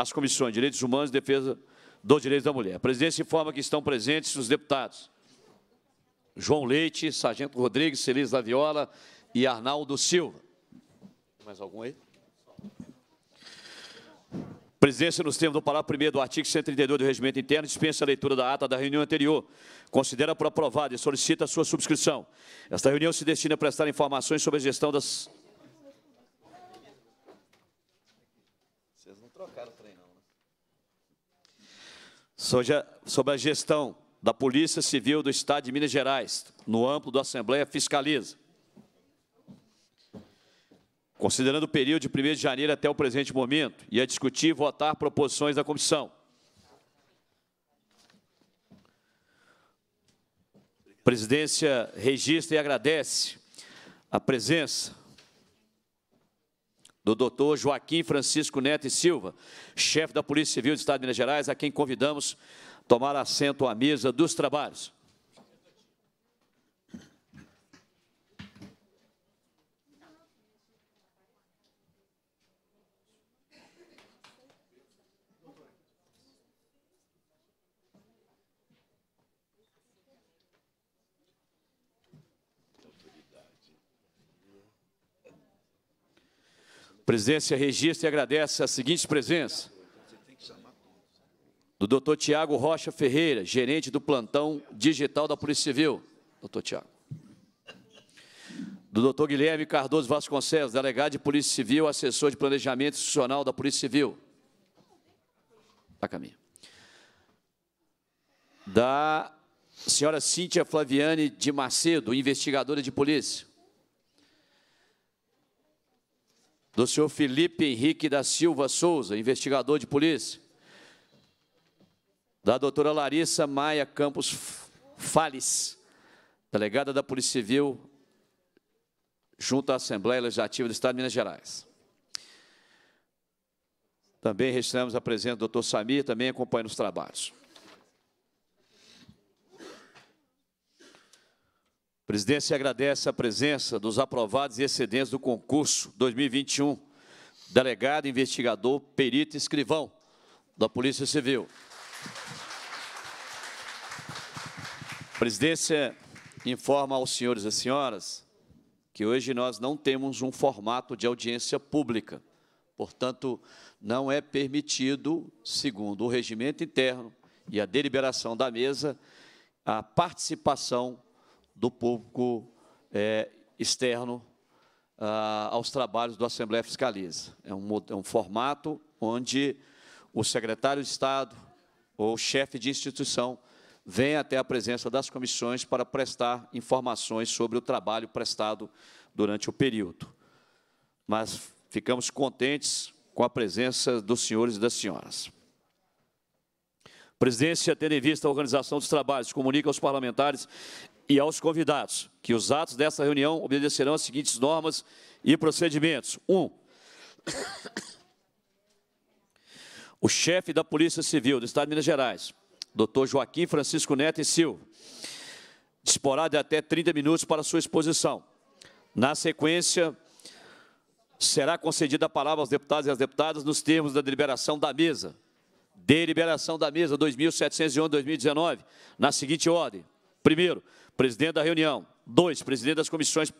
às comissões de Direitos Humanos e Defesa dos Direitos da Mulher. A presidência informa que estão presentes os deputados João Leite, Sargento Rodrigues, Celis Laviola e Arnaldo Silva. Mais algum aí? Presidência, nos termos do parágrafo 1 do artigo 132 do Regimento Interno, dispensa a leitura da ata da reunião anterior, considera por aprovada e solicita a sua subscrição. Esta reunião se destina a prestar informações sobre a gestão das sobre a gestão da Polícia Civil do Estado de Minas Gerais, no âmbito da Assembleia Fiscaliza. Considerando o período de 1 de janeiro até o presente momento, e a é discutir e votar proposições da comissão. A presidência registra e agradece a presença do doutor Joaquim Francisco Neto e Silva, chefe da Polícia Civil do Estado de Minas Gerais, a quem convidamos tomar assento à mesa dos trabalhos. presidência registra e agradece a seguinte presença do doutor Tiago Rocha Ferreira, gerente do plantão digital da Polícia Civil. Doutor Tiago. Do doutor Guilherme Cardoso Vasconcelos, delegado de Polícia Civil, assessor de planejamento institucional da Polícia Civil. Está a caminho. Da senhora Cíntia Flaviane de Macedo, investigadora de polícia. do senhor Felipe Henrique da Silva Souza, investigador de polícia, da doutora Larissa Maia Campos Fales, delegada da Polícia Civil, junto à Assembleia Legislativa do Estado de Minas Gerais. Também registramos a presença do doutor Samir, também acompanha os trabalhos. presidência agradece a presença dos aprovados e excedentes do concurso 2021, delegado, investigador, perito e escrivão da Polícia Civil. A presidência informa aos senhores e senhoras que hoje nós não temos um formato de audiência pública. Portanto, não é permitido, segundo o regimento interno e a deliberação da mesa, a participação do público é, externo ah, aos trabalhos da Assembleia Fiscaliza. É um, é um formato onde o secretário de Estado ou chefe de instituição vem até a presença das comissões para prestar informações sobre o trabalho prestado durante o período. Mas ficamos contentes com a presença dos senhores e das senhoras. A presidência, tendo em vista a organização dos trabalhos, comunica aos parlamentares e aos convidados, que os atos dessa reunião obedecerão às seguintes normas e procedimentos. 1. Um, o chefe da Polícia Civil do Estado de Minas Gerais, doutor Joaquim Francisco Neto e Silva, disporá de até 30 minutos para sua exposição. Na sequência, será concedida a palavra aos deputados e às deputadas nos termos da deliberação da mesa. Deliberação da mesa 2701 2019 na seguinte ordem. Primeiro, presidente da reunião. Dois, presidente das comissões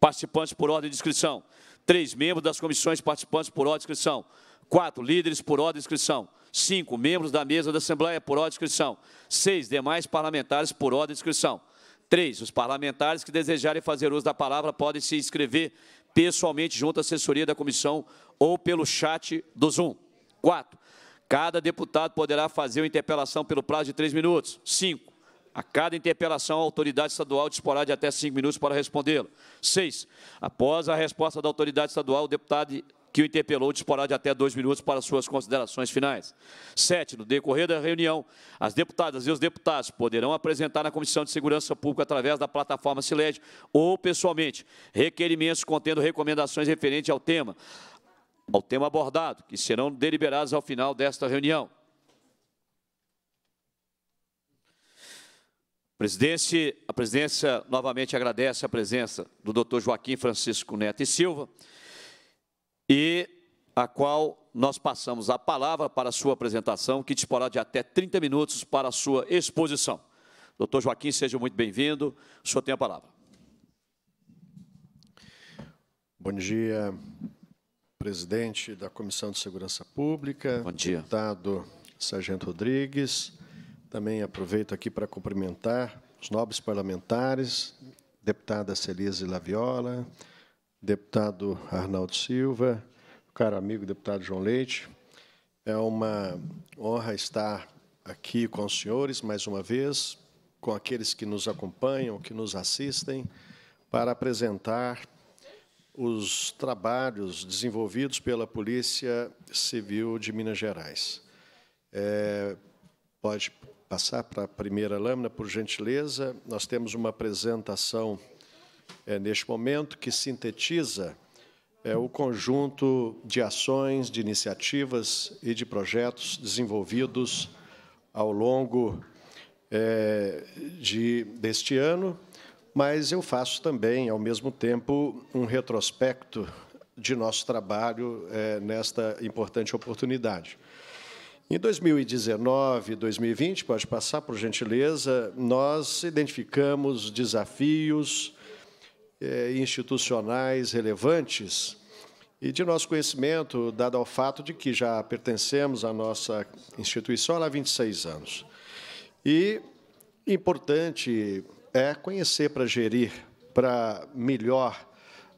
participantes por ordem de inscrição. Três, membros das comissões participantes por ordem de inscrição. Quatro, líderes por ordem de inscrição. Cinco, membros da mesa da Assembleia por ordem de inscrição. Seis, demais parlamentares por ordem de inscrição. Três, os parlamentares que desejarem fazer uso da palavra podem se inscrever pessoalmente junto à assessoria da comissão ou pelo chat do Zoom. Quatro, cada deputado poderá fazer uma interpelação pelo prazo de três minutos. Cinco, a cada interpelação, a autoridade estadual disporá de até cinco minutos para respondê-lo. Seis, após a resposta da autoridade estadual, o deputado que o interpelou disporá de até dois minutos para suas considerações finais. Sete, no decorrer da reunião, as deputadas e os deputados poderão apresentar na Comissão de Segurança Pública, através da plataforma Siled, ou pessoalmente, requerimentos contendo recomendações referentes ao tema, ao tema abordado, que serão deliberados ao final desta reunião. Presidente, a presidência novamente agradece a presença do Dr. Joaquim Francisco Neto e Silva, e a qual nós passamos a palavra para a sua apresentação, que disporá de até 30 minutos para a sua exposição. Doutor Joaquim, seja muito bem-vindo. O senhor tem a palavra. Bom dia, presidente da Comissão de Segurança Pública. Bom dia. Deputado Sargento Rodrigues, também aproveito aqui para cumprimentar os nobres parlamentares, deputada Celise Laviola, deputado Arnaldo Silva, caro amigo deputado João Leite. É uma honra estar aqui com os senhores mais uma vez, com aqueles que nos acompanham, que nos assistem, para apresentar os trabalhos desenvolvidos pela Polícia Civil de Minas Gerais. É, pode passar para a primeira lâmina, por gentileza. Nós temos uma apresentação é, neste momento que sintetiza é, o conjunto de ações, de iniciativas e de projetos desenvolvidos ao longo é, de, deste ano, mas eu faço também, ao mesmo tempo, um retrospecto de nosso trabalho nesta importante oportunidade. Em 2019, 2020, pode passar por gentileza, nós identificamos desafios eh, institucionais relevantes e de nosso conhecimento, dado ao fato de que já pertencemos à nossa instituição há 26 anos. E importante é conhecer para gerir, para melhor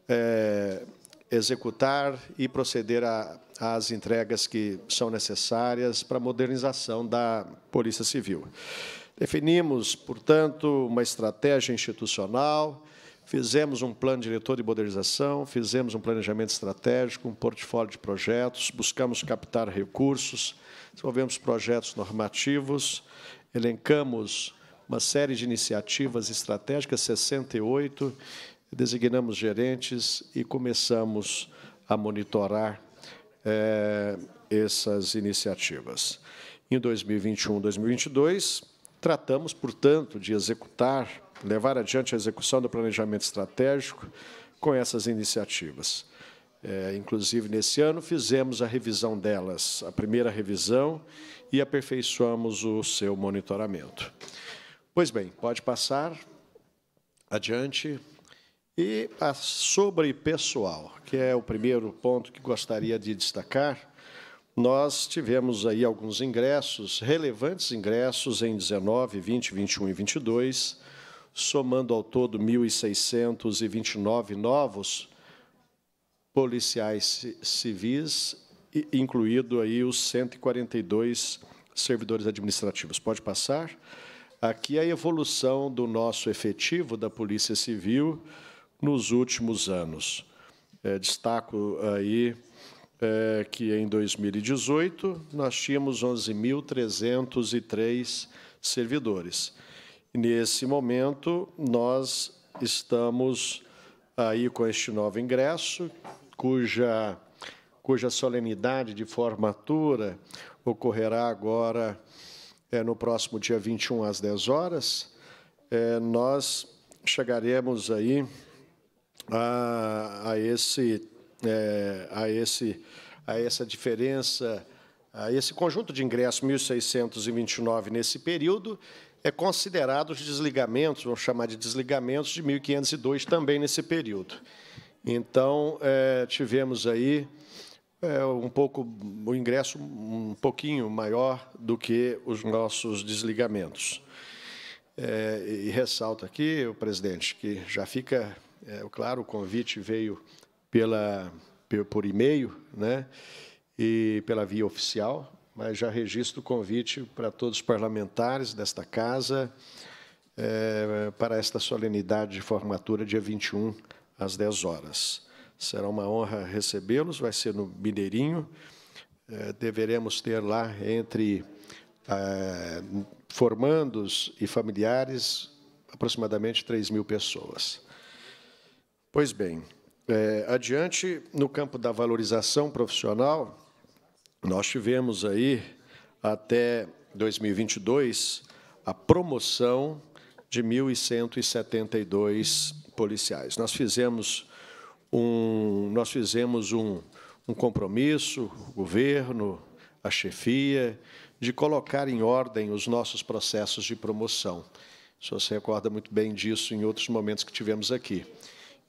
eh, executar e proceder a as entregas que são necessárias para a modernização da Polícia Civil. Definimos, portanto, uma estratégia institucional, fizemos um plano diretor de modernização, fizemos um planejamento estratégico, um portfólio de projetos, buscamos captar recursos, desenvolvemos projetos normativos, elencamos uma série de iniciativas estratégicas, 68, designamos gerentes e começamos a monitorar é, essas iniciativas. Em 2021, 2022, tratamos, portanto, de executar, levar adiante a execução do planejamento estratégico com essas iniciativas. É, inclusive, nesse ano, fizemos a revisão delas, a primeira revisão, e aperfeiçoamos o seu monitoramento. Pois bem, pode passar adiante. E a sobre pessoal, que é o primeiro ponto que gostaria de destacar, nós tivemos aí alguns ingressos, relevantes ingressos em 19, 20, 21 e 22, somando ao todo 1.629 novos policiais civis, incluído aí os 142 servidores administrativos. Pode passar. Aqui é a evolução do nosso efetivo da Polícia Civil, nos últimos anos. É, destaco aí é, que em 2018 nós tínhamos 11.303 servidores. Nesse momento, nós estamos aí com este novo ingresso, cuja, cuja solenidade de formatura ocorrerá agora é, no próximo dia 21 às 10 horas. É, nós chegaremos aí a, a esse, é, a, esse, a essa diferença, a esse conjunto de ingressos 1.629 nesse período, é considerado os desligamentos, vamos chamar de desligamentos, de 1.502 também nesse período. Então, é, tivemos aí é, um pouco o um ingresso um pouquinho maior do que os nossos desligamentos. É, e ressalto aqui, o presidente, que já fica é, claro, o convite veio pela, por e-mail né, e pela via oficial, mas já registro o convite para todos os parlamentares desta Casa é, para esta solenidade de formatura, dia 21, às 10 horas. Será uma honra recebê-los, vai ser no Mineirinho. É, deveremos ter lá, entre é, formandos e familiares, aproximadamente 3 mil pessoas. Pois bem, é, adiante, no campo da valorização profissional, nós tivemos aí, até 2022, a promoção de 1.172 policiais. Nós fizemos um, nós fizemos um, um compromisso, o governo, a chefia, de colocar em ordem os nossos processos de promoção. O senhor se recorda muito bem disso em outros momentos que tivemos aqui.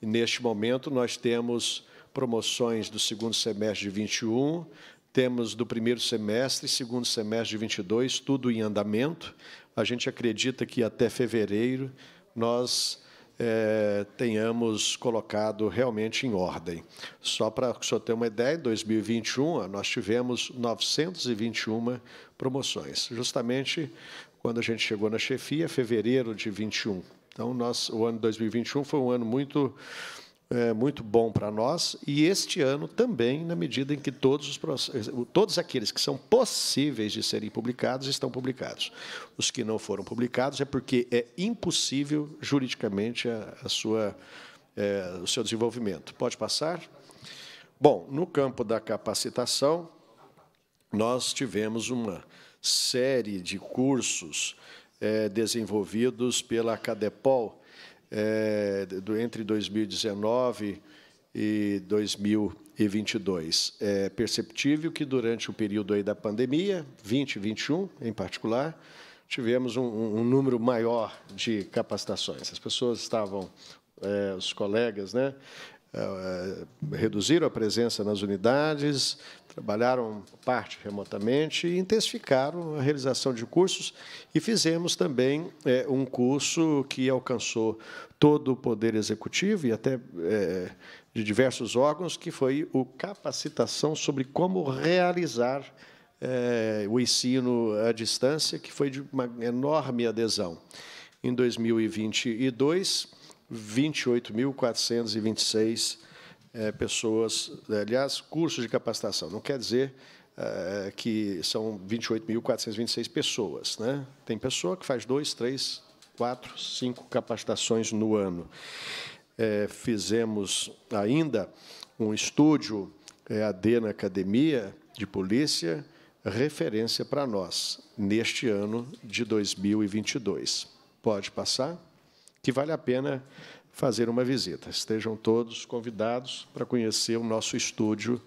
E neste momento, nós temos promoções do segundo semestre de 21, temos do primeiro semestre, segundo semestre de 22, tudo em andamento. A gente acredita que até fevereiro nós é, tenhamos colocado realmente em ordem. Só para o senhor ter uma ideia, em 2021 nós tivemos 921 promoções, justamente quando a gente chegou na chefia, fevereiro de 21. Então, nós, o ano 2021 foi um ano muito, é, muito bom para nós e este ano também, na medida em que todos, os, eh, todos aqueles que são possíveis de serem publicados estão publicados. Os que não foram publicados é porque é impossível juridicamente a, a sua, é, o seu desenvolvimento. Pode passar? Bom, no campo da capacitação, nós tivemos uma série de cursos é, desenvolvidos pela Cadepol é, do, entre 2019 e 2022. É perceptível que, durante o período aí da pandemia, 2021 em particular, tivemos um, um, número maior de capacitações. As pessoas estavam, é, os colegas, né, é, é, reduziram a presença nas unidades, trabalharam parte remotamente e intensificaram a realização de cursos. E fizemos também é, um curso que alcançou todo o Poder Executivo e até é, de diversos órgãos, que foi o capacitação sobre como realizar é, o ensino à distância, que foi de uma enorme adesão. Em 2022, 28.426 é, eh, pessoas, eh, aliás, cursos de capacitação. Não quer dizer é, que são 28.426 pessoas. Né? Tem pessoa que faz dois, três, quatro, cinco capacitações no ano. É, fizemos ainda um estúdio EAD na academia de polícia, referência para nós, neste ano de 2022. Pode passar? que vale a pena fazer uma visita. Estejam todos convidados para conhecer o nosso estúdio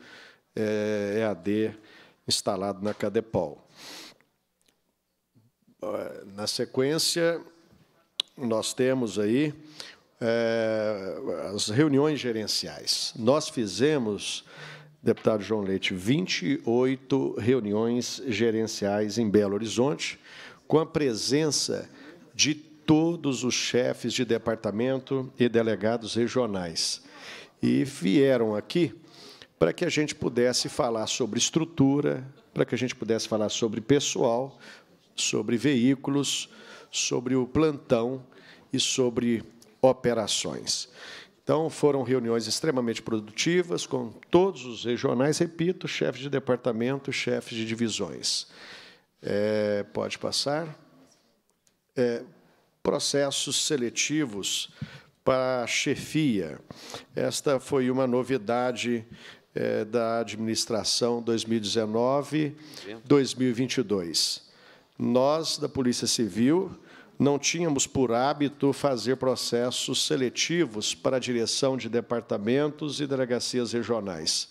é, eh, EAD instalado na Cadepol. Eh, na sequência, nós temos aí é, as reuniões gerenciais. Nós fizemos, deputado João Leite, 28 reuniões gerenciais em Belo Horizonte, com a presença de todos os chefes de departamento e delegados regionais. E vieram aqui para que a gente pudesse falar sobre estrutura, para que a gente pudesse falar sobre pessoal, sobre veículos, sobre o plantão e sobre operações. Então, foram reuniões extremamente produtivas com todos os regionais, repito, chefes de departamento, chefes de divisões. É, pode passar. É, processos seletivos para chefia. Esta foi uma novidade é, da administração 2019-2022. Nós, da Polícia Civil, não tínhamos por hábito fazer processos seletivos para a direção de departamentos e delegacias regionais.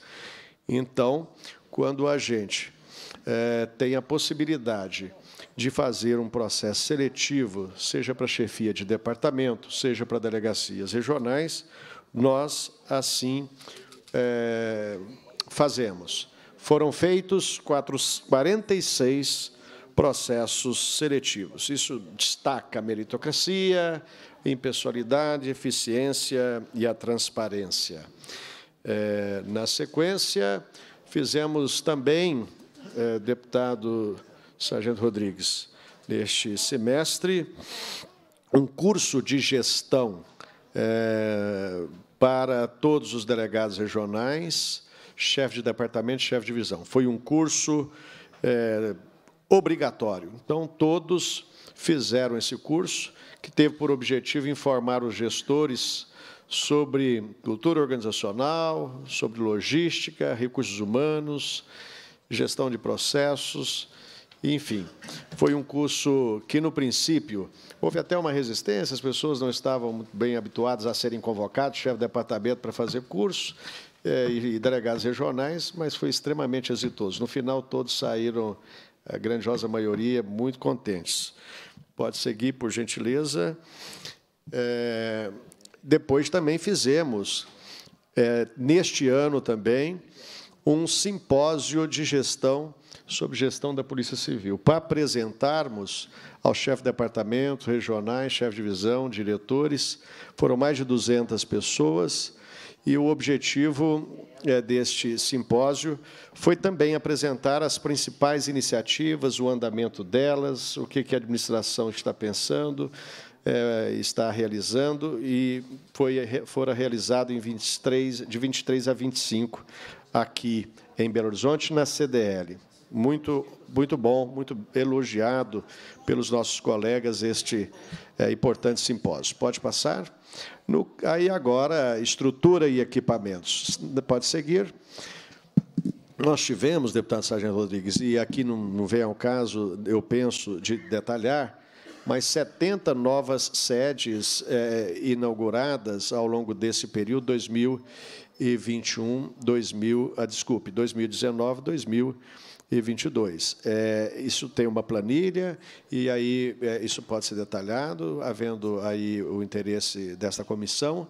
Então, quando a gente é, tem a possibilidade de fazer um processo seletivo, seja para chefia de departamento, seja para delegacias regionais, nós assim é, fazemos. Foram feitos 46 processos seletivos. Isso destaca a meritocracia, a impessoalidade, a eficiência e a transparência. É, na sequência, fizemos também, é, deputado Sargento Rodrigues, neste semestre, um curso de gestão é, para todos os delegados regionais, chefe de departamento, chefe de divisão. Foi um curso é, obrigatório. Então, todos fizeram esse curso, que teve por objetivo informar os gestores sobre cultura organizacional, sobre logística, recursos humanos, gestão de processos enfim, foi um curso que, no princípio, houve até uma resistência, as pessoas não estavam bem habituadas a serem convocadas, chefe de departamento para fazer curso, é, e delegados regionais, mas foi extremamente exitoso. No final, todos saíram, a grandiosa maioria, muito contentes. Pode seguir, por gentileza. É, depois também fizemos, é, neste ano também, um simpósio de gestão sob gestão da Polícia Civil, para apresentarmos ao chefe de departamento, regionais, chefe de divisão, diretores. Foram mais de 200 pessoas e o objetivo eh, deste simpósio foi também apresentar as principais iniciativas, o andamento delas, o que, a administração está pensando, eh, está realizando, e foi, fora realizado em 23, de 23 a 25 aqui em Belo Horizonte, na CDL muito, muito bom, muito elogiado pelos nossos colegas este é, importante simpósio. Pode passar? No, aí agora, estrutura e equipamentos. Pode seguir. Nós tivemos, deputado Sargento Rodrigues, e aqui não, não vem ao caso, eu penso, de detalhar, mas 70 novas sedes é, inauguradas ao longo desse período, 2021, 2000, ah, desculpe, 2019, 2020 e 22. É, isso tem uma planilha e aí é, isso pode ser detalhado, havendo aí o interesse desta comissão.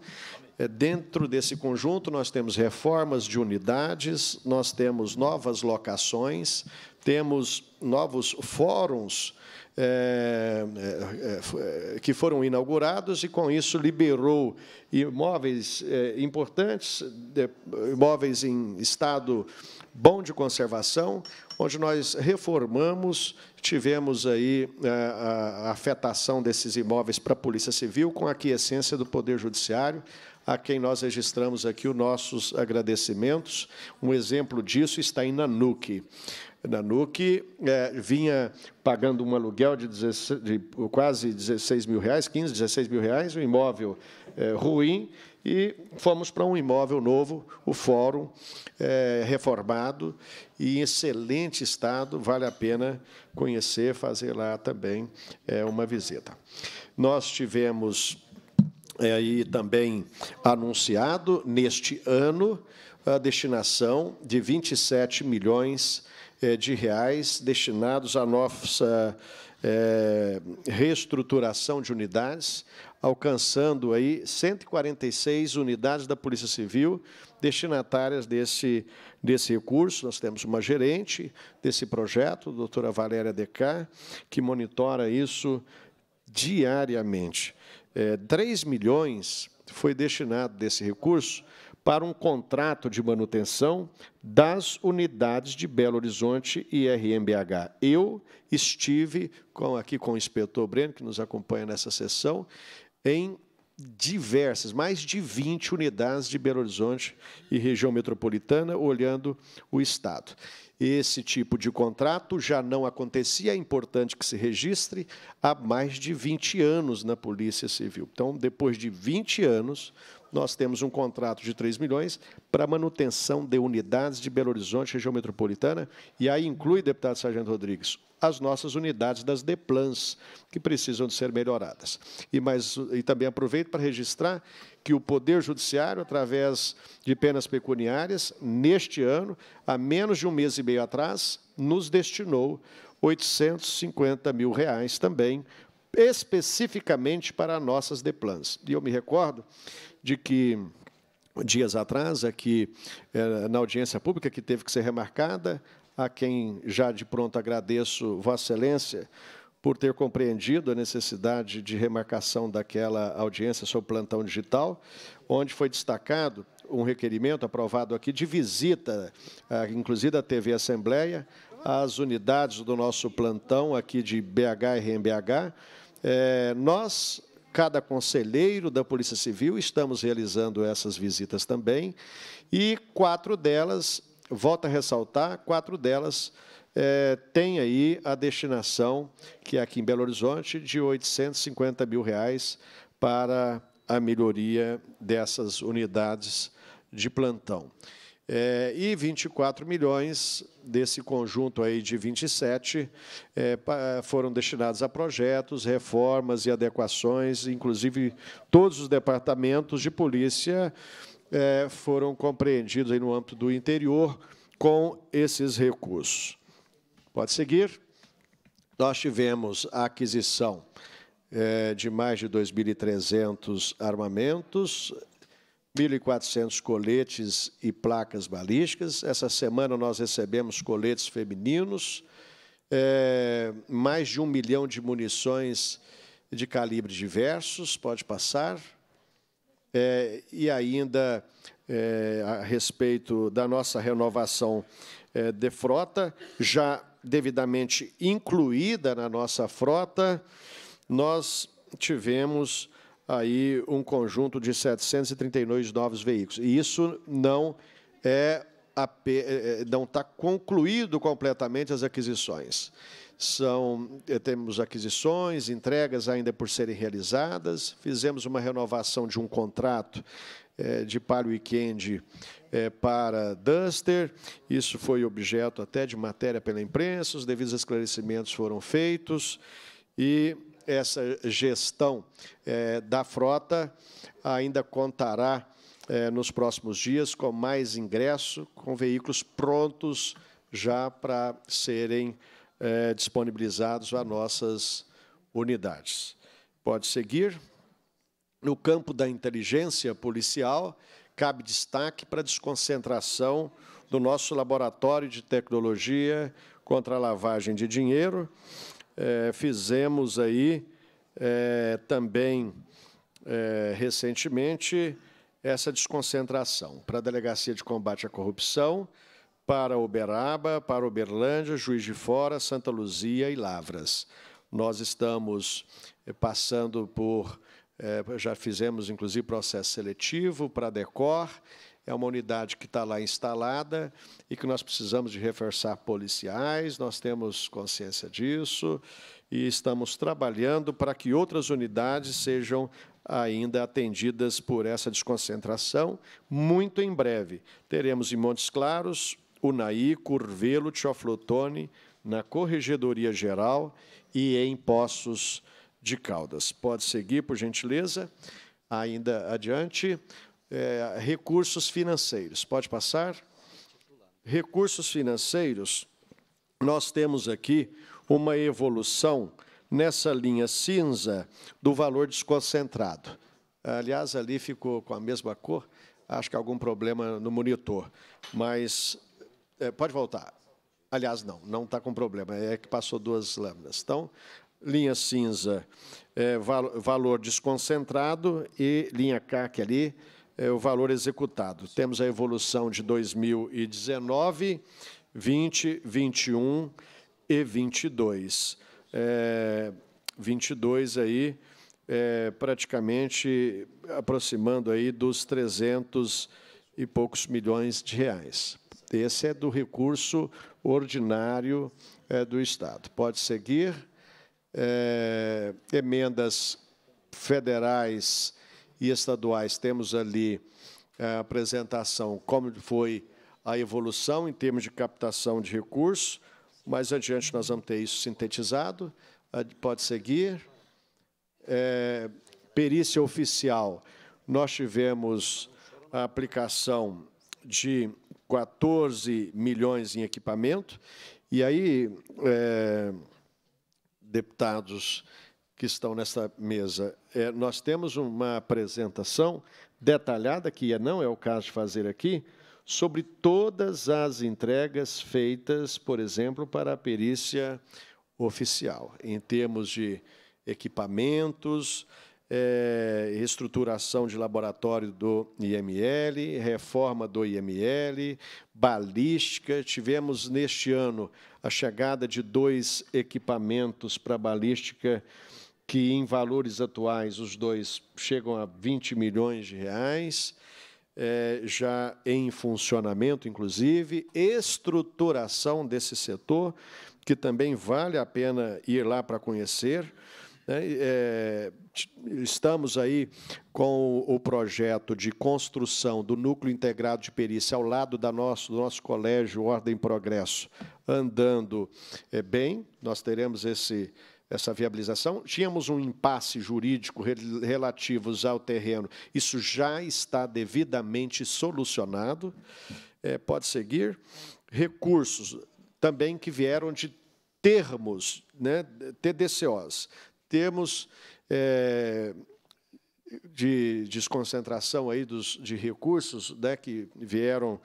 É, dentro desse conjunto, nós temos reformas de unidades, nós temos novas locações, temos novos fóruns é, é, é, é que foram inaugurados e, com isso, liberou imóveis é, importantes, de, imóveis em estado bom de conservação, onde nós reformamos, tivemos aí é, a afetação desses imóveis para a Polícia Civil com a aquiescência do Poder Judiciário, a quem nós registramos aqui os nossos agradecimentos. Um exemplo disso está em Nanuque. Nanuque é, vinha pagando um aluguel de, 16, de, quase 16 mil reais, 15, 16 mil reais, um imóvel é, ruim, e fomos para um imóvel novo, o Fórum, é, reformado e em excelente estado, vale a pena conhecer, fazer lá também é, uma visita. Nós tivemos é, aí também anunciado neste ano a destinação de 27 milhões é, de reais destinados à nossa é, reestruturação de unidades, alcançando aí 146 unidades da Polícia Civil destinatárias desse, desse recurso. Nós temos uma gerente desse projeto, a doutora Valéria Decar, que monitora isso diariamente. É, 3 milhões foi destinado desse recurso para um contrato de manutenção das unidades de Belo Horizonte e RMBH. Eu estive com, aqui com o inspetor Breno, que nos acompanha nessa sessão, em diversas, mais de 20 unidades de Belo Horizonte e região metropolitana, olhando o Estado. Esse tipo de contrato já não acontecia, é importante que se registre, há mais de 20 anos na Polícia Civil. Então, depois de 20 anos, nós temos um contrato de 3 milhões para manutenção de unidades de Belo Horizonte, região metropolitana, e aí inclui, deputado Sargento Rodrigues, as nossas unidades das DEPLANs, que precisam de ser melhoradas. E, mais, e também aproveito para registrar que o Poder Judiciário, através de penas pecuniárias, neste ano, há menos de um mês e meio atrás, nos destinou 850 mil reais também especificamente para nossas deplans. E eu me recordo de que dias atrás, é, é na audiência pública que teve que ser remarcada, a quem já de pronto agradeço Vossa Excelência por ter compreendido a necessidade de remarcação daquela audiência sobre plantão digital, onde foi destacado um requerimento aprovado aqui de visita, inclusive da TV Assembleia, às unidades do nosso plantão aqui de BH e RMBH. É, nós cada conselheiro da Polícia Civil, estamos realizando essas visitas também, e quatro delas, volto a ressaltar, quatro delas é, eh, tem aí a destinação, que é aqui em Belo Horizonte, de 850 mil reais para a melhoria dessas unidades de plantão. É, e 24 milhões desse conjunto aí de 27 é, foram destinados a projetos, reformas e adequações, inclusive todos os departamentos de polícia é, foram compreendidos aí no âmbito do interior com esses recursos. Pode seguir. Nós tivemos a aquisição é, de mais de 2.300 armamentos, 1.400 coletes e placas balísticas. Essa semana nós recebemos coletes femininos, é, mais de um milhão de munições de calibre diversos, pode passar. É, e ainda, é, a respeito da nossa renovação é, de frota, já devidamente incluída na nossa frota, nós tivemos aí um conjunto de 732 novos veículos. E isso não é, é, é não está concluído completamente as aquisições. São, eh, temos aquisições, entregas ainda por serem realizadas. Fizemos uma renovação de um contrato eh, de Palio Weekend eh, para Duster. Isso foi objeto até de matéria pela imprensa, os devidos esclarecimentos foram feitos e essa gestão é, da frota ainda contará é, nos próximos dias com mais ingresso, com veículos prontos já para serem é, disponibilizados a nossas unidades. Pode seguir. No campo da inteligência policial, cabe destaque para a desconcentração do nosso laboratório de tecnologia contra a lavagem de dinheiro, é, fizemos aí é, também é, recentemente essa desconcentração para a Delegacia de Combate à Corrupção, para Uberaba, para Uberlândia, Juiz de Fora, Santa Luzia e Lavras. Nós estamos é, passando por, é, já fizemos inclusive processo seletivo para a DECOR, é uma unidade que está lá instalada e que nós precisamos de reforçar policiais, nós temos consciência disso e estamos trabalhando para que outras unidades sejam ainda atendidas por essa desconcentração. Muito em breve teremos em Montes Claros, Unaí, Curvelo, Tioflotone, na Corregedoria Geral e em Poços de Caldas. Pode seguir, por gentileza. Ainda adiante, é, recursos financeiros. Pode passar? Recursos financeiros, nós temos aqui uma evolução nessa linha cinza do valor desconcentrado. Aliás, ali ficou com a mesma cor, acho que algum problema no monitor. Mas é, pode voltar. Aliás, não, não está com problema, é que passou duas lâminas. Então, linha cinza, é, valor desconcentrado, e linha CAC é ali, é, o valor executado. Temos a evolução de 2019, 20, 21 e 22. É, 22 aí, é, praticamente aproximando aí dos 300 e poucos milhões de reais. Esse é do recurso ordinário é, do Estado. Pode seguir. É, emendas federais e estaduais. Temos ali a eh, apresentação como foi a evolução em termos de captação de recursos, mais adiante nós vamos ter isso sintetizado. Pode seguir. É, perícia oficial. Nós tivemos a aplicação de 14 milhões em equipamento. E aí, é, deputados, que estão nessa mesa, é, nós temos uma apresentação detalhada, que é, não é o caso de fazer aqui, sobre todas as entregas feitas, por exemplo, para a perícia oficial, em termos de equipamentos, é, estruturação de laboratório do IML, reforma do IML, balística. Tivemos neste ano a chegada de dois equipamentos para balística que em valores atuais os dois chegam a 20 milhões de reais, é, já em funcionamento, inclusive, estruturação desse setor, que também vale a pena ir lá para conhecer. Né? É, estamos aí com o projeto de construção do núcleo integrado de perícia ao lado da nosso, do nosso colégio Ordem Progresso, andando é, bem. Nós teremos esse essa viabilização. Tínhamos um impasse jurídico relativos ao terreno. Isso já está devidamente solucionado. É, pode seguir. Recursos também que vieram de termos, né, TDCOs, termos é, de desconcentração aí dos, de recursos né, que vieram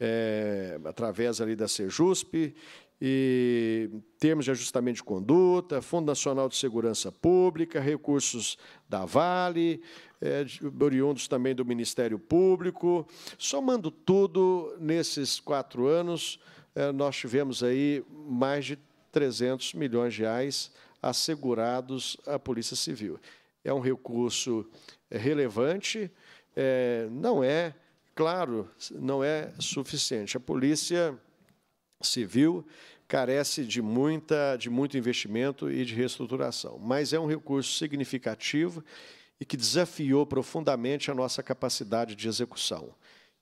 é, através ali da Sejusp e termos de ajustamento de conduta, Fundo Nacional de Segurança Pública, recursos da Vale, é, oriundos também do Ministério Público. Somando tudo, nesses quatro anos, é, nós tivemos aí mais de 300 milhões de reais assegurados à Polícia Civil. É um recurso é, relevante, é, não é, claro, não é suficiente. A polícia civil carece de, muita, de muito investimento e de reestruturação, mas é um recurso significativo e que desafiou profundamente a nossa capacidade de execução.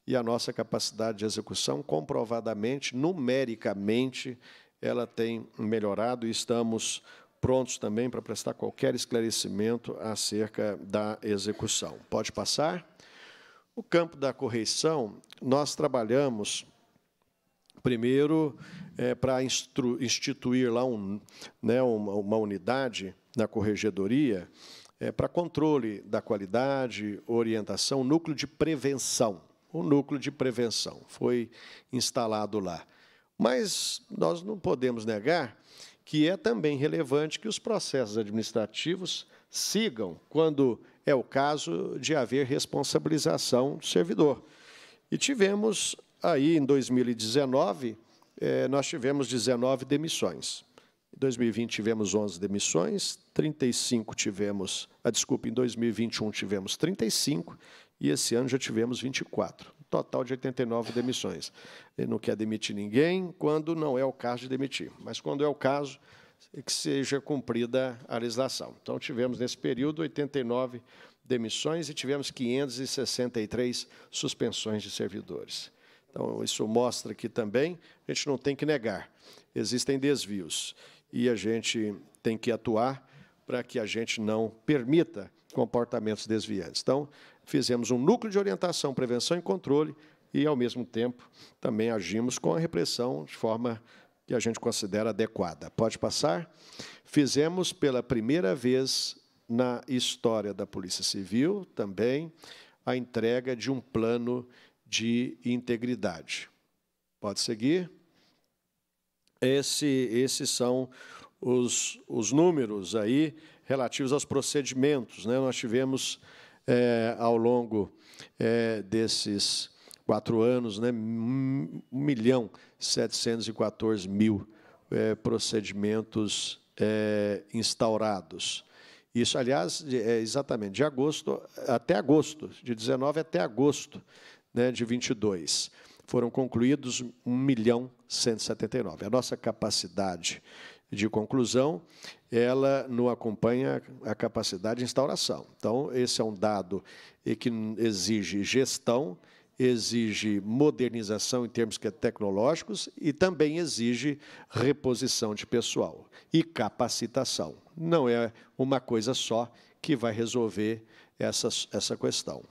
E a nossa capacidade de execução, comprovadamente, numericamente, ela tem melhorado e estamos prontos também para prestar qualquer esclarecimento acerca da execução. Pode passar? O campo da correição, nós trabalhamos Primeiro, é, para instituir lá um, né, uma, uma unidade na corregedoria é, para controle da qualidade, orientação, núcleo de prevenção. O núcleo de prevenção foi instalado lá. Mas nós não podemos negar que é também relevante que os processos administrativos sigam, quando é o caso de haver responsabilização do servidor. E tivemos Aí, em 2019, eh, nós tivemos 19 demissões. Em 2020 tivemos 11 demissões, 35 tivemos, a ah, desculpa, em 2021 tivemos 35 e esse ano já tivemos 24, total de 89 demissões. Ele não quer demitir ninguém quando não é o caso de demitir, mas quando é o caso, é que seja cumprida a legislação. Então tivemos nesse período 89 demissões e tivemos 563 suspensões de servidores. Então, isso mostra que também a gente não tem que negar. Existem desvios e a gente tem que atuar para que a gente não permita comportamentos desviantes. Então, fizemos um núcleo de orientação, prevenção e controle e, ao mesmo tempo, também agimos com a repressão de forma que a gente considera adequada. Pode passar? Fizemos pela primeira vez na história da Polícia Civil também a entrega de um plano de de integridade. Pode seguir? Esse, esses são os, os números aí relativos aos procedimentos. Né? Nós tivemos, é, ao longo é, desses quatro anos, né, 1 milhão 714 mil é, procedimentos é, instaurados. Isso, aliás, é exatamente de agosto até agosto, de 19 até agosto né, de 22. Foram concluídos 1 milhão 179. A nossa capacidade de conclusão, ela não acompanha a capacidade de instauração. Então, esse é um dado que exige gestão, exige modernização em termos é tecnológicos e também exige reposição de pessoal e capacitação. Não é uma coisa só que vai resolver essa, essa questão.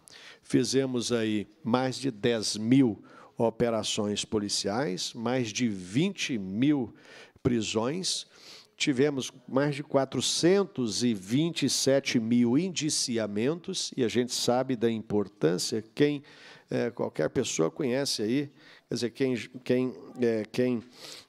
Fizemos aí mais de 10 mil operações policiais, mais de 20 mil prisões, tivemos mais de 427 mil indiciamentos, e a gente sabe da importância, quem é, qualquer pessoa conhece aí, quer dizer, quem, quem, é, quem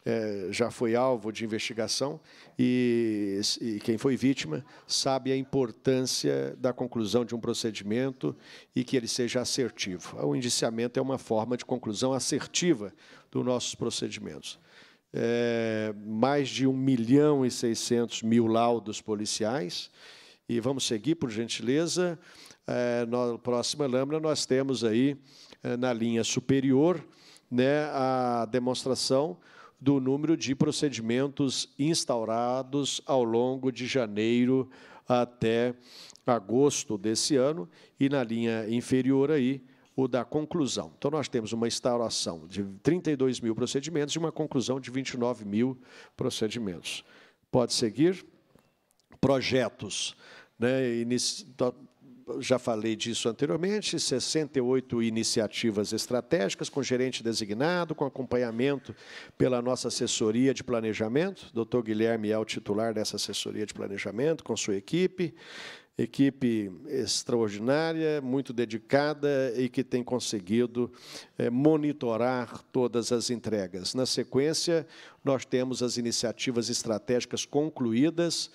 é, já foi alvo de investigação e, e, quem foi vítima sabe a importância da conclusão de um procedimento e que ele seja assertivo. O indiciamento é uma forma de conclusão assertiva dos nossos procedimentos. É, mais de 1 milhão e 600 mil laudos policiais. E vamos seguir, por gentileza. É, na próxima lâmina, nós temos aí, é, na linha superior, né, a demonstração do número de procedimentos instaurados ao longo de janeiro até agosto desse ano, e na linha inferior aí, o da conclusão. Então, nós temos uma instauração de 32 mil procedimentos e uma conclusão de 29 mil procedimentos. Pode seguir? Projetos. Né, já falei disso anteriormente, 68 iniciativas estratégicas com gerente designado, com acompanhamento pela nossa assessoria de planejamento. Dr. Guilherme é o titular dessa assessoria de planejamento com sua equipe. Equipe extraordinária, muito dedicada e que tem conseguido eh, monitorar todas as entregas. Na sequência, nós temos as iniciativas estratégicas concluídas,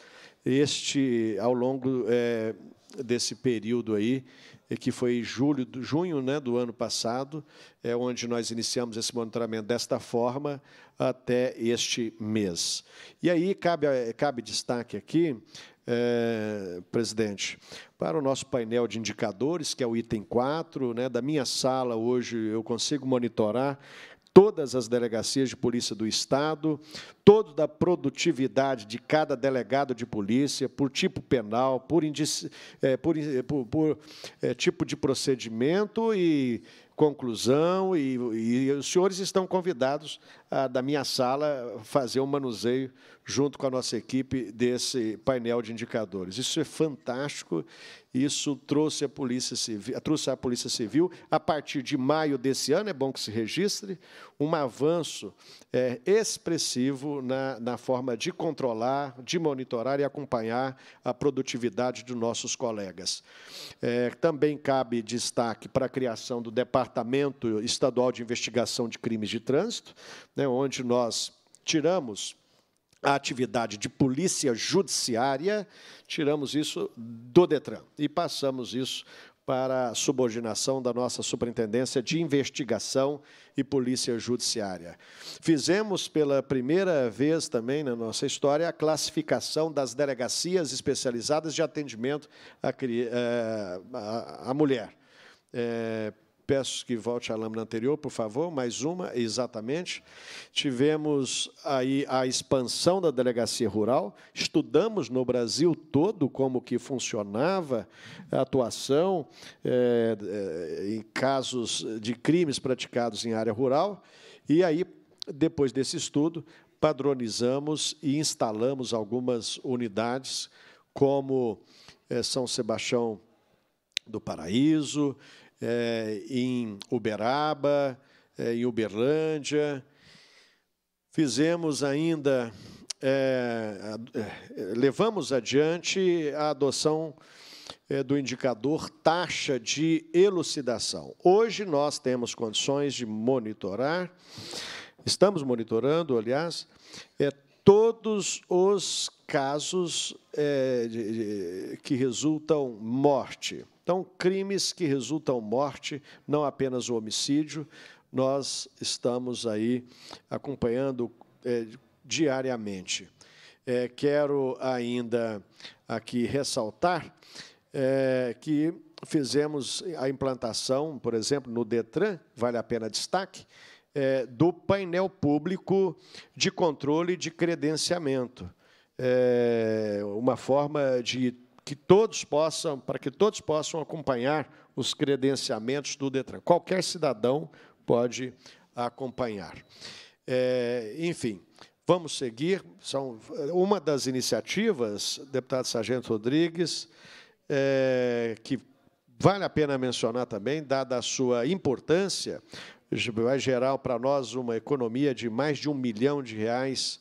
este ao longo é, desse período aí, eh, que foi julho, junho né, do ano passado, é onde nós iniciamos esse monitoramento desta forma até este mês. E aí cabe, eh, cabe destaque aqui, é, presidente, para o nosso painel de indicadores, que é o item 4, né, da minha sala hoje eu consigo monitorar todas as delegacias de polícia do Estado, todo da produtividade de cada delegado de polícia, por tipo penal, por, indici, é, por, por, por eh, é, tipo de procedimento e conclusão, e, e os senhores estão convidados a, da minha sala fazer um manuseio junto com a nossa equipe desse painel de indicadores. Isso é fantástico. Isso trouxe a polícia civil, trouxe a polícia civil a partir de maio desse ano. É bom que se registre um avanço é, expressivo na, na forma de controlar, de monitorar e acompanhar a produtividade dos nossos colegas. É, também cabe destaque para a criação do Departamento Estadual de Investigação de Crimes de Trânsito, né, onde nós tiramos a atividade de polícia judiciária, tiramos isso do Detran e passamos isso para a subordinação da nossa Superintendência de Investigação e Polícia Judiciária. Fizemos pela primeira vez também na nossa história a classificação das delegacias especializadas de atendimento à, eh, à mulher. É, Peço que volte à lâmina anterior, por favor, mais uma, exatamente. Tivemos aí a expansão da delegacia rural, estudamos no Brasil todo como que funcionava a atuação é, em casos de crimes praticados em área rural, e aí, depois desse estudo, padronizamos e instalamos algumas unidades, como é, São Sebastião do Paraíso, é, em Uberaba, é, em Uberlândia. Fizemos ainda, é, levamos adiante a adoção do indicador taxa de elucidação. Hoje nós temos condições de monitorar, estamos monitorando, aliás, é todos os casos é, de, de, que resultam morte. Então, crimes que resultam morte, não apenas o homicídio, nós estamos aí acompanhando é, diariamente. É, quero ainda aqui ressaltar é, que fizemos a implantação, por exemplo, no Detran, vale a pena destaque, é, do painel público de controle de credenciamento. É, uma forma de que todos possam, para que todos possam acompanhar os credenciamentos do Detran. Qualquer cidadão pode acompanhar. É, enfim, vamos seguir. São uma das iniciativas, deputado Sargento Rodrigues, é, que vale a pena mencionar também, dada a sua importância, vai gerar para nós uma economia de mais de um milhão de reais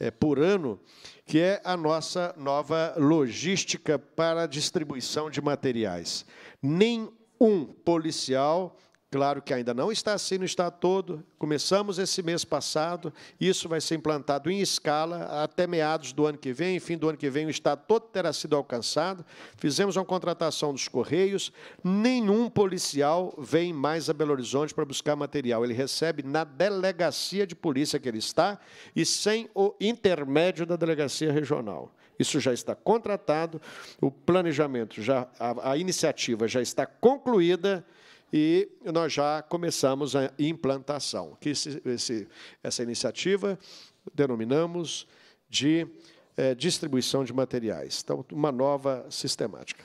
é, por ano, que é a nossa nova logística para distribuição de materiais. Nem um policial Claro que ainda não está assim no estado todo. Começamos esse mês passado, isso vai ser implantado em escala até meados do ano que vem, fim do ano que vem o estado todo terá sido alcançado. Fizemos uma contratação dos correios, nenhum policial vem mais a Belo Horizonte para buscar material. Ele recebe na delegacia de polícia que ele está e sem o intermédio da delegacia regional. Isso já está contratado, o planejamento já a, a iniciativa já está concluída e nós já começamos a implantação, que esse, esse, essa iniciativa denominamos de é, distribuição de materiais. Então, uma nova sistemática.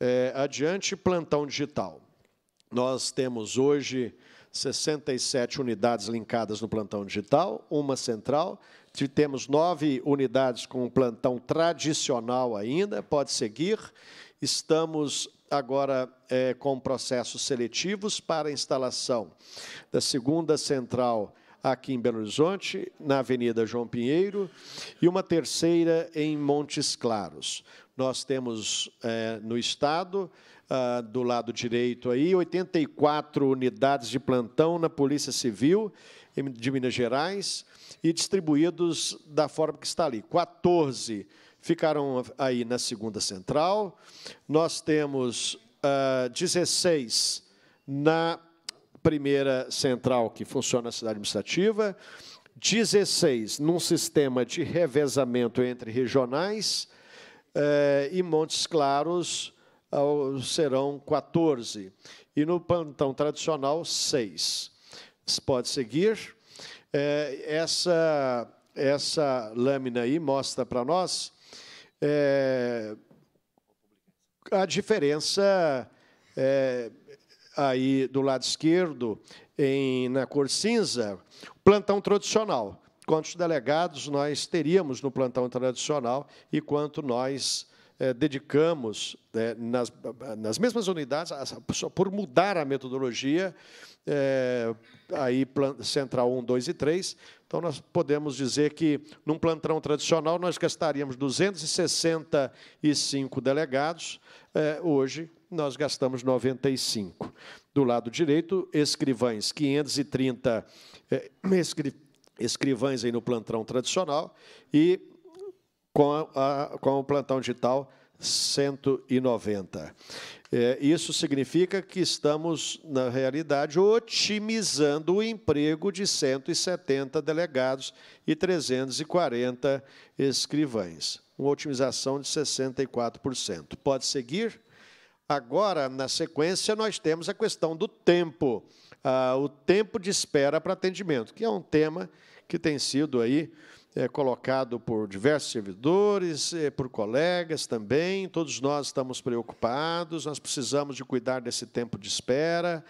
É, adiante, plantão digital. Nós temos hoje 67 unidades linkadas no plantão digital, uma central. Temos nove unidades com plantão tradicional ainda, pode seguir. Estamos agora é, com processos seletivos para a instalação da segunda central aqui em Belo Horizonte, na Avenida João Pinheiro, e uma terceira em Montes Claros. Nós temos é, no Estado, ah, do lado direito, aí, 84 unidades de plantão na Polícia Civil de Minas Gerais e distribuídos da forma que está ali. 14 unidades ficaram aí na segunda central. Nós temos uh, ah, 16 na primeira central, que funciona na cidade administrativa, 16 num sistema de revezamento entre regionais, uh, e Montes Claros uh, serão 14. E no plantão tradicional, 6. pode seguir. Eh, essa, essa lâmina aí mostra para nós é, a diferença é, aí do lado esquerdo em, na cor cinza, plantão tradicional. Quantos delegados nós teríamos no plantão tradicional e quanto nós eh, dedicamos eh, nas, nas mesmas unidades, só por mudar a metodologia, eh, aí plan, central 1, 2 e 3, então nós podemos dizer que, num plantão tradicional, nós gastaríamos 265 delegados, eh, hoje nós gastamos 95. Do lado direito, escrivães, 530 eh, escri, escrivães aí no plantão tradicional, e com, a, com o plantão digital 190. É, isso significa que estamos, na realidade, otimizando o emprego de 170 delegados e 340 escrivães. Uma otimização de 64%. Pode seguir? Agora, na sequência, nós temos a questão do tempo, ah, o tempo de espera para atendimento, que é um tema que tem sido aí é, colocado por diversos servidores, é, por colegas também. Todos nós estamos preocupados, nós precisamos de cuidar desse tempo de espera.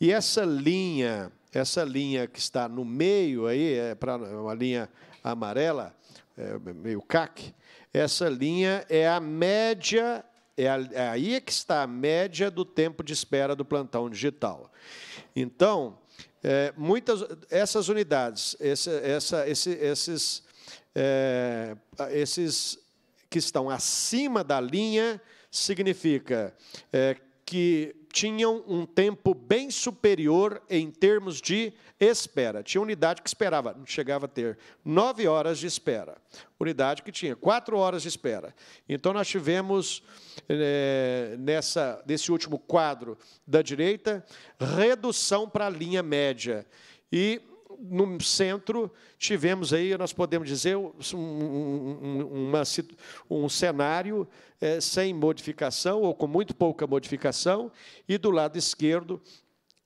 E essa linha, essa linha que está no meio aí, é para é uma linha amarela, é, meio cac, essa linha é a média é, é aí é que está a média do tempo de espera do plantão digital. Então, é, muitas essas unidades, esse, essa, esse, esses, é, esses que estão acima da linha significa é, que tinham um tempo bem superior em termos de espera. Tinha unidade que esperava, não chegava a ter nove horas de espera. Unidade que tinha quatro horas de espera. Então nós tivemos é, nessa nesse último quadro da direita redução para a linha média e no centro tivemos aí, nós podemos dizer, um, um, uma, um cenário é, sem modificação ou com muito pouca modificação, e do lado esquerdo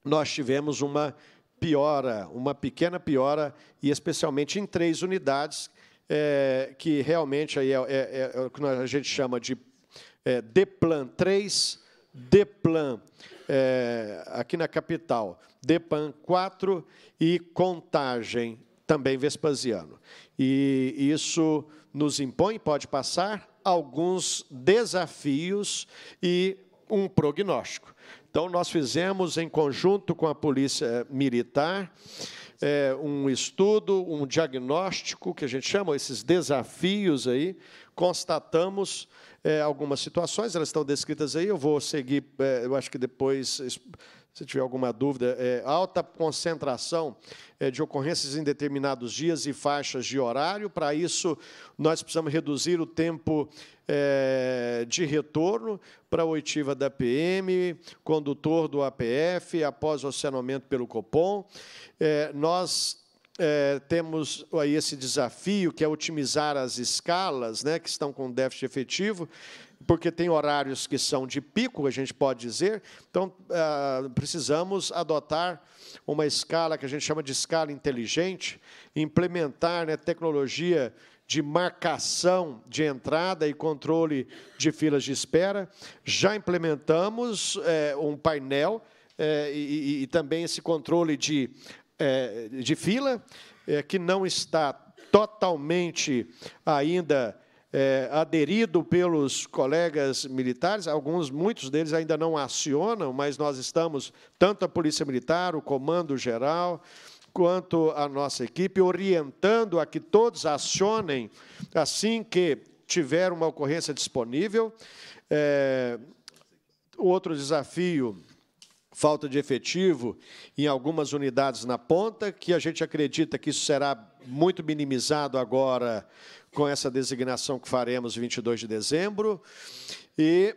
nós tivemos uma piora, uma pequena piora, e especialmente em três unidades, é, que realmente aí é, é, é, é o que a gente chama de eh, Deplan 3, Deplan aqui na capital Depan 4 e Contagem, também Vespasiano. E isso nos impõe, pode passar, alguns desafios e um prognóstico. Então, nós fizemos, em conjunto com a Polícia Militar, é, um estudo, um diagnóstico, que a gente chama esses desafios aí, constatamos é, algumas situações, elas estão descritas aí, eu vou seguir, é, eu acho que depois se tiver alguma dúvida, é, alta concentração é, de ocorrências em determinados dias e faixas de horário. Para isso, nós precisamos reduzir o tempo é, de retorno para a oitiva da PM, condutor do APF, após o acionamento pelo Copom. É, nós é, temos aí esse desafio que é otimizar as escalas, né, que estão com déficit efetivo, porque tem horários que são de pico, a gente pode dizer. Então, ah, precisamos adotar uma escala que a gente chama de escala inteligente, implementar né, tecnologia de marcação de entrada e controle de filas de espera. Já implementamos é, um painel é, e, e, também esse controle de, é, de fila, que não está totalmente ainda é, aderido pelos colegas militares, alguns, muitos deles ainda não acionam, mas nós estamos, tanto a Polícia Militar, o Comando Geral, quanto a nossa equipe, orientando a que todos acionem assim que tiver uma ocorrência disponível. É, outro desafio falta de efetivo em algumas unidades na ponta, que a gente acredita que isso será muito minimizado agora com essa designação que faremos 22 de dezembro. E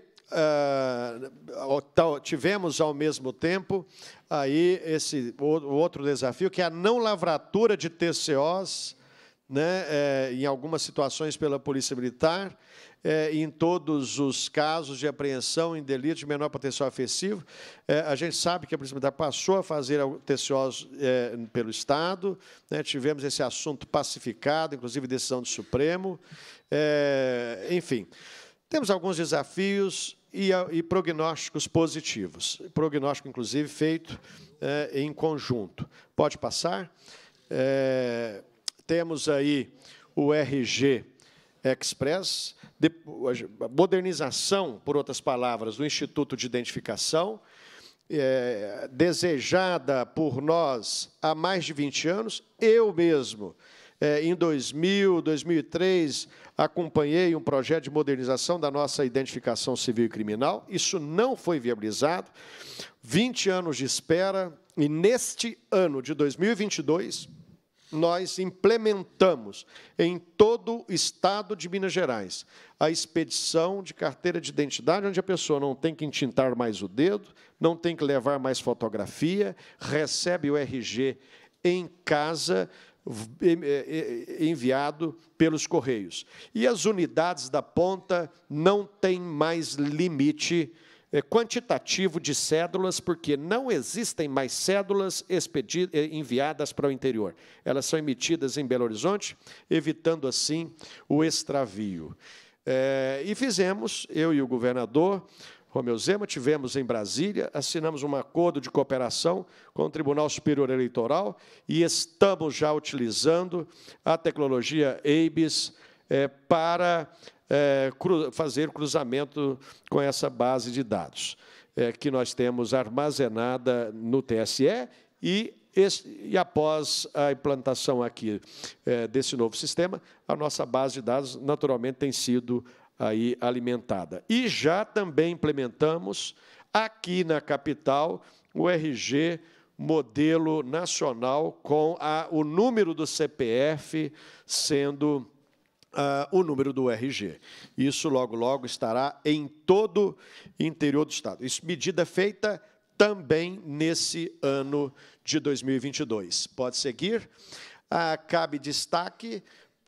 uh, tivemos, ao mesmo tempo, aí esse o outro desafio, que é a não lavratura de TCOs né, é, em algumas situações pela Polícia Militar, é, em todos os casos de apreensão em delito de menor potencial afetivo. É, a gente sabe que a Polícia Militar passou a fazer TCOs pelo Estado, né, tivemos esse assunto pacificado, inclusive decisão do Supremo. enfim, temos alguns desafios e, e, prognósticos positivos. Prognóstico, inclusive, feito em conjunto. Pode passar? É... Temos aí o RG Express, de, modernização, por outras palavras, do Instituto de Identificação, é, desejada por nós há mais de 20 anos. Eu mesmo, é, em 2000, 2003, acompanhei um projeto de modernização da nossa identificação civil e criminal. Isso não foi viabilizado. 20 anos de espera, e neste ano de 2022, nós implementamos em todo o estado de Minas Gerais a expedição de carteira de identidade, onde a pessoa não tem que entintar mais o dedo, não tem que levar mais fotografia, recebe o RG em casa, eh, eh, eh, enviado pelos Correios. E as unidades da ponta não têm mais limite é, quantitativo de cédulas, porque não existem mais cédulas é, enviadas para o interior. Elas são emitidas em Belo Horizonte, evitando assim o extravio. É, e fizemos, eu e o governador, Romeu Zema, tivemos em Brasília, assinamos um acordo de cooperação com o Tribunal Superior Eleitoral e estamos já utilizando a tecnologia ABES é, para é, cru, fazer cruzamento com essa base de dados é, que nós temos armazenada no TSE e, esse, e após a implantação aqui é, desse novo sistema, a nossa base de dados naturalmente tem sido aí alimentada. E já também implementamos aqui na capital o RG modelo nacional com a, o número do CPF sendo Uh, o número do RG. Isso logo, logo estará em todo o interior do Estado. Isso, medida feita também nesse ano de 2022. Pode seguir. Ah, cabe destaque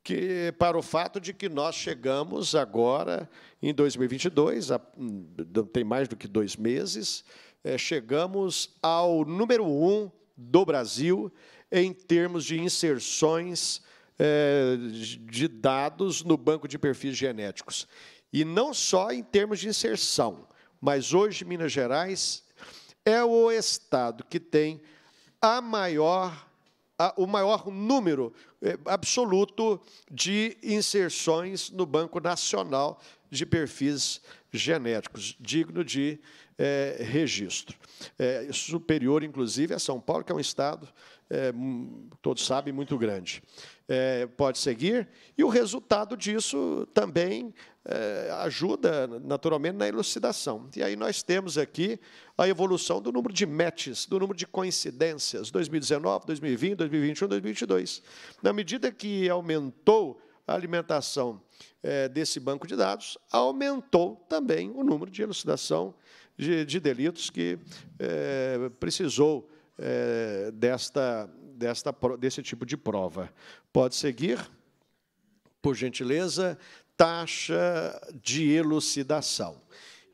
que, para o fato de que nós chegamos agora, em 2022, a, hum, tem mais do que dois meses, é, chegamos ao número um do Brasil em termos de inserções é, de dados no banco de perfis genéticos. E não só em termos de inserção, mas hoje Minas Gerais é o estado que tem a maior, a, o maior número é, absoluto de inserções no Banco Nacional de Perfis Genéticos, digno de é, registro. É, superior, inclusive, a São Paulo, que é um estado, é, todos sabem, muito grande é, pode seguir, e o resultado disso também é, ajuda, naturalmente, na elucidação. E aí nós temos aqui a evolução do número de matches, do número de coincidências, 2019, 2020, 2021, 2022. Na medida que aumentou a alimentação é, desse banco de dados, aumentou também o número de elucidação de, de delitos que é, precisou é, desta, desta, desse tipo de prova. Pode seguir, por gentileza, taxa de elucidação.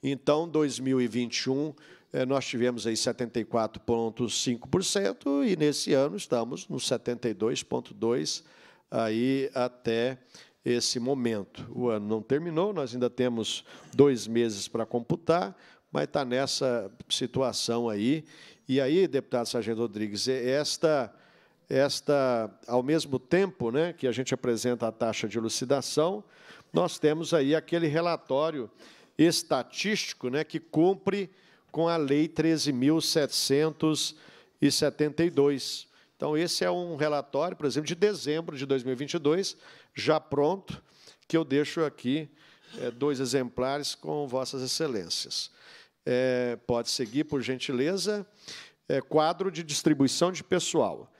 Então, 2021 eh, nós tivemos aí 74,5% e nesse ano estamos no 72,2% aí até esse momento. O ano não terminou, nós ainda temos dois meses para computar, mas está nessa situação aí. E aí, deputado Sargento Rodrigues, é esta esta, ao mesmo tempo né, que a gente apresenta a taxa de elucidação, nós temos aí aquele relatório estatístico né, que cumpre com a Lei 13.772. Então, esse é um relatório, por exemplo, de dezembro de 2022, já pronto, que eu deixo aqui é, dois exemplares com Vossas Excelências. É, pode seguir, por gentileza. É, quadro de distribuição de pessoal.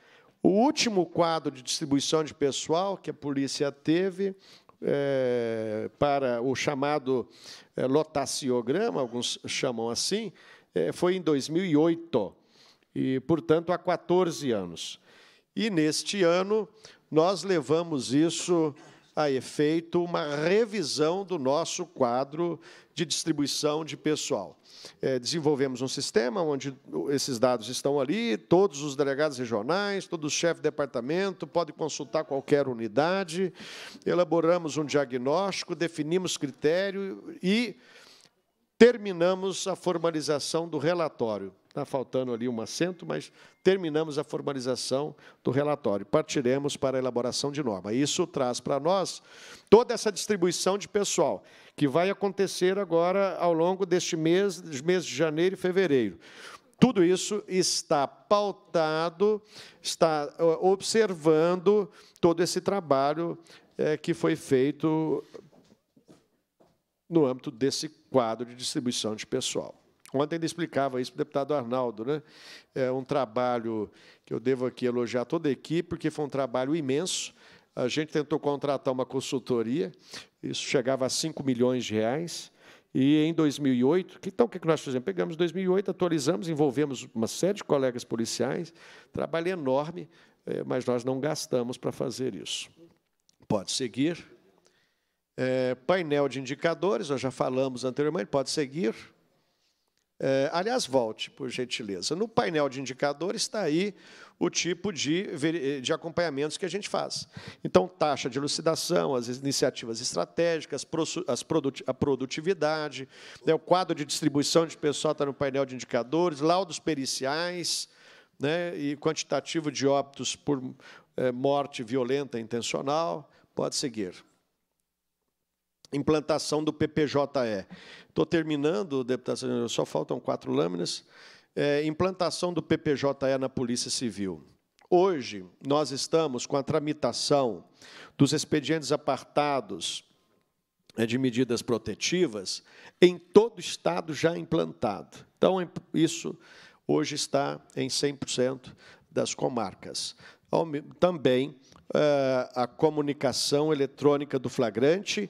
O último quadro de distribuição de pessoal que a polícia teve é, para o chamado é, lotaciograma, alguns chamam assim, é, foi em 2008, e, portanto, há 14 anos. E, neste ano, nós levamos isso a efeito é uma revisão do nosso quadro de distribuição de pessoal. É, desenvolvemos um sistema onde esses dados estão ali, todos os delegados regionais, todo o chefe de departamento pode consultar qualquer unidade, elaboramos um diagnóstico, definimos critério e terminamos a formalização do relatório. Está faltando ali um assento, mas terminamos a formalização do relatório. Partiremos para a elaboração de norma. Isso traz para nós toda essa distribuição de pessoal que vai acontecer agora ao longo deste mês, mês de janeiro e fevereiro. Tudo isso está pautado, está observando todo esse trabalho é, que foi feito no âmbito desse quadro de distribuição de pessoal. Ontem ainda explicava isso para o deputado Arnaldo. Né? É um trabalho que eu devo aqui elogiar toda a equipe, porque foi um trabalho imenso. A gente tentou contratar uma consultoria, isso chegava a 5 milhões de reais. E em 2008, então o que nós fizemos? Pegamos 2008, atualizamos, envolvemos uma série de colegas policiais, trabalho enorme, é, mas nós não gastamos para fazer isso. Pode seguir. É, painel de indicadores, nós já falamos anteriormente, pode seguir. Eh, aliás, volte, por gentileza. No painel de indicadores está aí o tipo de, eh, de acompanhamentos que a gente faz. Então, taxa de elucidação, as iniciativas estratégicas, as produt a produtividade, né, o quadro de distribuição de pessoal está no painel de indicadores, laudos periciais né, e quantitativo de óbitos por é, morte violenta intencional. Pode seguir implantação do PPJE. Estou terminando, deputado só faltam quatro lâminas. É, implantação do PPJE na Polícia Civil. Hoje, nós estamos com a tramitação dos expedientes apartados né, de medidas protetivas em todo o Estado já implantado. Então, é, isso hoje está em 100% das comarcas. Também é, a comunicação eletrônica do flagrante,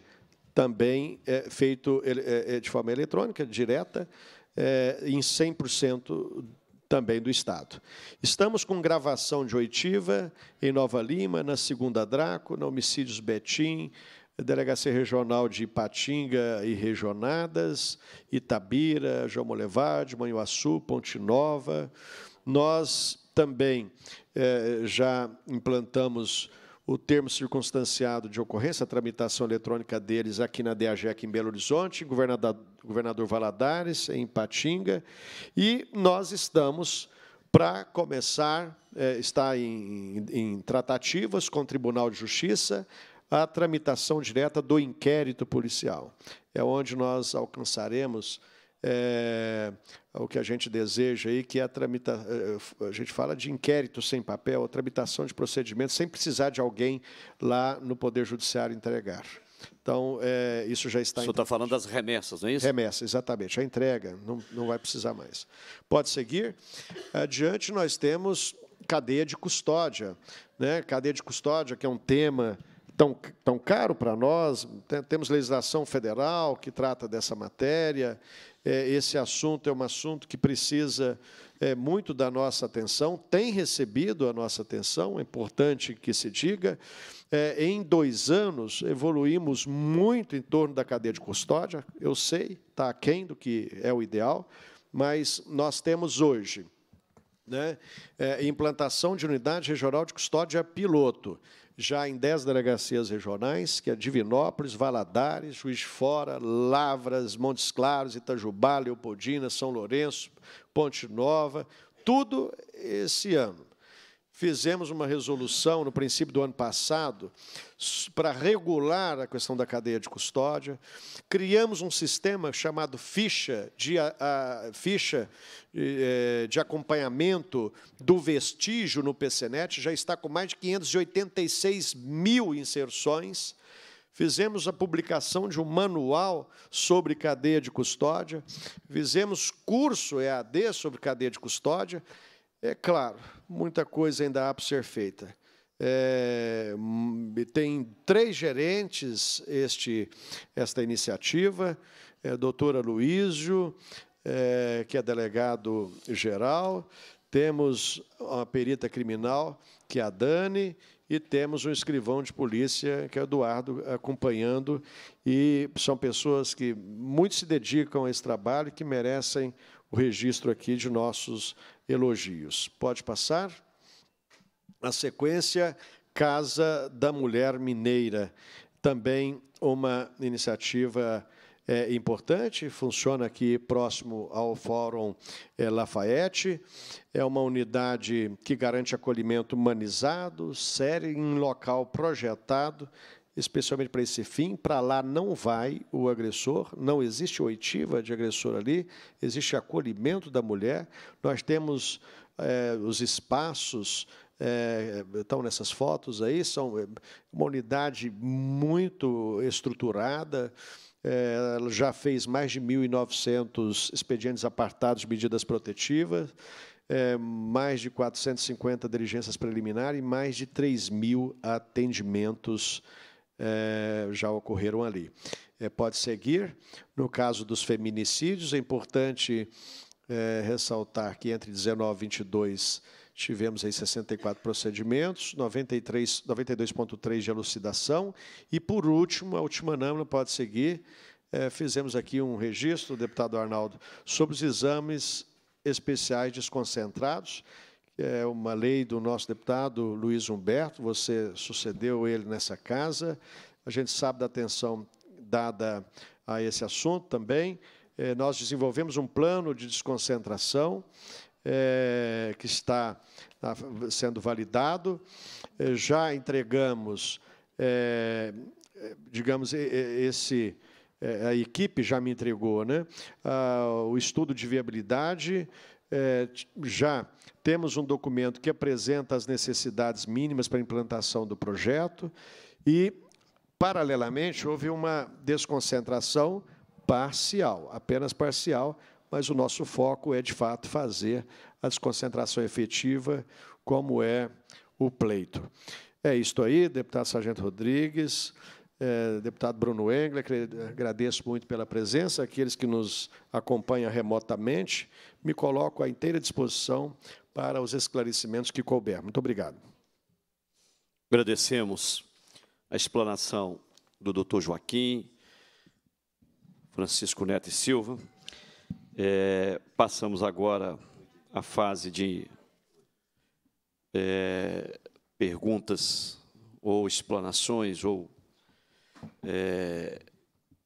também é feito é, é, de forma eletrônica, direta, é, em 100% também do Estado. Estamos com gravação de oitiva em Nova Lima, na Segunda Draco, na Homicídios Betim, Delegacia Regional de Ipatinga e Regionadas, Itabira, João Molevade, Manhuaçu, Ponte Nova. Nós também já implantamos o termo circunstanciado de ocorrência, a tramitação eletrônica deles aqui na DAGEC em Belo Horizonte, governador, governador Valadares, em Patinga, e nós estamos para começar, é, está em, em, em tratativas com o Tribunal de Justiça, a tramitação direta do inquérito policial. É onde nós alcançaremos é, o que a gente deseja aí, que é a tramitação. É, a gente fala de inquérito sem papel, a tramitação de procedimentos sem precisar de alguém lá no Poder Judiciário entregar. Então, é, isso já está... O senhor está falando das remessas, não é isso? Remessa, exatamente. A entrega, não, não vai precisar mais. Pode seguir. Adiante, nós temos cadeia de custódia. Né? Cadeia de custódia, que é um tema tão, tão caro para nós. Temos legislação federal que trata dessa matéria, é, esse assunto é um assunto que precisa é, muito da nossa atenção, tem recebido a nossa atenção, é importante que se diga. É, em dois anos, evoluímos muito em torno da cadeia de custódia, eu sei, está aquém do que é o ideal, mas nós temos hoje né, é, implantação de unidade regional de custódia piloto já em 10 delegacias regionais, que é Divinópolis, Valadares, Juiz de Fora, Lavras, Montes Claros, Itajubá, Leopoldina, São Lourenço, Ponte Nova, tudo esse ano fizemos uma resolução no princípio do ano passado para regular a questão da cadeia de custódia. Criamos um sistema chamado ficha de, a, a, ficha de, é, de acompanhamento do vestígio no PCNet, já está com mais de 586 mil inserções. Fizemos a publicação de um manual sobre cadeia de custódia, fizemos curso EAD sobre cadeia de custódia, é claro, muita coisa ainda há para ser feita. É, hum, tem três gerentes este, esta iniciativa, é, doutora Luísio, é, que é delegado geral, temos a perita criminal, que é a Dani, e temos um escrivão de polícia, que é o Eduardo, acompanhando, e são pessoas que muito se dedicam a esse trabalho e que merecem o registro aqui de nossos elogios. Pode passar? A sequência, Casa da Mulher Mineira. Também uma iniciativa é, importante, funciona aqui próximo ao Fórum é, Lafayette. É uma unidade que garante acolhimento humanizado, sério, em local projetado especialmente para esse fim. Para lá não vai o agressor, não existe oitiva de agressor ali, existe acolhimento da mulher. Nós temos é, os espaços é, estão nessas fotos aí, são eh, uma unidade muito estruturada. É, ela já fez mais de 1.900 expedientes apartados de medidas protetivas, é, mais de 450 diligências preliminares e mais de 3 mil atendimentos é, já ocorreram ali. É, pode seguir. No caso dos feminicídios, é importante é, ressaltar que entre 19 e 22 tivemos aí 64 procedimentos, 92,3 de elucidação e, por último, a última nâmina pode seguir. É, fizemos aqui um registro, deputado Arnaldo, sobre os exames especiais desconcentrados é uma lei do nosso deputado Luiz Humberto, você sucedeu ele nessa casa. A gente sabe da atenção dada a esse assunto também. É, nós desenvolvemos um plano de desconcentração é, que está tá sendo validado. É, já entregamos, digamos, esse a equipe já me entregou, né? Ah, o estudo de viabilidade, é, já temos um documento que apresenta as necessidades mínimas para a implantação do projeto e, paralelamente, houve uma desconcentração parcial, apenas parcial, mas o nosso foco é, de fato, fazer a desconcentração efetiva, como é o pleito. É isto aí, deputado Sargento Rodrigues. É, deputado Bruno Engler, agradeço muito pela presença, aqueles que nos acompanham remotamente, me coloco à inteira disposição para os esclarecimentos que couber. Muito obrigado. Agradecemos a explanação do doutor Joaquim, Francisco Neto e Silva. É, passamos agora à fase de é, perguntas ou explanações ou é,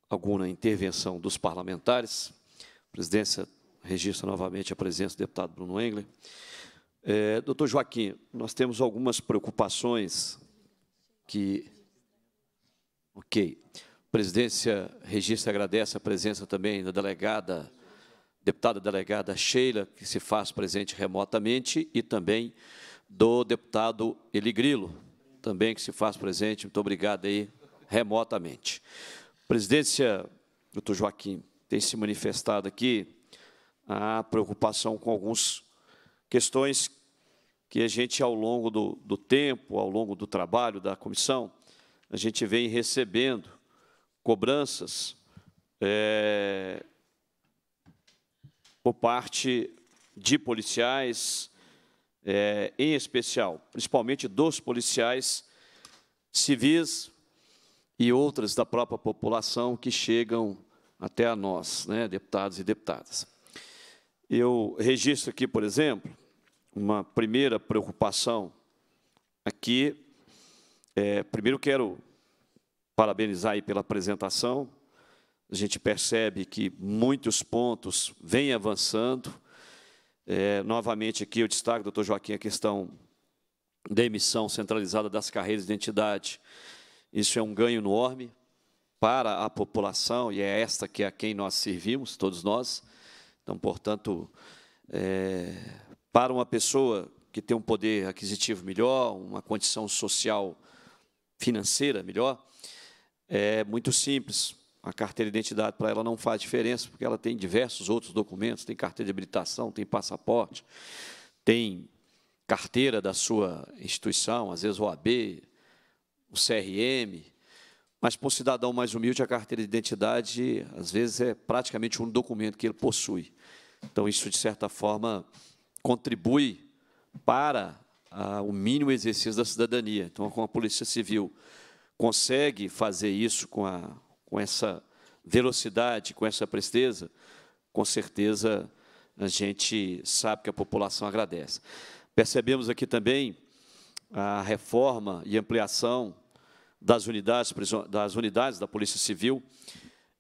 alguma intervenção dos parlamentares. A presidência registra novamente a presença do deputado Bruno Engler. É, doutor Joaquim, nós temos algumas preocupações que... Ok. A presidência registra e agradece a presença também da delegada, deputada delegada Sheila, que se faz presente remotamente, e também do deputado Eli Grilo, também que se faz presente. Muito obrigado aí remotamente. Presidência, doutor Joaquim, tem se manifestado aqui a preocupação com algumas questões que a gente, ao longo do, do tempo, ao longo do trabalho da comissão, a gente vem recebendo cobranças é, por parte de policiais, é, em especial, principalmente dos policiais civis e outras da própria população que chegam até a nós, né, deputados e deputadas. Eu registro aqui, por exemplo, uma primeira preocupação aqui. É, primeiro, quero parabenizar aí pela apresentação. A gente percebe que muitos pontos vêm avançando. É, novamente, aqui eu destaco, doutor Joaquim, a questão da emissão centralizada das carreiras de identidade, isso é um ganho enorme para a população e é esta que é a quem nós servimos, todos nós. Então, portanto, é, para uma pessoa que tem um poder aquisitivo melhor, uma condição social financeira melhor, é muito simples. A carteira de identidade para ela não faz diferença, porque ela tem diversos outros documentos, tem carteira de habilitação, tem passaporte, tem carteira da sua instituição, às vezes OAB, o CRM, mas para um cidadão mais humilde, a carteira de identidade, às vezes, é praticamente um documento que ele possui. Então, isso, de certa forma, contribui para a, ah, o mínimo exercício da cidadania. Então, como a Polícia Civil consegue fazer isso com, a, com essa velocidade, com essa presteza, com certeza a gente sabe que a população agradece. Percebemos aqui também a reforma e ampliação das unidades, das unidades da Polícia Civil,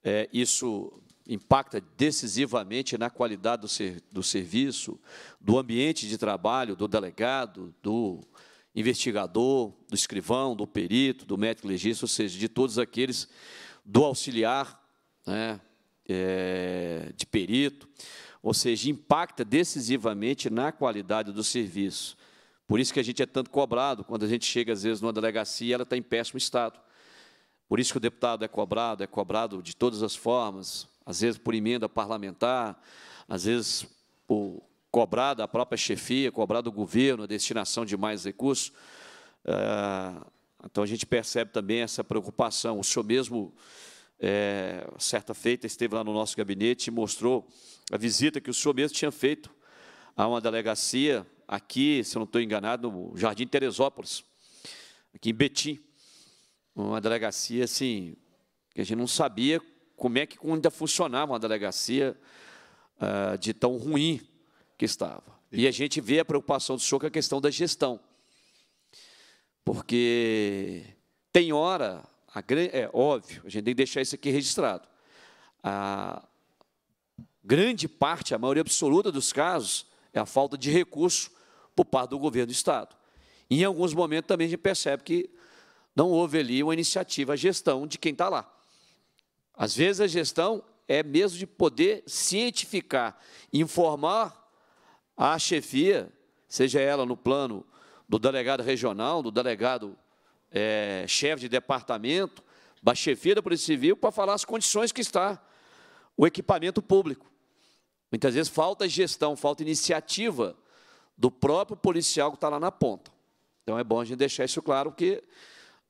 é, isso impacta decisivamente na qualidade do, ser, do serviço, do ambiente de trabalho do delegado, do investigador, do escrivão, do perito, do médico legista, ou seja, de todos aqueles, do auxiliar né, é, de perito, ou seja, impacta decisivamente na qualidade do serviço. Por isso que a gente é tanto cobrado quando a gente chega, às vezes, numa delegacia ela está em péssimo estado. Por isso que o deputado é cobrado, é cobrado de todas as formas, às vezes por emenda parlamentar, às vezes por cobrar a própria chefia, cobrado o governo a destinação de mais recursos. Ah, então, a gente percebe também essa preocupação. O senhor mesmo, é, certa feita, esteve lá no nosso gabinete e mostrou a visita que o senhor mesmo tinha feito a uma delegacia aqui, se eu não estou enganado, no Jardim Teresópolis, aqui em Betim. Uma delegacia, assim, que a gente não sabia como é que ainda funcionava uma delegacia uh, de tão ruim que estava. E a gente vê a preocupação do senhor com a questão da gestão. Porque tem hora, a, é óbvio, a gente tem que deixar isso aqui registrado. A grande parte, a maioria absoluta dos casos, é a falta de recurso por parte do governo do Estado. E, em alguns momentos também a gente percebe que não houve ali uma iniciativa, a gestão de quem está lá. Às vezes a gestão é mesmo de poder cientificar, informar a chefia, seja ela no plano do delegado regional, do delegado é, chefe de departamento, da chefia da Polícia Civil, para falar as condições que está o equipamento público. Muitas vezes falta gestão, falta iniciativa do próprio policial que está lá na ponta. Então é bom a gente deixar isso claro, que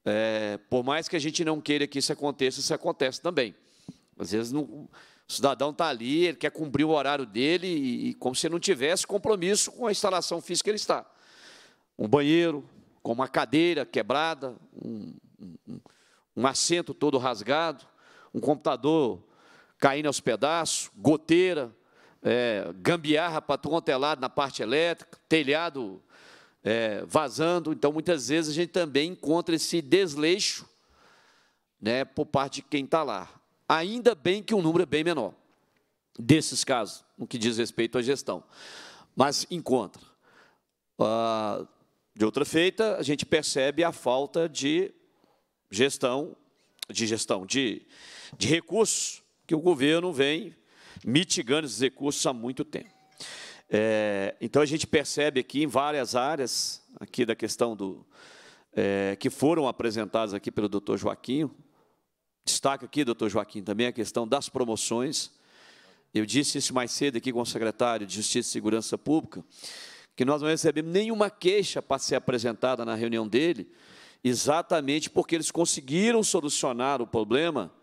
é, por mais que a gente não queira que isso aconteça, isso acontece também. Às vezes não, o cidadão está ali, ele quer cumprir o horário dele e, e, como se não tivesse compromisso com a instalação física que ele está. Um banheiro, com uma cadeira quebrada, um, um, um assento todo rasgado, um computador caindo aos pedaços, goteira, é, gambiarra para tudo é lado na parte elétrica, telhado é, vazando. Então, muitas vezes, a gente também encontra esse desleixo né, por parte de quem está lá. Ainda bem que o número é bem menor desses casos, no que diz respeito à gestão. Mas encontra. Ah, de outra feita, a gente percebe a falta de gestão, de gestão, de, de recursos que o governo vem mitigando esses recursos há muito tempo. É, então, a gente percebe aqui em várias áreas, aqui da questão do... É, que foram apresentadas aqui pelo doutor Joaquim, destaca aqui, doutor Joaquim, também a questão das promoções. Eu disse isso mais cedo aqui com o secretário de Justiça e Segurança Pública, que nós não recebemos nenhuma queixa para ser apresentada na reunião dele, exatamente porque eles conseguiram solucionar o problema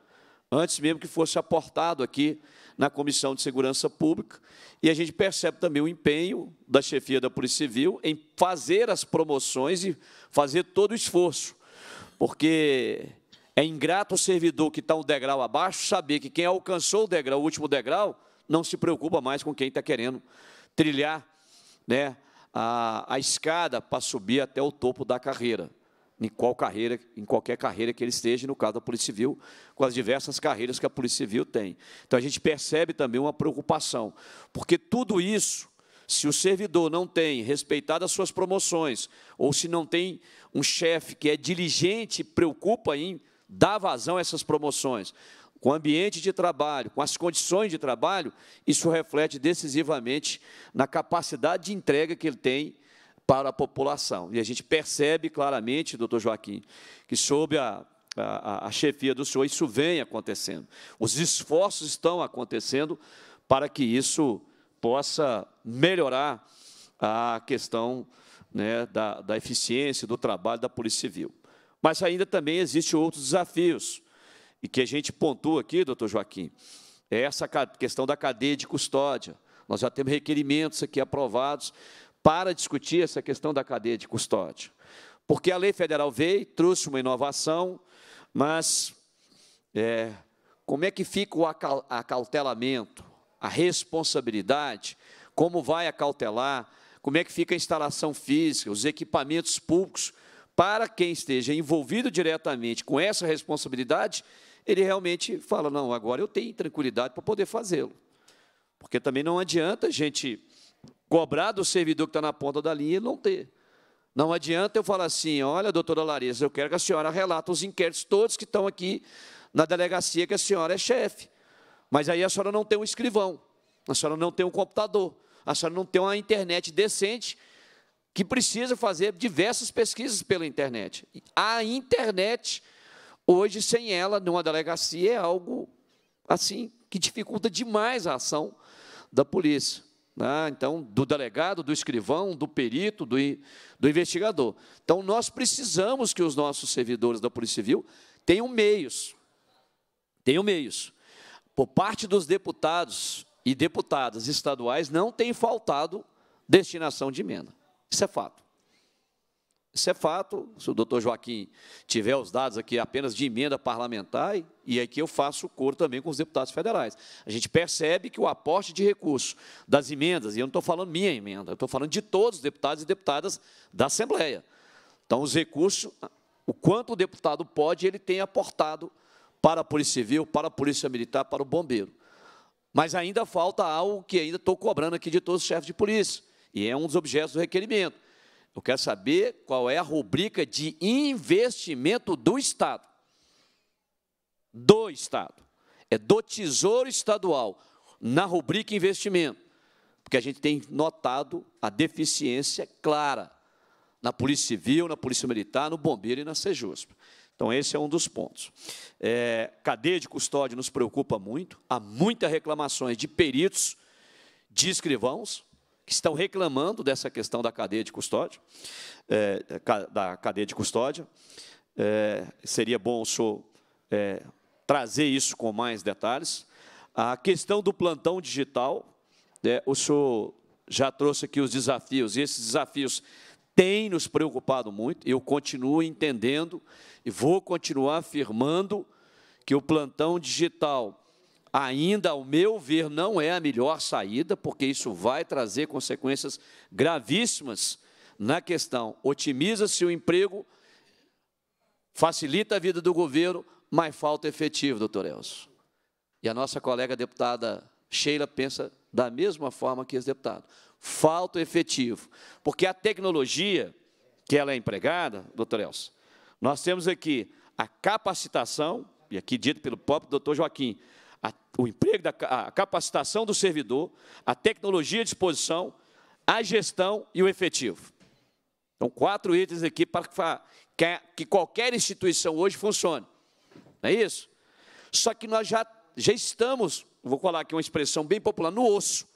antes mesmo que fosse aportado aqui na Comissão de Segurança Pública. E a gente percebe também o empenho da chefia da Polícia Civil em fazer as promoções e fazer todo o esforço, porque é ingrato o servidor que está um degrau abaixo saber que quem alcançou o degrau, o último degrau, não se preocupa mais com quem está querendo trilhar né, a, a escada para subir até o topo da carreira em, qual carreira, em qualquer carreira que ele esteja, no caso da Polícia Civil, com as diversas carreiras que a Polícia Civil tem. Então, a gente percebe também uma preocupação, porque tudo isso, se o servidor não tem respeitado as suas promoções, ou se não tem um chefe que é diligente e preocupa em dar vazão a essas promoções, com o ambiente de trabalho, com as condições de trabalho, isso reflete decisivamente na capacidade de entrega que ele tem para a população. E a gente percebe claramente, doutor Joaquim, que sob a, a, a chefia do senhor isso vem acontecendo. Os esforços estão acontecendo para que isso possa melhorar a questão né, da, da eficiência do trabalho da Polícia Civil. Mas ainda também existem outros desafios, e que a gente pontua aqui, doutor Joaquim, é essa questão da cadeia de custódia. Nós já temos requerimentos aqui aprovados para discutir essa questão da cadeia de custódia. Porque a lei federal veio, trouxe uma inovação, mas é, como é que fica o acautelamento, a responsabilidade, como vai acautelar, como é que fica a instalação física, os equipamentos públicos, para quem esteja envolvido diretamente com essa responsabilidade, ele realmente fala: não, agora eu tenho tranquilidade para poder fazê-lo. Porque também não adianta a gente cobrar do servidor que está na ponta da linha e não ter. Não adianta eu falar assim, olha, doutora Larissa, eu quero que a senhora relata os inquéritos todos que estão aqui na delegacia, que a senhora é chefe. Mas aí a senhora não tem um escrivão, a senhora não tem um computador, a senhora não tem uma internet decente que precisa fazer diversas pesquisas pela internet. A internet, hoje, sem ela, numa delegacia, é algo assim que dificulta demais a ação da polícia. Né? então, do delegado, do escrivão, do perito, do, do investigador. Então, nós precisamos que os nossos servidores da Polícia Civil tenham meios. Tenham meios. Por parte dos deputados e deputadas estaduais, não tem faltado destinação de emenda. Isso é fato. Isso é fato. Se o doutor Joaquim tiver os dados aqui apenas de emenda parlamentar, e aqui eu faço coro também com os deputados federais. A gente percebe que o aporte de recurso das emendas, e eu não estou falando minha emenda, eu estou falando de todos os deputados e deputadas da Assembleia. Então, os recursos, o quanto o deputado pode, ele tem aportado para a Polícia Civil, para a Polícia Militar, para o Bombeiro. Mas ainda falta algo que ainda estou cobrando aqui de todos os chefes de polícia, e é um dos objetos do requerimento eu quero saber qual é a rubrica de investimento do Estado. Do Estado. É do Tesouro Estadual, na rubrica investimento. Porque a gente tem notado a deficiência clara na Polícia Civil, na Polícia Militar, no Bombeiro e na Sejusp. Então, esse é um dos pontos. É, cadeia de custódia nos preocupa muito. Há muitas reclamações de peritos, de escrivãos, que estão reclamando dessa questão da cadeia de custódia, é, da cadeia de custódia. É, seria bom o senhor é, trazer isso com mais detalhes. A questão do plantão digital, é, o senhor já trouxe aqui os desafios, e esses desafios têm nos preocupado muito. Eu continuo entendendo e vou continuar afirmando que o plantão digital ainda, ao meu ver, não é a melhor saída, porque isso vai trazer consequências gravíssimas na questão. Otimiza-se o emprego, facilita a vida do governo, mas falta efetivo, doutor Elcio. E a nossa colega deputada Sheila pensa da mesma forma que esse deputado. Falta efetivo. Porque a tecnologia que ela é empregada, doutor Elcio, nós temos aqui a capacitação, e aqui dito pelo próprio doutor Joaquim, o emprego, a capacitação do servidor, a tecnologia à disposição, a gestão e o efetivo. Então, quatro itens aqui para que, que qualquer instituição hoje funcione. Não é isso? Só que nós já, já estamos, vou falar aqui uma expressão bem popular, no osso,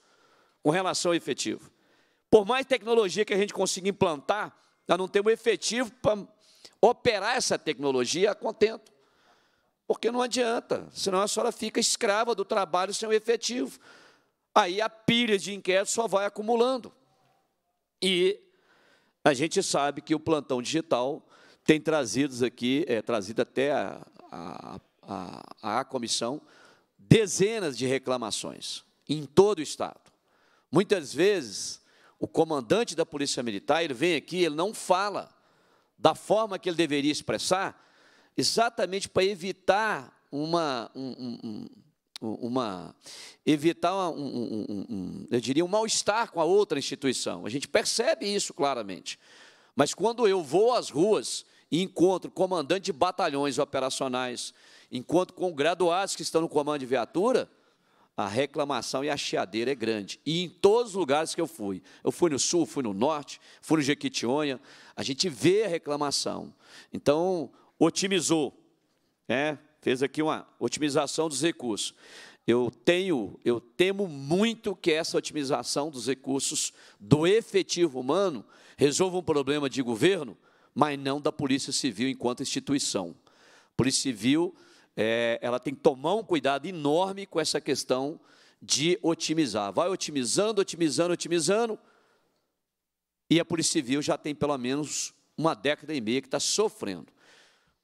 com relação ao efetivo. Por mais tecnologia que a gente consiga implantar, nós não temos efetivo para operar essa tecnologia a contento. Porque não adianta, senão a senhora fica escrava do trabalho sem o efetivo. Aí a pilha de inquéritos só vai acumulando. E a gente sabe que o plantão digital tem trazidos aqui, é, trazido até a, a, a, a comissão, dezenas de reclamações em todo o Estado. Muitas vezes, o comandante da Polícia Militar, ele vem aqui, ele não fala da forma que ele deveria expressar, exatamente para evitar uma, um, um, uma evitar um, eu diria um mal estar com a outra instituição. A gente percebe isso claramente. Mas quando eu vou às ruas e encontro comandante de batalhões operacionais, encontro com graduados que estão no comando de viatura, a reclamação e a chiadeira é grande. E em todos os lugares que eu fui, eu fui no sul, fui no norte, fui no Jequitinhonha, a gente vê a reclamação. Então, otimizou, né? fez aqui uma otimização dos recursos. Eu tenho, eu temo muito que essa otimização dos recursos do efetivo humano resolva um problema de governo, mas não da Polícia Civil enquanto instituição. A Polícia Civil, é, ela tem que tomar um cuidado enorme com essa questão de otimizar. Vai otimizando, otimizando, otimizando, e a Polícia Civil já tem pelo menos uma década e meia que está sofrendo.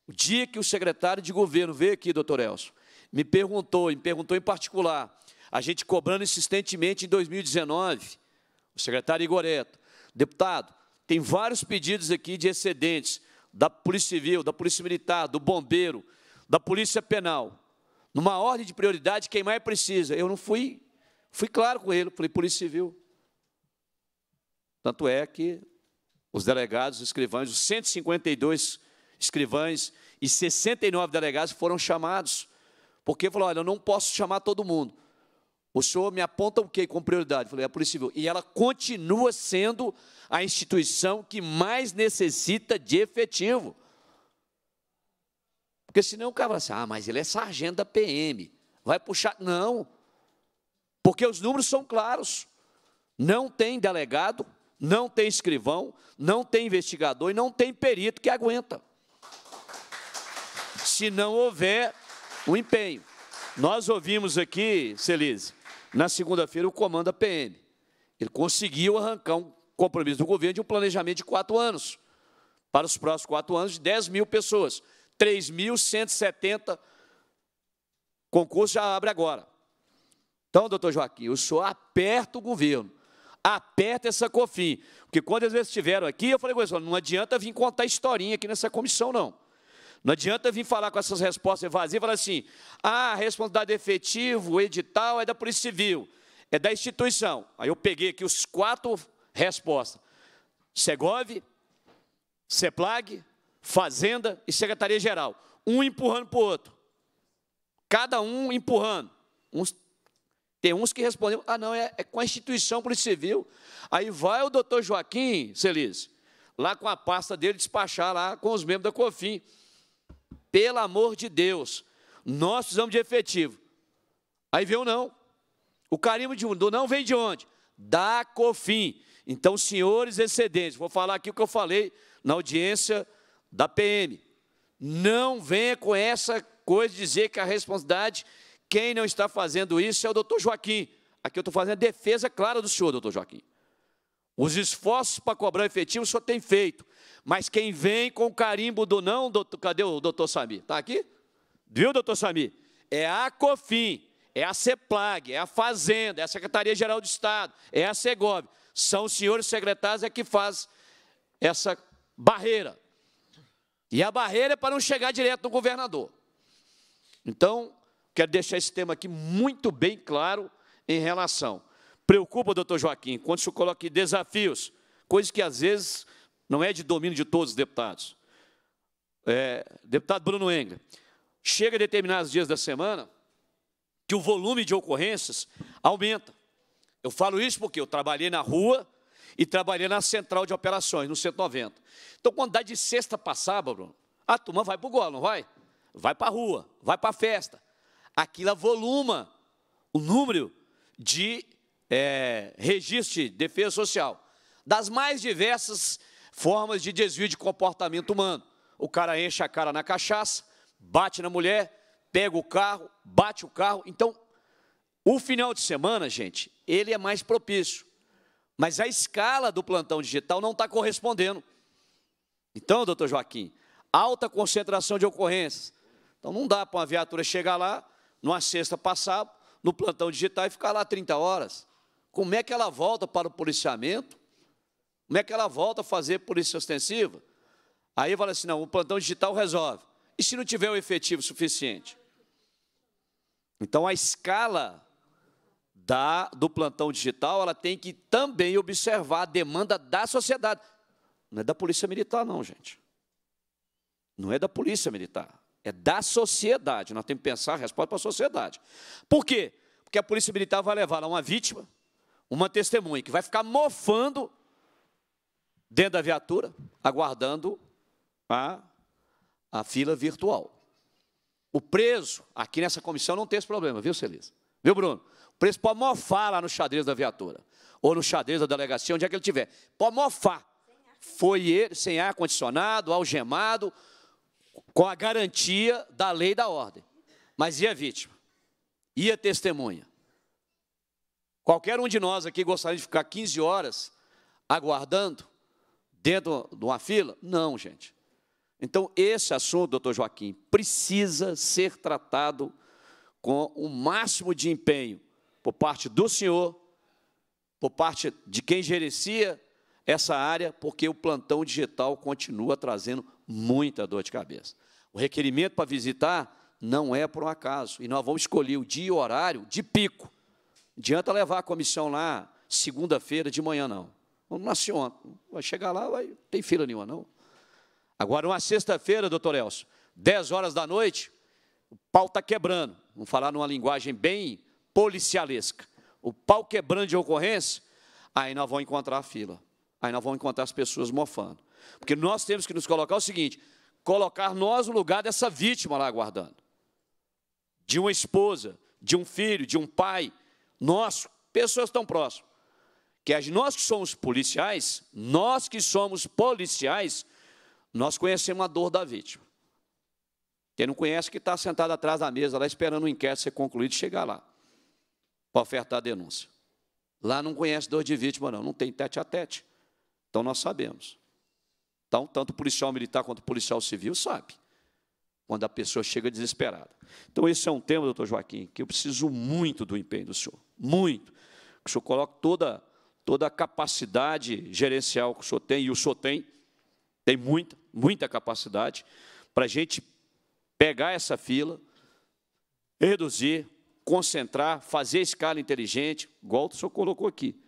O dia que o secretário de governo veio aqui, doutor Elcio, me perguntou, me perguntou em particular, a gente cobrando insistentemente em 2019, o secretário Igoreto, deputado, tem vários pedidos aqui de excedentes da Polícia Civil, da Polícia Militar, do Bombeiro, da Polícia Penal. Numa ordem de prioridade, quem mais precisa? Eu não fui, fui claro com ele, falei, Polícia Civil. Tanto é que os delegados, os escrivães, os 152 escrivães, e 69 delegados foram chamados, porque falou: olha, eu não posso chamar todo mundo. O senhor me aponta o quê com prioridade? Eu falei, a é Polícia Civil. E ela continua sendo a instituição que mais necessita de efetivo. Porque senão o cara fala assim, ah, mas ele é sargento da PM. Vai puxar. Não. Porque os números são claros. Não tem delegado, não tem escrivão, não tem investigador e não tem perito que aguenta se não houver o empenho. Nós ouvimos aqui, Celise, na segunda-feira, o comando da PM. Ele conseguiu arrancar um compromisso do governo de um planejamento de quatro anos, para os próximos quatro anos, de 10 mil pessoas. 3.170 concursos já abre agora. Então, doutor Joaquim, o senhor aperta o governo, aperta essa COFIM. Porque quando eles estiveram aqui, eu falei com eles, não adianta vir contar historinha aqui nessa comissão, não. Não adianta vir falar com essas respostas vazias e falar assim: ah, a responsabilidade é efetiva, o edital é da Polícia Civil, é da instituição. Aí eu peguei aqui os quatro respostas: Segov, Seplag, Fazenda e Secretaria Geral. Um empurrando para o outro. Cada um empurrando. Uns, tem uns que respondem: ah, não, é, é com a instituição Polícia Civil. Aí vai o doutor Joaquim Celis, lá com a pasta dele, despachar lá com os membros da COFIM pelo amor de Deus, nós precisamos de efetivo. Aí veio o não. O carimbo de, do não vem de onde? Da COFIM. Então, senhores excedentes, vou falar aqui o que eu falei na audiência da PM. Não venha com essa coisa de dizer que a responsabilidade, quem não está fazendo isso é o doutor Joaquim. Aqui eu estou fazendo a defesa clara do senhor, doutor Joaquim. Os esforços para cobrar efetivo só tem feito. Mas quem vem com o carimbo do não, doutor, cadê o doutor Sami? Está aqui? Viu, doutor Sami? É a COFIM, é a CEPLAG, é a Fazenda, é a Secretaria-Geral do Estado, é a SEGOV. São os senhores secretários é que faz essa barreira. E a barreira é para não chegar direto no governador. Então, quero deixar esse tema aqui muito bem claro em relação Preocupa, doutor Joaquim, quando se coloca desafios, coisa que às vezes não é de domínio de todos os deputados. É, deputado Bruno Enga chega a determinados dias da semana que o volume de ocorrências aumenta. Eu falo isso porque eu trabalhei na rua e trabalhei na central de operações, no 190. Então, quando dá de sexta para sábado, a turma vai para o gol, não vai? Vai para a rua, vai para a festa. Aquilo voluma o número de é, registre defesa social, das mais diversas formas de desvio de comportamento humano. O cara enche a cara na cachaça, bate na mulher, pega o carro, bate o carro. Então, o final de semana, gente, ele é mais propício. Mas a escala do plantão digital não está correspondendo. Então, doutor Joaquim, alta concentração de ocorrências. Então, não dá para uma viatura chegar lá, numa sexta passada, no plantão digital e ficar lá 30 horas. Como é que ela volta para o policiamento? Como é que ela volta a fazer polícia ostensiva? Aí fala assim: não, o plantão digital resolve. E se não tiver o efetivo suficiente? Então, a escala da, do plantão digital ela tem que também observar a demanda da sociedade. Não é da polícia militar, não, gente. Não é da polícia militar. É da sociedade. Nós temos que pensar a resposta para a sociedade. Por quê? Porque a polícia militar vai levar lá uma vítima, uma testemunha que vai ficar mofando dentro da viatura, aguardando a, a fila virtual. O preso, aqui nessa comissão, não tem esse problema, viu, Celisa? Viu, Bruno? O preso pode mofar lá no xadrez da viatura, ou no xadrez da delegacia, onde é que ele estiver. Pode mofar. Foi ele, sem ar-condicionado, algemado, com a garantia da lei e da ordem. Mas e a vítima? E a testemunha? Qualquer um de nós aqui gostaria de ficar 15 horas aguardando dentro de uma fila? Não, gente. Então, esse assunto, doutor Joaquim, precisa ser tratado com o máximo de empenho por parte do senhor, por parte de quem gerencia essa área, porque o plantão digital continua trazendo muita dor de cabeça. O requerimento para visitar não é por um acaso, e nós vamos escolher o dia e o horário de pico. Adianta levar a comissão lá segunda-feira de manhã, não. Não nasceu ontem. Vai chegar lá, vai, não tem fila nenhuma, não. Agora, uma sexta-feira, doutor Elcio, 10 horas da noite, o pau está quebrando. Vamos falar numa linguagem bem policialesca. O pau quebrando de ocorrência, aí nós vamos encontrar a fila. Aí nós vamos encontrar as pessoas mofando. Porque nós temos que nos colocar o seguinte: colocar nós no lugar dessa vítima lá aguardando. De uma esposa, de um filho, de um pai, nós, pessoas tão próximas, que nós que somos policiais, nós que somos policiais, nós conhecemos a dor da vítima. Quem não conhece, que está sentado atrás da mesa, lá esperando o inquérito ser concluído e chegar lá, para ofertar a denúncia. Lá não conhece dor de vítima, não, não tem tete a tete. Então nós sabemos. Então, tanto o policial militar quanto o policial civil sabe quando a pessoa chega desesperada. Então, esse é um tema, doutor Joaquim, que eu preciso muito do empenho do senhor muito. Que o senhor coloque toda, toda a capacidade gerencial que o senhor tem, e o senhor tem, tem muita, muita capacidade, para a gente pegar essa fila, reduzir, concentrar, fazer escala inteligente, igual o senhor colocou aqui.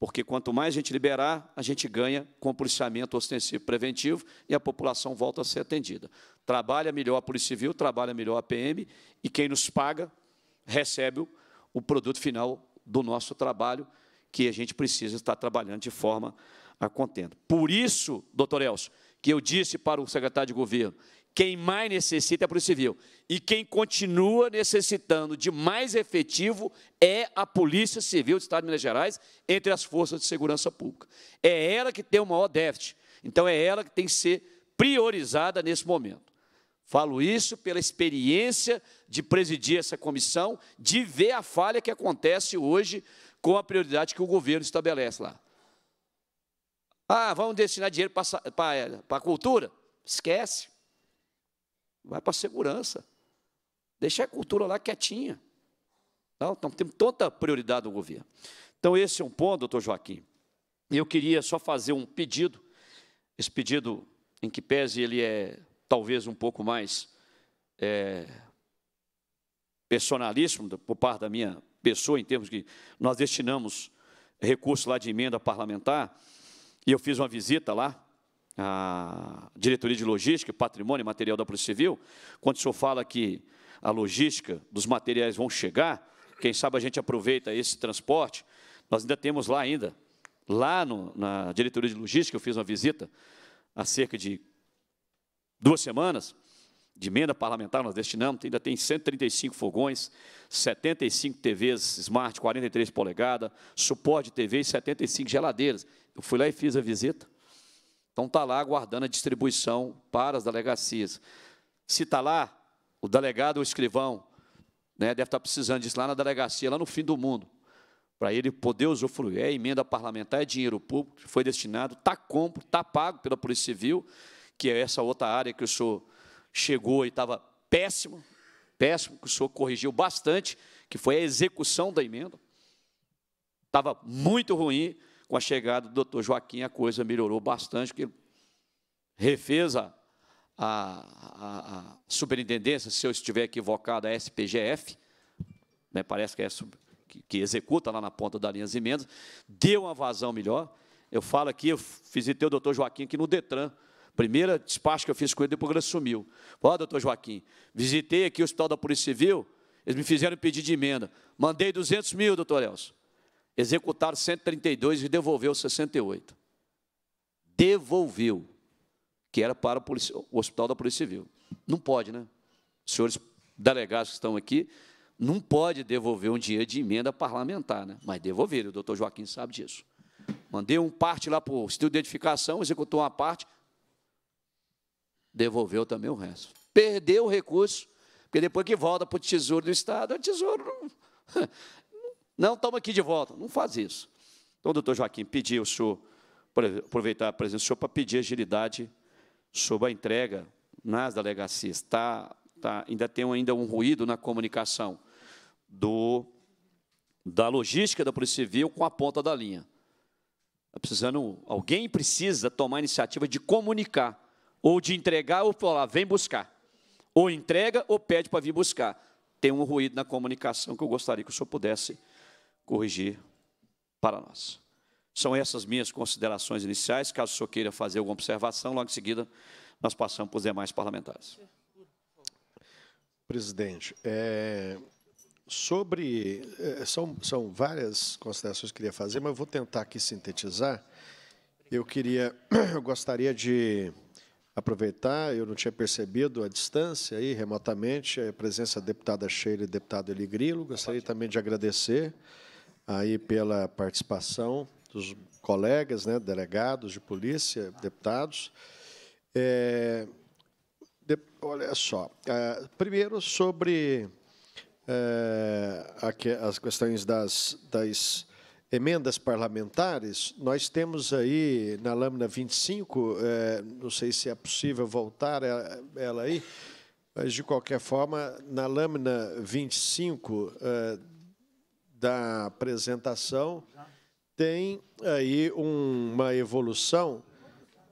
Porque quanto mais a gente liberar, a gente ganha com o policiamento ostensivo preventivo e a população volta a ser atendida. Trabalha melhor a Polícia Civil, trabalha melhor a PM e quem nos paga recebe o o produto final do nosso trabalho, que a gente precisa estar trabalhando de forma a Por isso, doutor Elcio, que eu disse para o secretário de governo, quem mais necessita é a Polícia Civil. E quem continua necessitando de mais efetivo é a Polícia Civil do Estado de Minas Gerais, entre as forças de segurança pública. É ela que tem o maior déficit. Então, é ela que tem que ser priorizada nesse momento. Falo isso pela experiência de presidir essa comissão, de ver a falha que acontece hoje com a prioridade que o governo estabelece lá. Ah, vamos destinar dinheiro para a eh, cultura? Esquece. Vai para a segurança. Deixa a cultura lá quietinha. Então, temos tanta prioridade no governo. Então, esse é um ponto, doutor Joaquim. Eu queria só fazer um pedido. Esse pedido, em que pese ele é talvez um pouco mais é, personalíssimo por parte da minha pessoa, em termos que nós destinamos recursos lá de emenda parlamentar, e eu fiz uma visita lá, à diretoria de logística, patrimônio e material da Polícia Civil, quando o senhor fala que a logística dos materiais vão chegar, quem sabe a gente aproveita esse transporte, nós ainda temos lá ainda, lá no, na diretoria de logística, eu fiz uma visita há cerca de duas semanas de emenda parlamentar nós destinamos, ainda tem 135 fogões, 75 TVs Smart, 43 polegadas, suporte de TV e 75 geladeiras. Eu fui lá e fiz a visita. Então está lá aguardando a distribuição para as delegacias. Se está lá, o delegado ou o escrivão né, deve estar tá precisando disso lá na delegacia, lá no fim do mundo, para ele poder usufruir. É emenda parlamentar, é dinheiro público, foi destinado, está compro, está pago pela Polícia Civil que é essa outra área que o senhor chegou e estava péssimo, péssimo, que o senhor corrigiu bastante, que foi a execução da emenda. Estava muito ruim, com a chegada do doutor Joaquim a coisa melhorou bastante, porque refez a, a, a, superintendência, se eu estiver equivocado, a SPGF, né, parece que é que, que executa lá na ponta da linha as emendas, deu uma vazão melhor. Eu falo aqui, eu visitei o doutor Joaquim aqui no Detran, Primeira despacho que eu fiz com ele, depois ele assumiu. Ó, oh, doutor Joaquim, visitei aqui o Hospital da Polícia Civil, eles me fizeram pedir de emenda. Mandei 200 mil, doutor Elcio. Executaram 132 e devolveu 68. Devolveu, que era para o Hospital da Polícia Civil. Não pode, né? Os senhores delegados que estão aqui, não pode devolver um dinheiro de emenda parlamentar, né? mas devolveram, o doutor Joaquim sabe disso. Mandei um parte lá para o Instituto de Edificação, executou uma parte, devolveu também o resto. Perdeu o recurso, porque depois que volta para o tesouro do Estado, o tesouro não, não toma aqui de volta, não faz isso. Então, doutor Joaquim, pedir o senhor, aproveitar a presença do senhor para pedir agilidade sobre a entrega nas delegacias. Tá, tá, ainda tem ainda um ruído na comunicação do, da logística da Polícia Civil com a ponta da linha. Tá precisando, alguém precisa tomar a iniciativa de comunicar ou de entregar ou falar, vem buscar. Ou entrega ou pede para vir buscar. Tem um ruído na comunicação que eu gostaria que o senhor pudesse corrigir para nós. São essas minhas considerações iniciais. Caso o senhor queira fazer alguma observação, logo em seguida nós passamos para os demais parlamentares. Presidente, é, sobre. É, são, são várias considerações que eu queria fazer, mas eu vou tentar aqui sintetizar. Eu queria. Eu gostaria de aproveitar, eu não tinha percebido a distância aí, remotamente, a presença da deputada Sheila e deputado Eli Grilo. Gostaria também de agradecer aí pela participação dos colegas, né, delegados de polícia, deputados. É, de, olha só, é, primeiro sobre é, aqui, as questões das, das emendas parlamentares, nós temos aí na lâmina 25, é, eh, não sei se é possível voltar ela aí, mas de qualquer forma, na lâmina 25 é, eh, da apresentação, tem aí uma evolução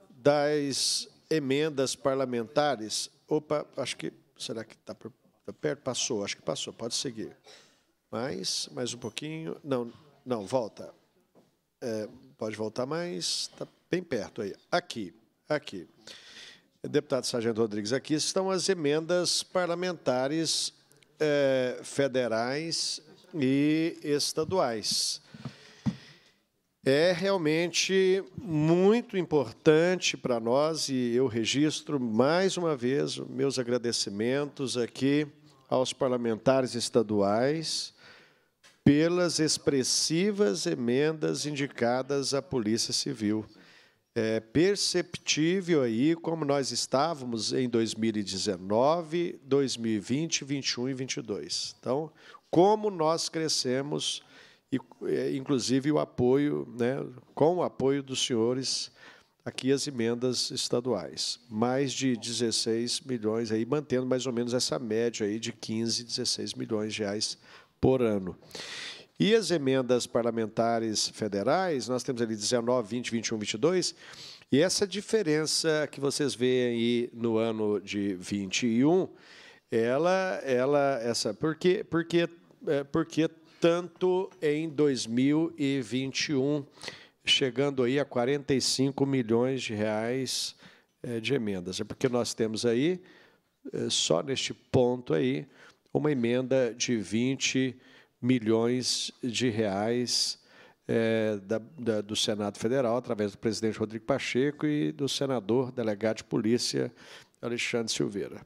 das emendas parlamentares. Opa, acho que. Será que está tá perto? Passou, acho que passou, pode seguir. Mais, mais um pouquinho. Não, não, volta. É, pode voltar mais, está bem perto aí. Aqui, aqui. Deputado Sargento Rodrigues, aqui estão as emendas parlamentares é, federais e estaduais. É realmente muito importante para nós e eu registro mais uma vez meus agradecimentos aqui aos parlamentares estaduais pelas expressivas emendas indicadas à Polícia Civil. É perceptível aí como nós estávamos em 2019, 2020, 21 e 22. Então, como nós crescemos, e, é, inclusive o apoio, né, com o apoio dos senhores, aqui as emendas estaduais, mais de 16 milhões aí, mantendo mais ou menos essa média aí de 15, 16 milhões de reais por ano. E as emendas parlamentares federais, nós temos ali 19, 20, 21, 22, e essa diferença que vocês veem aí no ano de 21, ela, ela, essa, que porque, é, porque tanto em 2021, chegando aí a 45 milhões de reais é, de emendas. É porque nós temos aí, é, só neste ponto aí, uma emenda de 20 milhões de reais é, da, da, do Senado Federal, através do presidente Rodrigo Pacheco e do senador delegado de polícia Alexandre Silveira.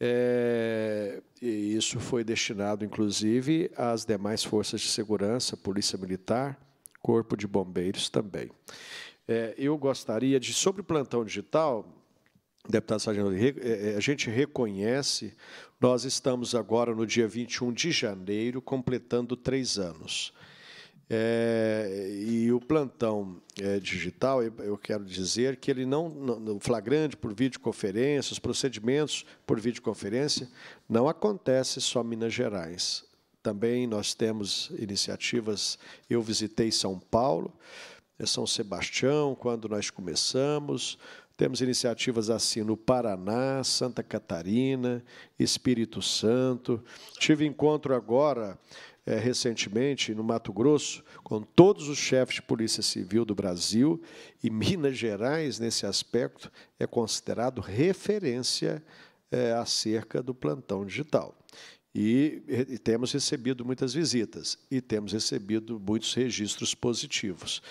É, isso foi destinado, inclusive, às demais forças de segurança, Polícia Militar, Corpo de Bombeiros também. É, eu gostaria de, sobre o plantão digital, deputado Sargento é, é, a gente reconhece nós estamos agora no dia 21 de janeiro, completando três anos. É, e o plantão é, digital, eu quero dizer que ele não, no flagrante por videoconferência, os procedimentos por videoconferência, não acontece só em Minas Gerais. Também nós temos iniciativas, eu visitei São Paulo, é são Sebastião, quando nós começamos, temos iniciativas assim no Paraná, Santa Catarina, Espírito Santo. Tive encontro agora, é, recentemente, no Mato Grosso, com todos os chefes de polícia civil do Brasil e Minas Gerais, nesse aspecto, é considerado referência é, acerca do plantão digital. E, e, temos recebido muitas visitas e temos recebido muitos registros positivos.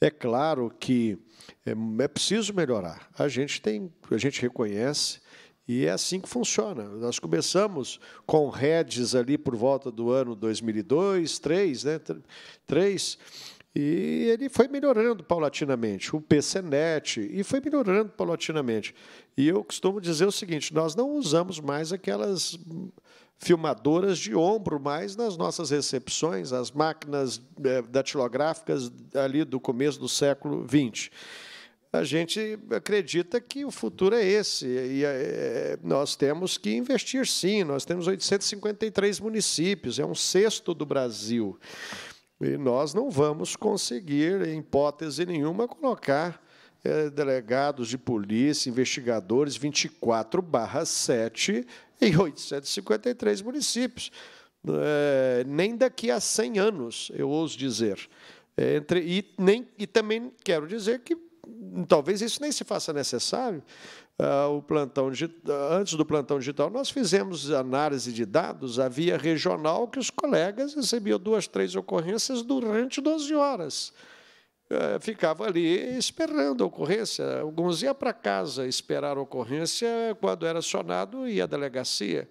É claro que é, é preciso melhorar. A gente tem, a gente reconhece e é assim que funciona. Nós começamos com redes ali por volta do ano 2002, 3, né? 3 e ele foi melhorando paulatinamente, o PCNet, e foi melhorando paulatinamente. E eu costumo dizer o seguinte: nós não usamos mais aquelas filmadoras de ombro, mas nas nossas recepções, as máquinas eh, datilográficas ali do começo do século XX. A gente acredita que o futuro é esse, e eh, nós temos que investir sim. Nós temos 853 municípios, é um sexto do Brasil. E nós não vamos conseguir, em hipótese nenhuma, colocar é, delegados de polícia, investigadores, 24 barra 7 em 853 municípios. É, nem daqui a 100 anos, eu ouso dizer. É, entre, e, nem, e também quero dizer que hum, talvez isso nem se faça necessário. Ah, o plantão antes do plantão digital, nós fizemos análise de dados à via regional que os colegas recebiam duas, três ocorrências durante 12 horas. É, ficava ali esperando a ocorrência. Alguns iam para casa esperar a ocorrência, quando era acionado, ia à delegacia.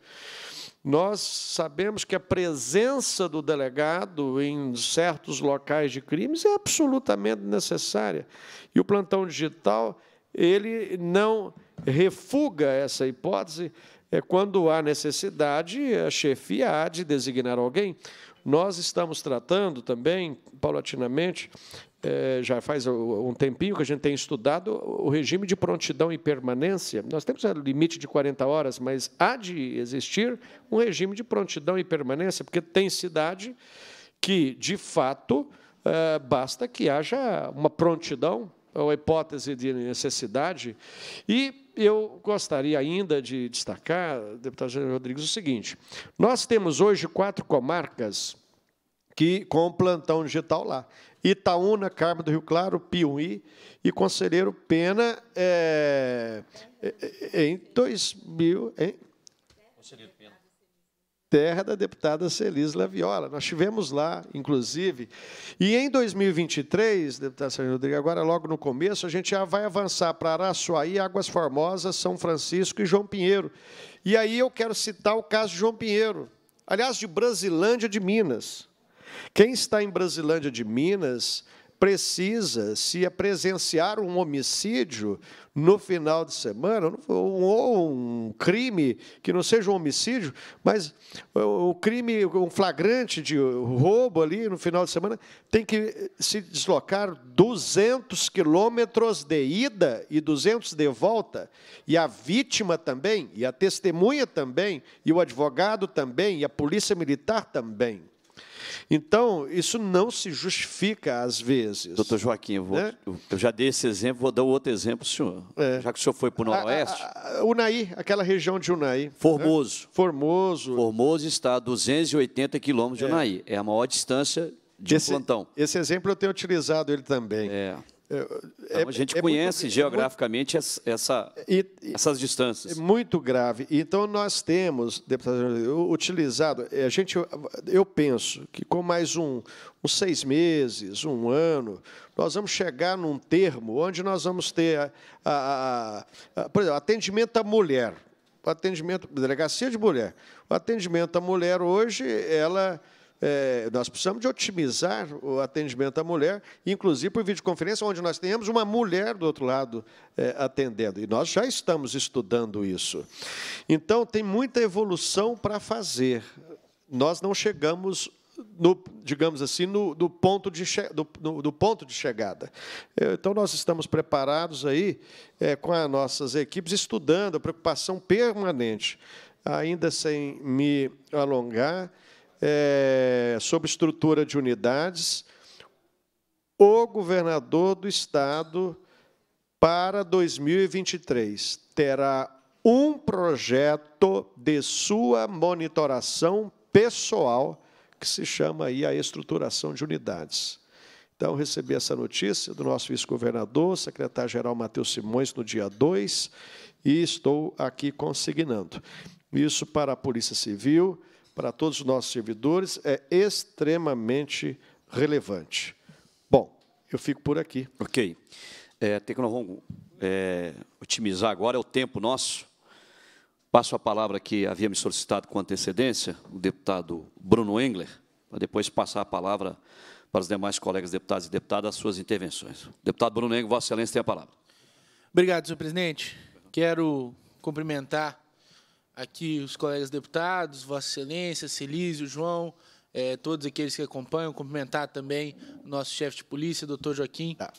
Nós sabemos que a presença do delegado em certos locais de crimes é absolutamente necessária. E o plantão digital, ele não refuga essa hipótese. É quando há necessidade, a chefia há de designar alguém. Nós estamos tratando também, paulatinamente, é, já faz um tempinho que a gente tem estudado o regime de prontidão e permanência. Nós temos o limite de 40 horas, mas há de existir um regime de prontidão e permanência, porque tem cidade que, de fato, é, basta que haja uma prontidão ou hipótese de necessidade. E eu gostaria ainda de destacar, deputado Rodrigues, o seguinte: nós temos hoje quatro comarcas que com plantão digital lá. Itaúna, Carmo do Rio Claro, Piuí e Conselheiro Pena é, é, é em 2000. Hein? Conselheiro Pena. Terra da deputada Celis Laviola. Nós estivemos lá, inclusive. E em 2023, deputada Sérgio Rodrigues, agora logo no começo, a gente já vai avançar para Araçuaí, Águas Formosas, São Francisco e João Pinheiro. E aí eu quero citar o caso de João Pinheiro. Aliás, de Brasilândia de Minas. Quem está em Brasilândia de Minas precisa, se presenciar um homicídio no final de semana, ou um crime que não seja um homicídio, mas o crime, um flagrante de roubo ali no final de semana, tem que se deslocar 200 quilômetros de ida e 200 de volta, e a vítima também, e a testemunha também, e o advogado também, e a polícia militar também. Então, isso não se justifica às vezes. Doutor Joaquim, eu, vou, né? eu já dei esse exemplo, vou dar outro exemplo senhor. É. Já que o senhor foi para o Noroeste. Unai, aquela região de Unai. Né? Formoso. Né? Formoso. Formoso está a 280 quilômetros de Unai. É. é a maior distância de esse, um plantão. Esse exemplo eu tenho utilizado ele também. É. Então, é, a gente é, conhece é muito, geograficamente muito, essa, e, essas distâncias. É muito grave. Então, nós temos, deputado, utilizado. É, a gente, eu penso que com mais um, uns seis meses, um ano, nós vamos chegar num termo onde nós vamos ter, a, a, a, por exemplo, atendimento à mulher. O atendimento, delegacia de mulher. O atendimento à mulher hoje, ela é, nós precisamos de otimizar o atendimento à mulher, inclusive por videoconferência, onde nós tenhamos uma mulher do outro lado é, atendendo. E nós já estamos estudando isso. Então, tem muita evolução para fazer. Nós não chegamos no, digamos assim, no, do, ponto de do, no, do, ponto de chegada. É, então, nós estamos preparados aí, é, com as nossas equipes, estudando a preocupação permanente. Ainda sem me alongar, é, sobre estrutura de unidades, o governador do Estado, para 2023, terá um projeto de sua monitoração pessoal, que se chama aí a estruturação de unidades. Então, recebi essa notícia do nosso vice-governador, secretário-geral Matheus Simões, no dia 2, e estou aqui consignando. Isso para a Polícia Civil, para todos os nossos servidores é extremamente relevante. Bom, eu fico por aqui. Ok. É, tem que nós é, otimizar agora, é o tempo nosso. Passo a palavra que havia me solicitado com antecedência, o deputado Bruno Engler, para depois passar a palavra para os demais colegas deputados e deputadas as suas intervenções. Deputado Bruno Engler, Vossa Excelência tem a palavra. Obrigado, senhor presidente. Quero cumprimentar aqui os colegas deputados, Vossa Excelência, Celísio, João, é, todos aqueles que acompanham, cumprimentar também o nosso chefe de polícia, doutor Joaquim. Tá.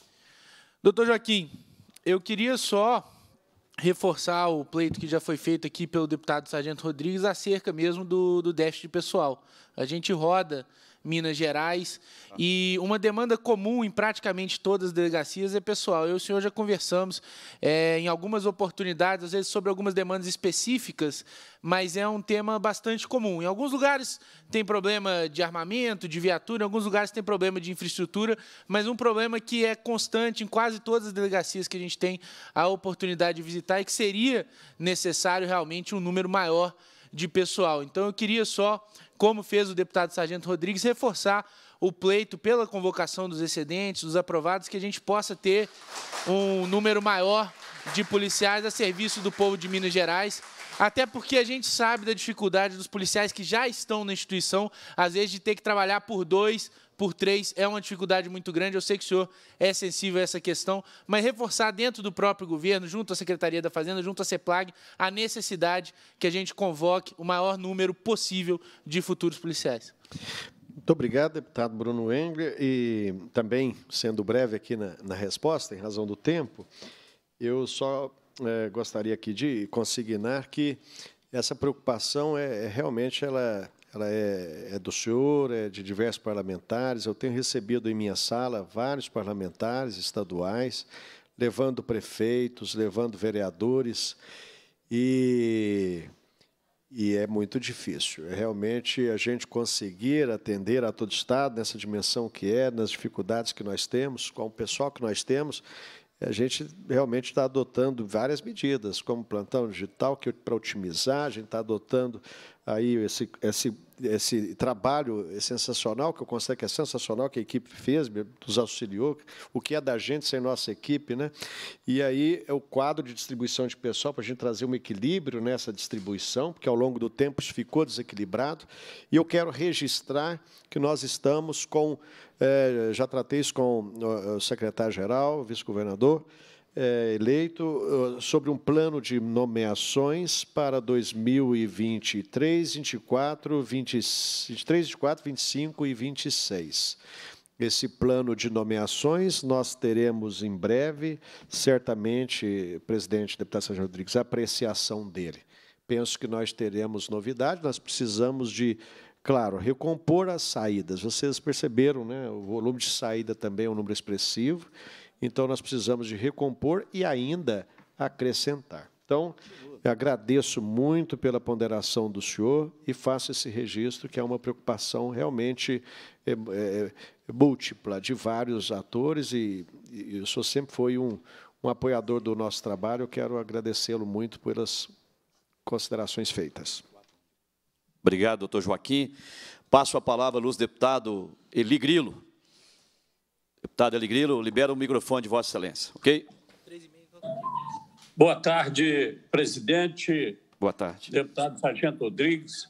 Doutor Joaquim, eu queria só reforçar o pleito que já foi feito aqui pelo deputado Sargento Rodrigues acerca mesmo do, do déficit pessoal. A gente roda Minas Gerais. Tá. E uma demanda comum em praticamente todas as delegacias é pessoal. Eu e o senhor já conversamos é, em algumas oportunidades, às vezes sobre algumas demandas específicas, mas é um tema bastante comum. Em alguns lugares tem problema de armamento, de viatura, em alguns lugares tem problema de infraestrutura, mas um problema que é constante em quase todas as delegacias que a gente tem a oportunidade de visitar e que seria necessário realmente um número maior de pessoal. Então eu queria só como fez o deputado Sargento Rodrigues, reforçar o pleito pela convocação dos excedentes, dos aprovados, que a gente possa ter um número maior de policiais a serviço do povo de Minas Gerais. Até porque a gente sabe da dificuldade dos policiais que já estão na instituição, às vezes, de ter que trabalhar por dois por três é uma dificuldade muito grande. Eu sei que o senhor é sensível a essa questão, mas reforçar dentro do próprio governo, junto à Secretaria da Fazenda, junto à CEPLAG, a necessidade que a gente convoque o maior número possível de futuros policiais. Muito obrigado, deputado Bruno Engler. E também, sendo breve aqui na, na resposta, em razão do tempo, eu só é, gostaria aqui de consignar que essa preocupação é, é realmente ela ela é, é, do senhor, é de diversos parlamentares. Eu tenho recebido em minha sala vários parlamentares estaduais, levando prefeitos, levando vereadores, e, e é muito difícil. É realmente a gente conseguir atender a todo Estado nessa dimensão que é, nas dificuldades que nós temos, com o pessoal que nós temos, a gente realmente está adotando várias medidas, como plantão digital, que é para otimizar, a gente está adotando aí esse, esse, esse trabalho é sensacional, que eu considero que é sensacional, que a equipe fez, nos auxiliou, o que é da gente sem nossa equipe. Né? E aí é o quadro de distribuição de pessoal, para a gente trazer um equilíbrio nessa distribuição, porque ao longo do tempo isso ficou desequilibrado. E eu quero registrar que nós estamos com, é, já tratei isso com eh, o secretário-geral, vice-governador, eh, eleito eh, sobre um plano de nomeações para 2023, 24, 20, 23, 24, 25 e 26. Esse plano de nomeações nós teremos em breve, certamente, presidente, deputado Sérgio Rodrigues, a apreciação dele. Penso que nós teremos novidade, nós precisamos de Claro, recompor as saídas. Vocês perceberam, né? O volume de saída também é um número expressivo. Então, nós precisamos de recompor e ainda acrescentar. Então, agradeço muito pela ponderação do senhor e faço esse registro, que é uma preocupação realmente é, é, múltipla de vários atores, e, e o senhor sempre foi um, um apoiador do nosso trabalho. Eu quero agradecê-lo muito pelas considerações feitas. Obrigado, doutor Joaquim. Passo a palavra ao deputado Eli Grilo. Deputado Eligrilo, libera o microfone de Vossa Excelência, ok? Boa tarde, presidente. Boa tarde. Deputado Sargento Rodrigues.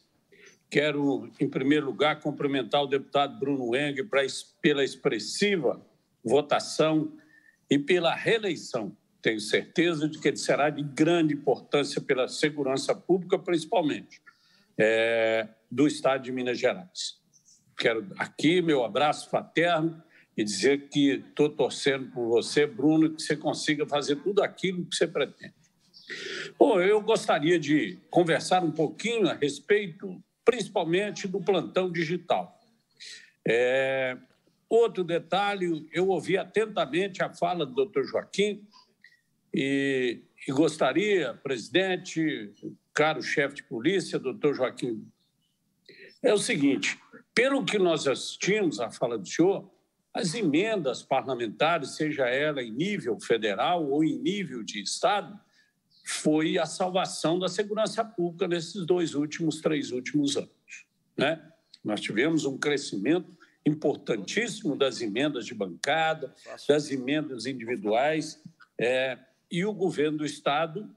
Quero, em primeiro lugar, cumprimentar o deputado Bruno Eng pela expressiva votação e pela reeleição. Tenho certeza de que ele será de grande importância pela segurança pública, principalmente é, do Estado de Minas Gerais. Quero aqui meu abraço fraterno e dizer que estou torcendo por você, Bruno, que você consiga fazer tudo aquilo que você pretende. Bom, eu gostaria de conversar um pouquinho a respeito, principalmente do plantão digital. É... Outro detalhe, eu ouvi atentamente a fala do Dr. Joaquim e, e gostaria, presidente, caro chefe de polícia, doutor Joaquim, é o seguinte: pelo que nós assistimos à fala do senhor, as emendas parlamentares, seja ela em nível federal ou em nível de Estado, foi a salvação da segurança pública nesses dois últimos, três últimos anos. Né? Nós tivemos um crescimento importantíssimo das emendas de bancada, das emendas individuais, é, e o governo do Estado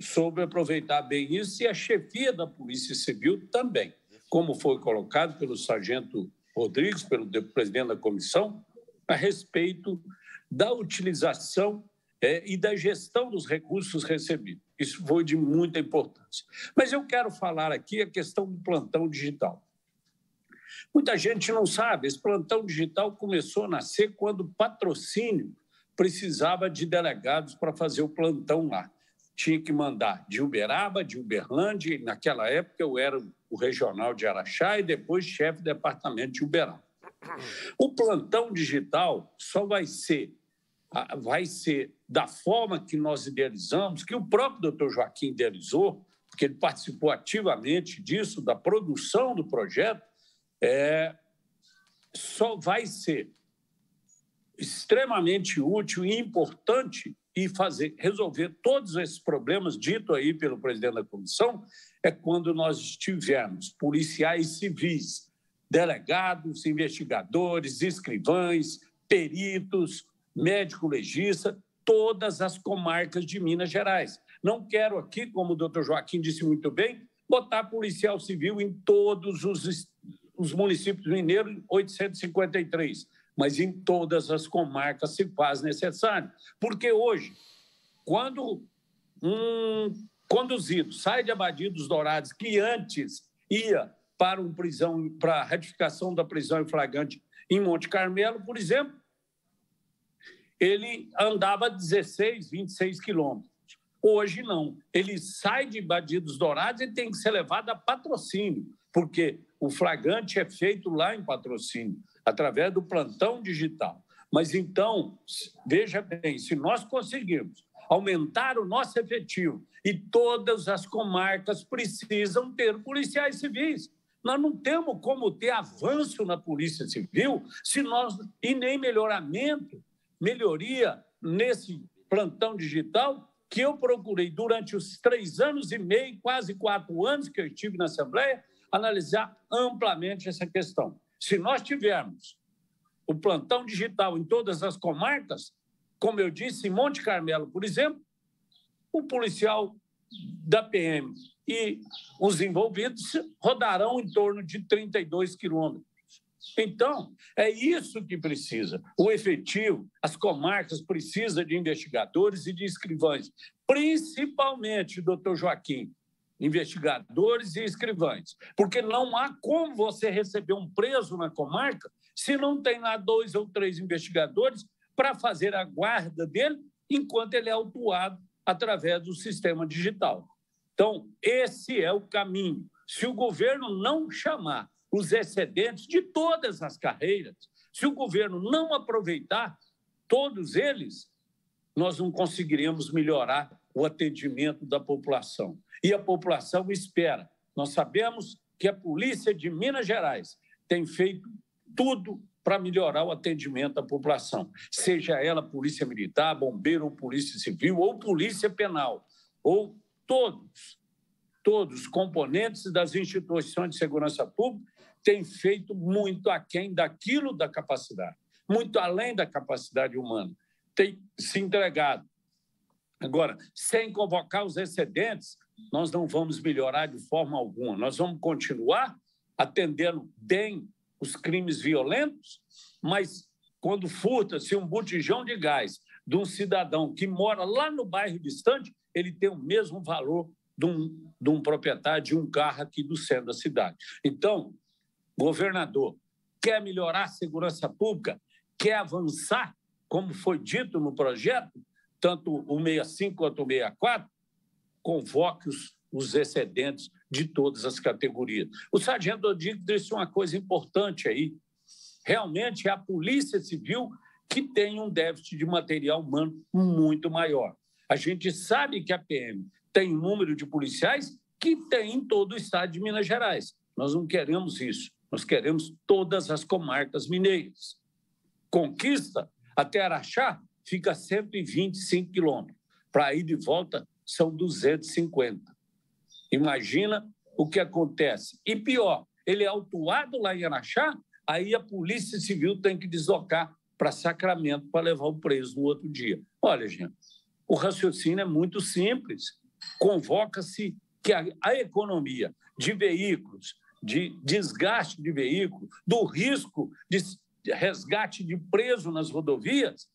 soube aproveitar bem isso, e a chefia da Polícia Civil também, como foi colocado pelo sargento Rodrigues, pelo presidente da comissão, a respeito da utilização é, e da gestão dos recursos recebidos. Isso foi de muita importância. Mas eu quero falar aqui a questão do plantão digital. Muita gente não sabe, esse plantão digital começou a nascer quando o patrocínio precisava de delegados para fazer o plantão lá. Tinha que mandar de Uberaba, de Uberlândia, naquela época eu era o regional de Araxá e depois chefe do departamento de Uberaba. O plantão digital só vai ser vai ser da forma que nós idealizamos, que o próprio doutor Joaquim idealizou, porque ele participou ativamente disso, da produção do projeto, é, só vai ser extremamente útil e importante e fazer resolver todos esses problemas dito aí pelo presidente da comissão é quando nós tivermos policiais civis, delegados, investigadores, escrivães, peritos, médico legista, todas as comarcas de Minas Gerais. Não quero aqui, como o doutor Joaquim disse muito bem, botar policial civil em todos os, os municípios mineiros, 853 mas em todas as comarcas se faz necessário. Porque hoje, quando um conduzido sai de Abadia dos Dourados, que antes ia para um prisão para a ratificação da prisão em flagrante em Monte Carmelo, por exemplo, ele andava 16, 26 quilômetros. Hoje não. Ele sai de Badidos Dourados e tem que ser levado a patrocínio, porque o flagrante é feito lá em patrocínio através do plantão digital. Mas então, veja bem, se nós conseguirmos aumentar o nosso efetivo e todas as comarcas precisam ter policiais civis. Nós não temos como ter avanço na Polícia Civil se nós e nem melhoramento, melhoria nesse plantão digital que eu procurei durante os três anos e meio, quase quatro anos que eu estive na Assembleia, analisar amplamente essa questão. Se nós tivermos o plantão digital em todas as comarcas, como eu disse, em Monte Carmelo, por exemplo, o policial da PM e os envolvidos rodarão em torno de 32 quilômetros. Então, é isso que precisa. O efetivo, as comarcas precisam de investigadores e de escrivães, principalmente, doutor Joaquim, investigadores e escrivães. Porque não há como você receber um preso na comarca se não tem lá dois ou três investigadores para fazer a guarda dele enquanto ele é autuado através do sistema digital. Então, esse é o caminho. Se o governo não chamar os excedentes de todas as carreiras, se o governo não aproveitar todos eles, nós não conseguiremos melhorar o atendimento da população. E a população espera. Nós sabemos que a polícia de Minas Gerais tem feito tudo para melhorar o atendimento da população, seja ela polícia militar, bombeiro, ou polícia civil ou polícia penal, ou todos, todos os componentes das instituições de segurança pública têm feito muito aquém daquilo da capacidade, muito além da capacidade humana, tem se entregado Agora, sem convocar os excedentes, nós não vamos melhorar de forma alguma. Nós vamos continuar atendendo bem os crimes violentos, mas quando furta-se um botijão de gás de um cidadão que mora lá no bairro distante, ele tem o mesmo valor de um, de um proprietário de um carro aqui do centro da cidade. Então, governador, quer melhorar a segurança pública? Quer avançar, como foi dito no projeto? tanto o 65 quanto o 64, convoque os, os excedentes de todas as categorias. O sargento Rodrigues disse uma coisa importante aí. Realmente é a Polícia Civil que tem um déficit de material humano muito maior. A gente sabe que a PM tem um número de policiais que tem em todo o estado de Minas Gerais. Nós não queremos isso. Nós queremos todas as comarcas mineiras. Conquista até Araxá fica 125 quilômetros. Para ir de volta, são 250. Imagina o que acontece. E pior, ele é autuado lá em Araxá, aí a Polícia Civil tem que deslocar para Sacramento para levar o preso no outro dia. Olha, gente, o raciocínio é muito simples. Convoca-se que a, a, economia de veículos, de desgaste de veículos, do risco de resgate de preso nas rodovias,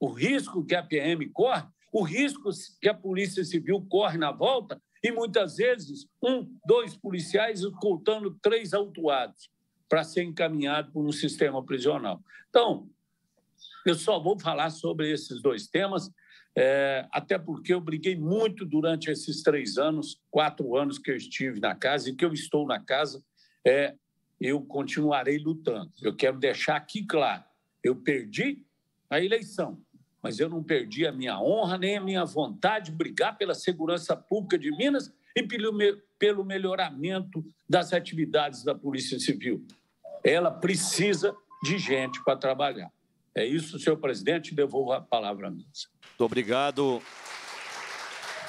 o risco que a PM corre, o risco que a Polícia Civil corre na volta, e muitas vezes um, dois policiais escoltando três autuados para ser encaminhado por um sistema prisional. Então, eu só vou falar sobre esses dois temas, é, até porque eu briguei muito durante esses três anos, quatro anos que eu estive na casa e que eu estou na casa, é, eu continuarei lutando. Eu quero deixar aqui claro: eu perdi a eleição, mas eu não perdi a minha honra nem a minha vontade de brigar pela segurança pública de Minas e pelo, me, pelo melhoramento das atividades da Polícia Civil. Ela precisa de gente para trabalhar. É isso, senhor presidente, devolvo a palavra a mim. Muito obrigado,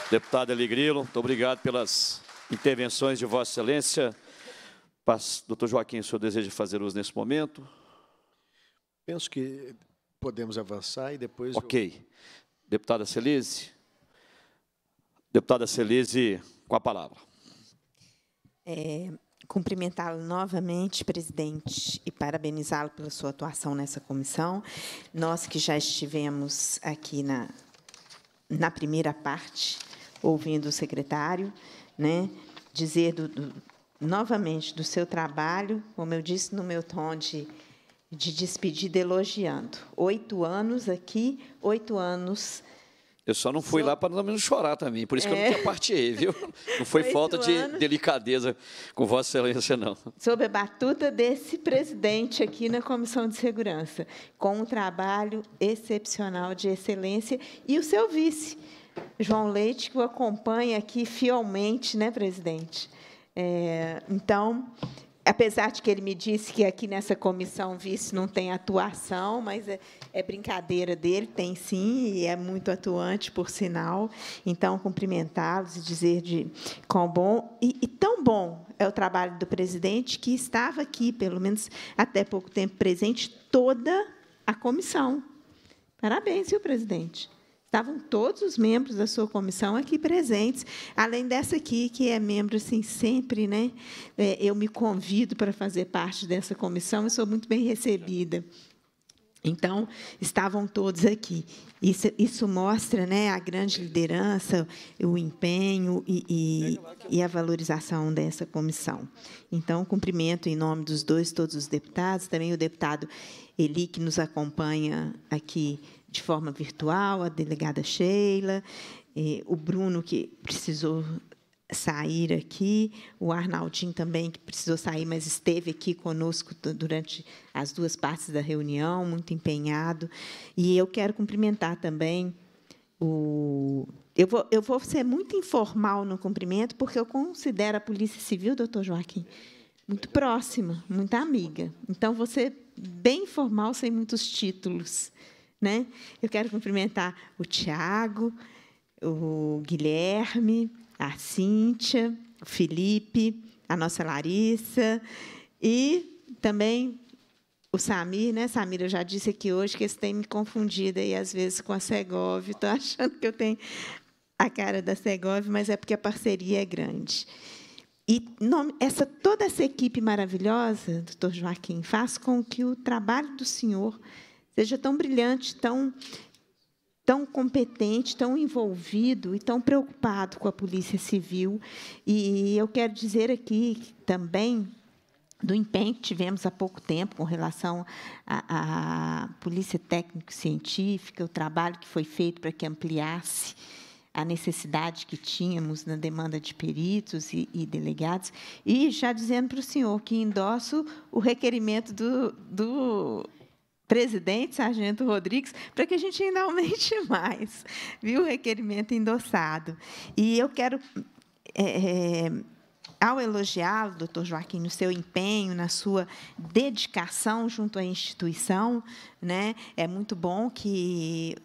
deputado Eligrilo. Muito obrigado pelas intervenções de Vossa Excelência. Doutor Joaquim, o senhor deseja fazer uso nesse momento? Penso que Podemos avançar e depois. Ok. Eu... Deputada Celise. Deputada Celise, com a palavra. É, cumprimentá-lo novamente, presidente, e parabenizá-lo pela sua atuação nessa comissão. Nós que já estivemos aqui na, na primeira parte, ouvindo o secretário, né, dizer do, do, novamente do seu trabalho, como eu disse no meu tom de de despedida elogiando. Oito anos aqui, oito anos. Eu só não fui lá para não menos chorar também, por isso é. que eu não é. te apartei, viu? Não foi falta de anos. delicadeza com Vossa Excelência, não. Sob a batuta desse presidente aqui na Comissão de Segurança, com um trabalho excepcional de excelência, e o seu vice, João Leite, que o acompanha aqui fielmente, né, presidente? É, então, apesar de que ele me disse que aqui nessa comissão vice não tem atuação, mas é, é, brincadeira dele, tem sim, e é muito atuante, por sinal. Então, cumprimentá-los e dizer de quão bom e, e, tão bom é o trabalho do presidente que estava aqui, pelo menos até pouco tempo presente, toda a comissão. Parabéns, viu, presidente? Estavam todos os membros da sua comissão aqui presentes, além dessa aqui, que é membro assim sempre, né? É, eu me convido para fazer parte dessa comissão e sou muito bem recebida. Então, estavam todos aqui. Isso, isso mostra né, a grande liderança, o empenho e, e, e, a valorização dessa comissão. Então, cumprimento em nome dos dois, todos os deputados, também o deputado Eli, que nos acompanha aqui de forma virtual, a delegada Sheila, eh, o Bruno, que precisou sair aqui, o Arnaldinho também, que precisou sair, mas esteve aqui conosco durante as duas partes da reunião, muito empenhado. E eu quero cumprimentar também o. Eu vou, eu vou ser muito informal no cumprimento, porque eu considero a Polícia Civil, doutor Joaquim, muito próxima, muito amiga. Então, você bem formal, sem muitos títulos. Né? Eu quero cumprimentar o Tiago, o Guilherme, a Cíntia, o Felipe, a nossa Larissa e também o Samir, né? Samir, eu já disse aqui hoje que eles têm me confundido aí às vezes com a Segov. Estou achando que eu tenho a cara da Segov, mas é porque a parceria é grande. E essa, toda essa equipe maravilhosa, doutor Joaquim, faz com que o trabalho do senhor Seja tão brilhante, tão, tão competente, tão envolvido e tão preocupado com a Polícia Civil. E eu quero dizer aqui também do empenho que tivemos há pouco tempo com relação à, à Polícia Técnico-Científica, o trabalho que foi feito para que ampliasse a necessidade que tínhamos na demanda de peritos e, e, delegados, e já dizendo para o senhor que endosso o requerimento do, do presidente, Sargento Rodrigues, para que a gente ainda aumente mais, viu? O requerimento endossado. E eu quero. É, é, ao elogiá-lo, doutor Joaquim, no seu empenho, na sua dedicação junto à instituição, né, é muito bom que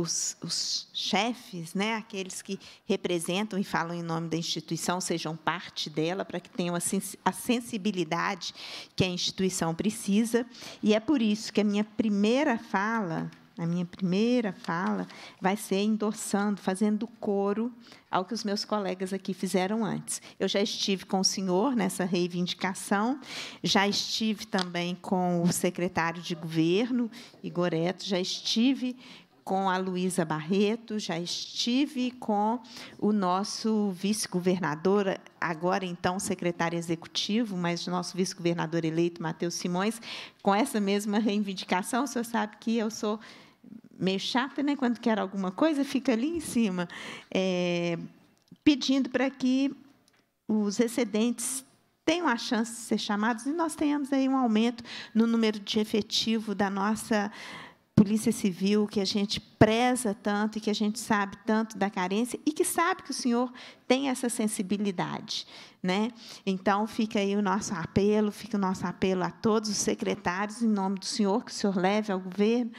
os, os, chefes, né, aqueles que representam e falam em nome da instituição, sejam parte dela, para que tenham a sensibilidade que a instituição precisa. E é por isso que a minha primeira fala, a minha primeira fala, vai ser endossando, fazendo coro ao que os meus colegas aqui fizeram antes. Eu já estive com o senhor nessa reivindicação, já estive também com o secretário de governo, Igoreto, já estive com a Luísa Barreto, já estive com o nosso vice-governador, agora então secretário executivo, mas nosso vice-governador eleito, Matheus Simões, com essa mesma reivindicação. O senhor sabe que eu sou meio chata, né? quando quer alguma coisa, fica ali em cima, é, pedindo para que os excedentes tenham a chance de ser chamados e nós tenhamos aí um aumento no número de efetivo da nossa Polícia Civil, que a gente preza tanto e que a gente sabe tanto da carência e que sabe que o senhor tem essa sensibilidade. Né? Então, fica aí o nosso apelo, fica o nosso apelo a todos os secretários, em nome do senhor, que o senhor leve ao governo.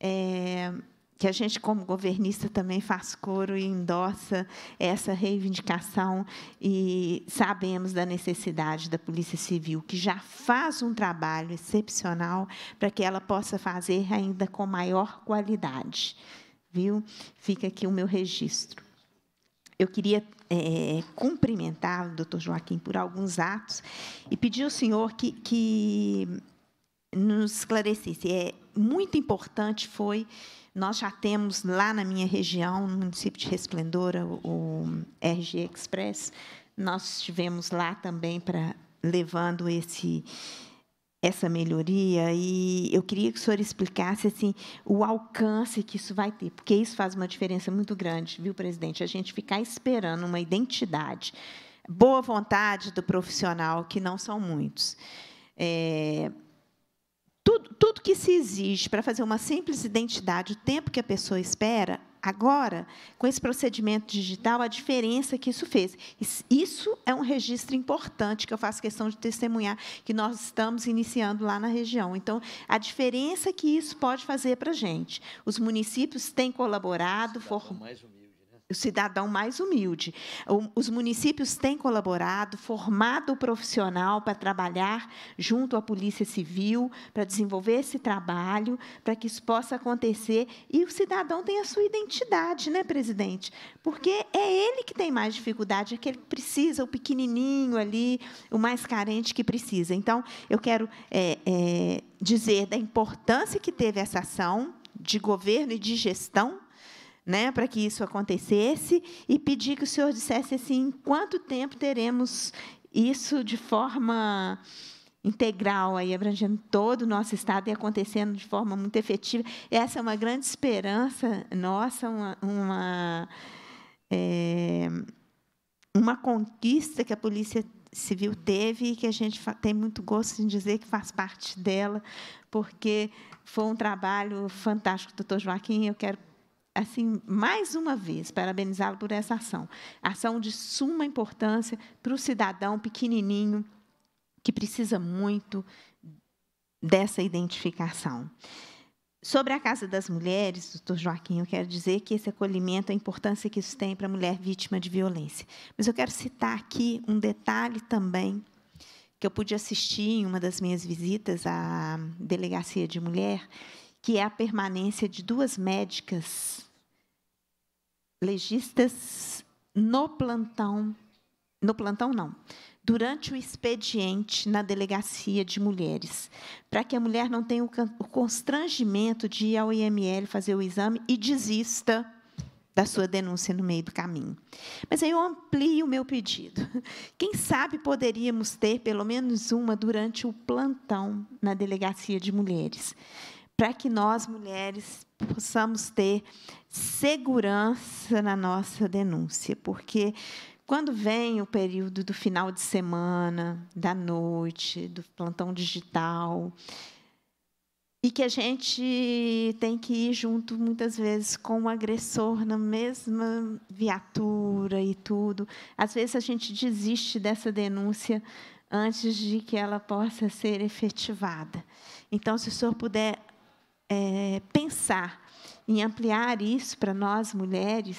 É, que a gente, como governista, também faz coro e endossa essa reivindicação e sabemos da necessidade da Polícia Civil, que já faz um trabalho excepcional para que ela possa fazer ainda com maior qualidade. Viu? Fica aqui o meu registro. Eu queria é, eh, cumprimentar doutor Joaquim por alguns atos e pedir ao senhor que, que nos esclarecesse. É muito importante foi nós já temos lá na minha região, no município de Resplendora, o RG Express. Nós estivemos lá também para levando esse essa melhoria e eu queria que o senhor explicasse assim o alcance que isso vai ter, porque isso faz uma diferença muito grande, viu, presidente? A gente ficar esperando uma identidade, boa vontade do profissional, que não são muitos. É, tudo, tudo que se exige para fazer uma simples identidade, o tempo que a pessoa espera, agora, com esse procedimento digital, a diferença que isso fez. Isso é um registro importante que eu faço questão de testemunhar, que nós estamos iniciando lá na região. Então, a diferença que isso pode fazer para a gente. Os municípios têm colaborado. Mais um o cidadão mais humilde. Os municípios têm colaborado, formado o profissional para trabalhar junto à Polícia Civil, para desenvolver esse trabalho, para que isso possa acontecer. E o cidadão tem a sua identidade, né, presidente? Porque é ele que tem mais dificuldade, é aquele que precisa, o pequenininho ali, o mais carente que precisa. Então, eu quero é, é, dizer da importância que teve essa ação de governo e de gestão né, para que isso acontecesse e pedir que o Senhor dissesse assim, em quanto tempo teremos isso de forma integral, aí, abrangendo todo o nosso estado e acontecendo de forma muito efetiva. Essa é uma grande esperança nossa, uma, uma, é, uma conquista que a Polícia Civil teve e que a gente tem muito gosto em dizer que faz parte dela, porque foi um trabalho fantástico, doutor Joaquim. Eu quero assim, mais uma vez, parabenizá-lo por essa ação. Ação de suma importância para o cidadão pequenininho que precisa muito dessa identificação. Sobre a Casa das Mulheres, doutor Joaquim, eu quero dizer que esse acolhimento, a importância que isso tem para a mulher vítima de violência. Mas eu quero citar aqui um detalhe também que eu pude assistir em uma das minhas visitas à Delegacia de Mulher, que é a permanência de duas médicas legistas no plantão, no plantão não, durante o expediente na delegacia de mulheres, para que a mulher não tenha o constrangimento de ir ao IML fazer o exame e desista da sua denúncia no meio do caminho. Mas aí eu amplio o meu pedido. Quem sabe poderíamos ter pelo menos uma durante o plantão na delegacia de mulheres, para que nós mulheres possamos ter segurança na nossa denúncia, porque quando vem o período do final de semana, da noite, do plantão digital, e que a gente tem que ir junto muitas vezes com o agressor na mesma viatura e tudo. Às vezes a gente desiste dessa denúncia antes de que ela possa ser efetivada. Então, se o senhor puder é, pensar em ampliar isso para nós mulheres,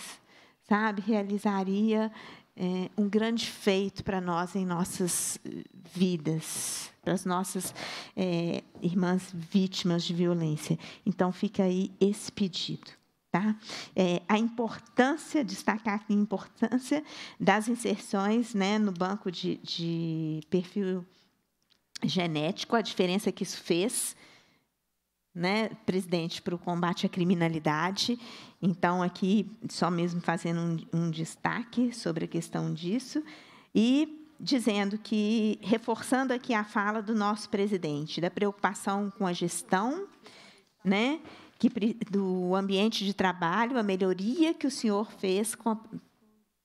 sabe, realizaria é, um grande feito para nós em nossas eh, vidas, para as nossas é, irmãs vítimas de violência. Então fica aí esse pedido. Tá? É, a importância, destacar aqui a importância das inserções né, no banco de, de perfil genético, a diferença que isso fez né, presidente, para o combate à criminalidade. Então, aqui, só mesmo fazendo um, um destaque sobre a questão disso. E dizendo que, reforçando aqui a fala do nosso presidente, da preocupação com a gestão, né, que, do ambiente de trabalho, a melhoria que o senhor fez com a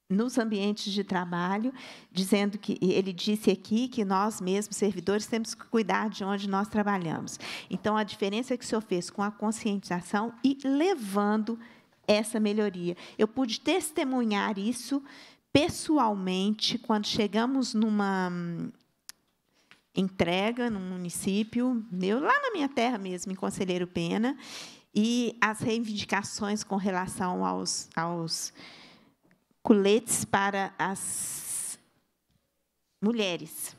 nos ambientes de trabalho, dizendo que ele disse aqui que nós mesmos servidores temos que cuidar de onde nós trabalhamos. Então a diferença que o senhor fez com a conscientização e levando essa melhoria. Eu pude testemunhar isso pessoalmente quando chegamos numa hum, entrega num município meu, lá na minha terra mesmo, em Conselheiro Pena, e as reivindicações com relação aos, aos coletes para as mulheres.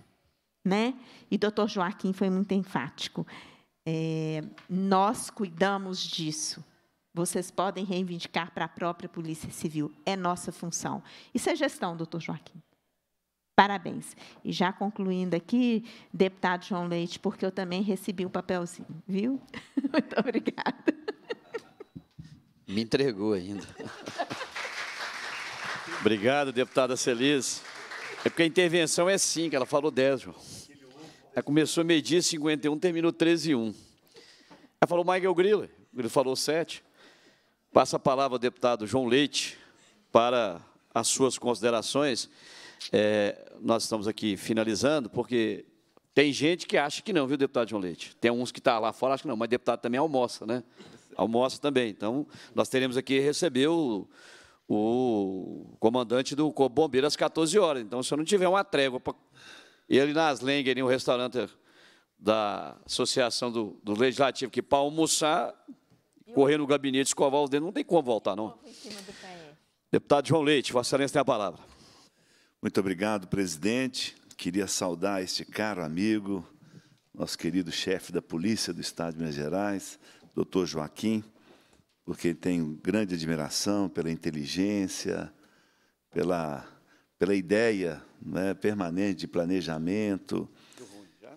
Né? E doutor Joaquim foi muito enfático. É, nós cuidamos disso. Vocês podem reivindicar para a própria Polícia Civil. É nossa função. Isso é gestão, doutor Joaquim. Parabéns. E já concluindo aqui, deputado João Leite, porque eu também recebi o um papelzinho, viu? Muito obrigada. Me entregou ainda. Obrigado, deputada Celis. É porque a intervenção é 5, ela falou 10, João. Ela começou a medir 51, terminou 13 e 1. Ela falou Michael Griller, ele falou 7. Passa a palavra ao deputado João Leite para as suas considerações. É, nós estamos aqui finalizando, porque tem gente que acha que não, viu, deputado João Leite? Tem uns que estão tá lá fora, acho que não, mas deputado também almoça, né? Almoça também. Então, nós teremos aqui receber o o comandante do Corpo Bombeiro às 14 horas. Então, se eu não tiver uma trégua, ele nas Lenguer, em um restaurante da Associação do, do Legislativo, que para almoçar, correr no gabinete, escovar os dedos, não tem como voltar, não. É. Deputado João Leite, Vossa Excelência tem a palavra. Muito obrigado, presidente. Queria saudar este caro amigo, nosso querido chefe da Polícia do Estado de Minas Gerais, doutor Joaquim porque tenho grande admiração pela inteligência, pela, pela ideia né, permanente de planejamento.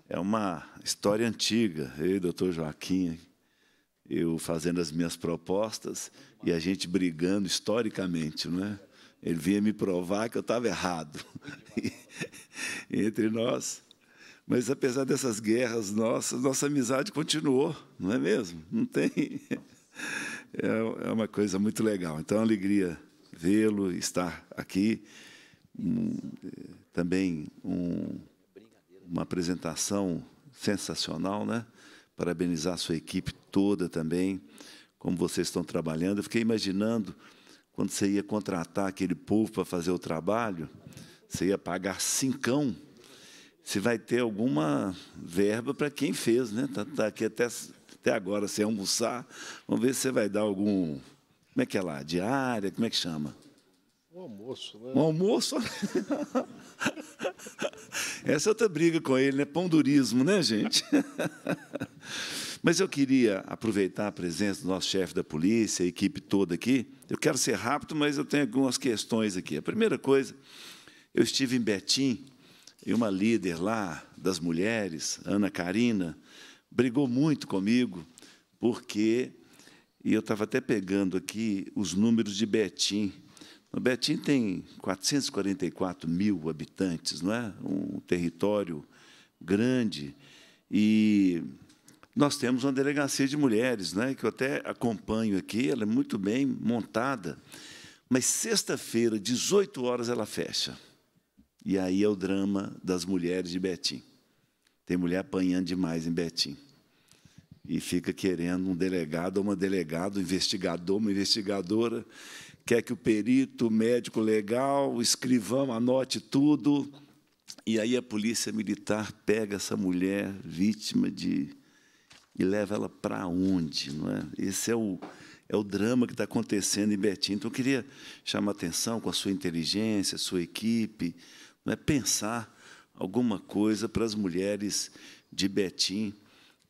É uma história antiga, eu e o doutor Joaquim, eu fazendo as minhas propostas e a gente brigando historicamente, não é? Ele vinha me provar que eu estava errado entre nós. Mas apesar dessas guerras nossas, nossa amizade continuou, não é mesmo? Não tem. É, é uma coisa muito legal. Então, é uma alegria vê-lo, estar aqui. É, também um, uma apresentação sensacional, né? Parabenizar a sua equipe toda também, como vocês estão trabalhando. Eu fiquei imaginando quando você ia contratar aquele povo para fazer o trabalho, você ia pagar cincão, Se vai ter alguma verba para quem fez, né? Está tá aqui até até agora sem almoçar. Vamos ver se você vai dar algum. Como é que é lá? Diária? Como é que chama? Um almoço, né? Um almoço? Essa é outra briga com ele, né? Pão durismo, né, gente? Mas eu queria aproveitar a presença do nosso chefe da polícia, a equipe toda aqui. Eu quero ser rápido, mas eu tenho algumas questões aqui. A primeira coisa, eu estive em Betim e uma líder lá das mulheres, Ana Karina, brigou muito comigo, porque, e eu estava até pegando aqui os números de Betim. O Betim tem 444 mil habitantes, não é? Um território grande. E nós temos uma delegacia de mulheres, é que eu até acompanho aqui, ela é muito bem montada. Mas sexta-feira, 18 horas, ela fecha. E aí é o drama das mulheres de Betim. Tem mulher apanhando demais em Betim. E fica querendo um delegado ou uma delegada, um investigador, uma investigadora. Quer que o perito, o médico legal, o escrivão anote tudo. E aí a polícia militar pega essa mulher vítima de. e leva ela para onde? Não é? Esse é o, é o drama que está acontecendo em Betim. Então eu queria chamar a atenção com a sua inteligência, a sua equipe, não é? pensar alguma coisa para as mulheres de Betim,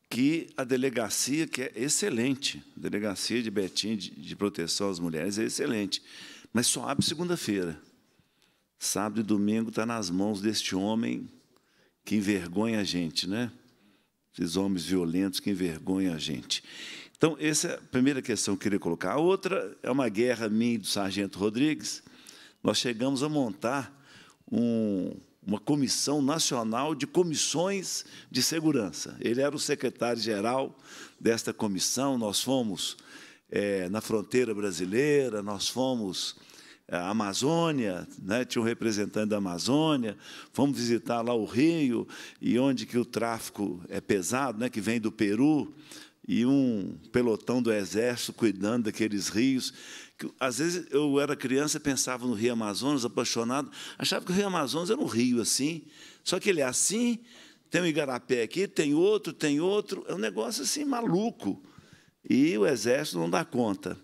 que a delegacia, que é excelente, a delegacia de Betim de, de proteção às mulheres é excelente, mas só abre segunda-feira. Sábado e domingo está nas mãos deste homem que envergonha a gente, né? Esses homens violentos que envergonham a gente. Então, essa é a primeira questão que eu queria colocar. A outra é uma guerra minha e do Sargento Rodrigues. Nós chegamos a montar um, uma comissão nacional de comissões de segurança. Ele era o secretário-geral desta comissão. Nós fomos é, na fronteira brasileira, nós fomos é, à Amazônia, né? tinha um representante da Amazônia, fomos visitar lá o Rio, e onde que o tráfico é pesado, né? que vem do Peru, e um pelotão do Exército cuidando daqueles rios que às vezes eu era criança, pensava no Rio Amazonas, apaixonado, achava que o Rio Amazonas era um rio assim, só que ele é assim, tem um igarapé aqui, tem outro, tem outro, é um negócio assim maluco. E o exército não dá conta.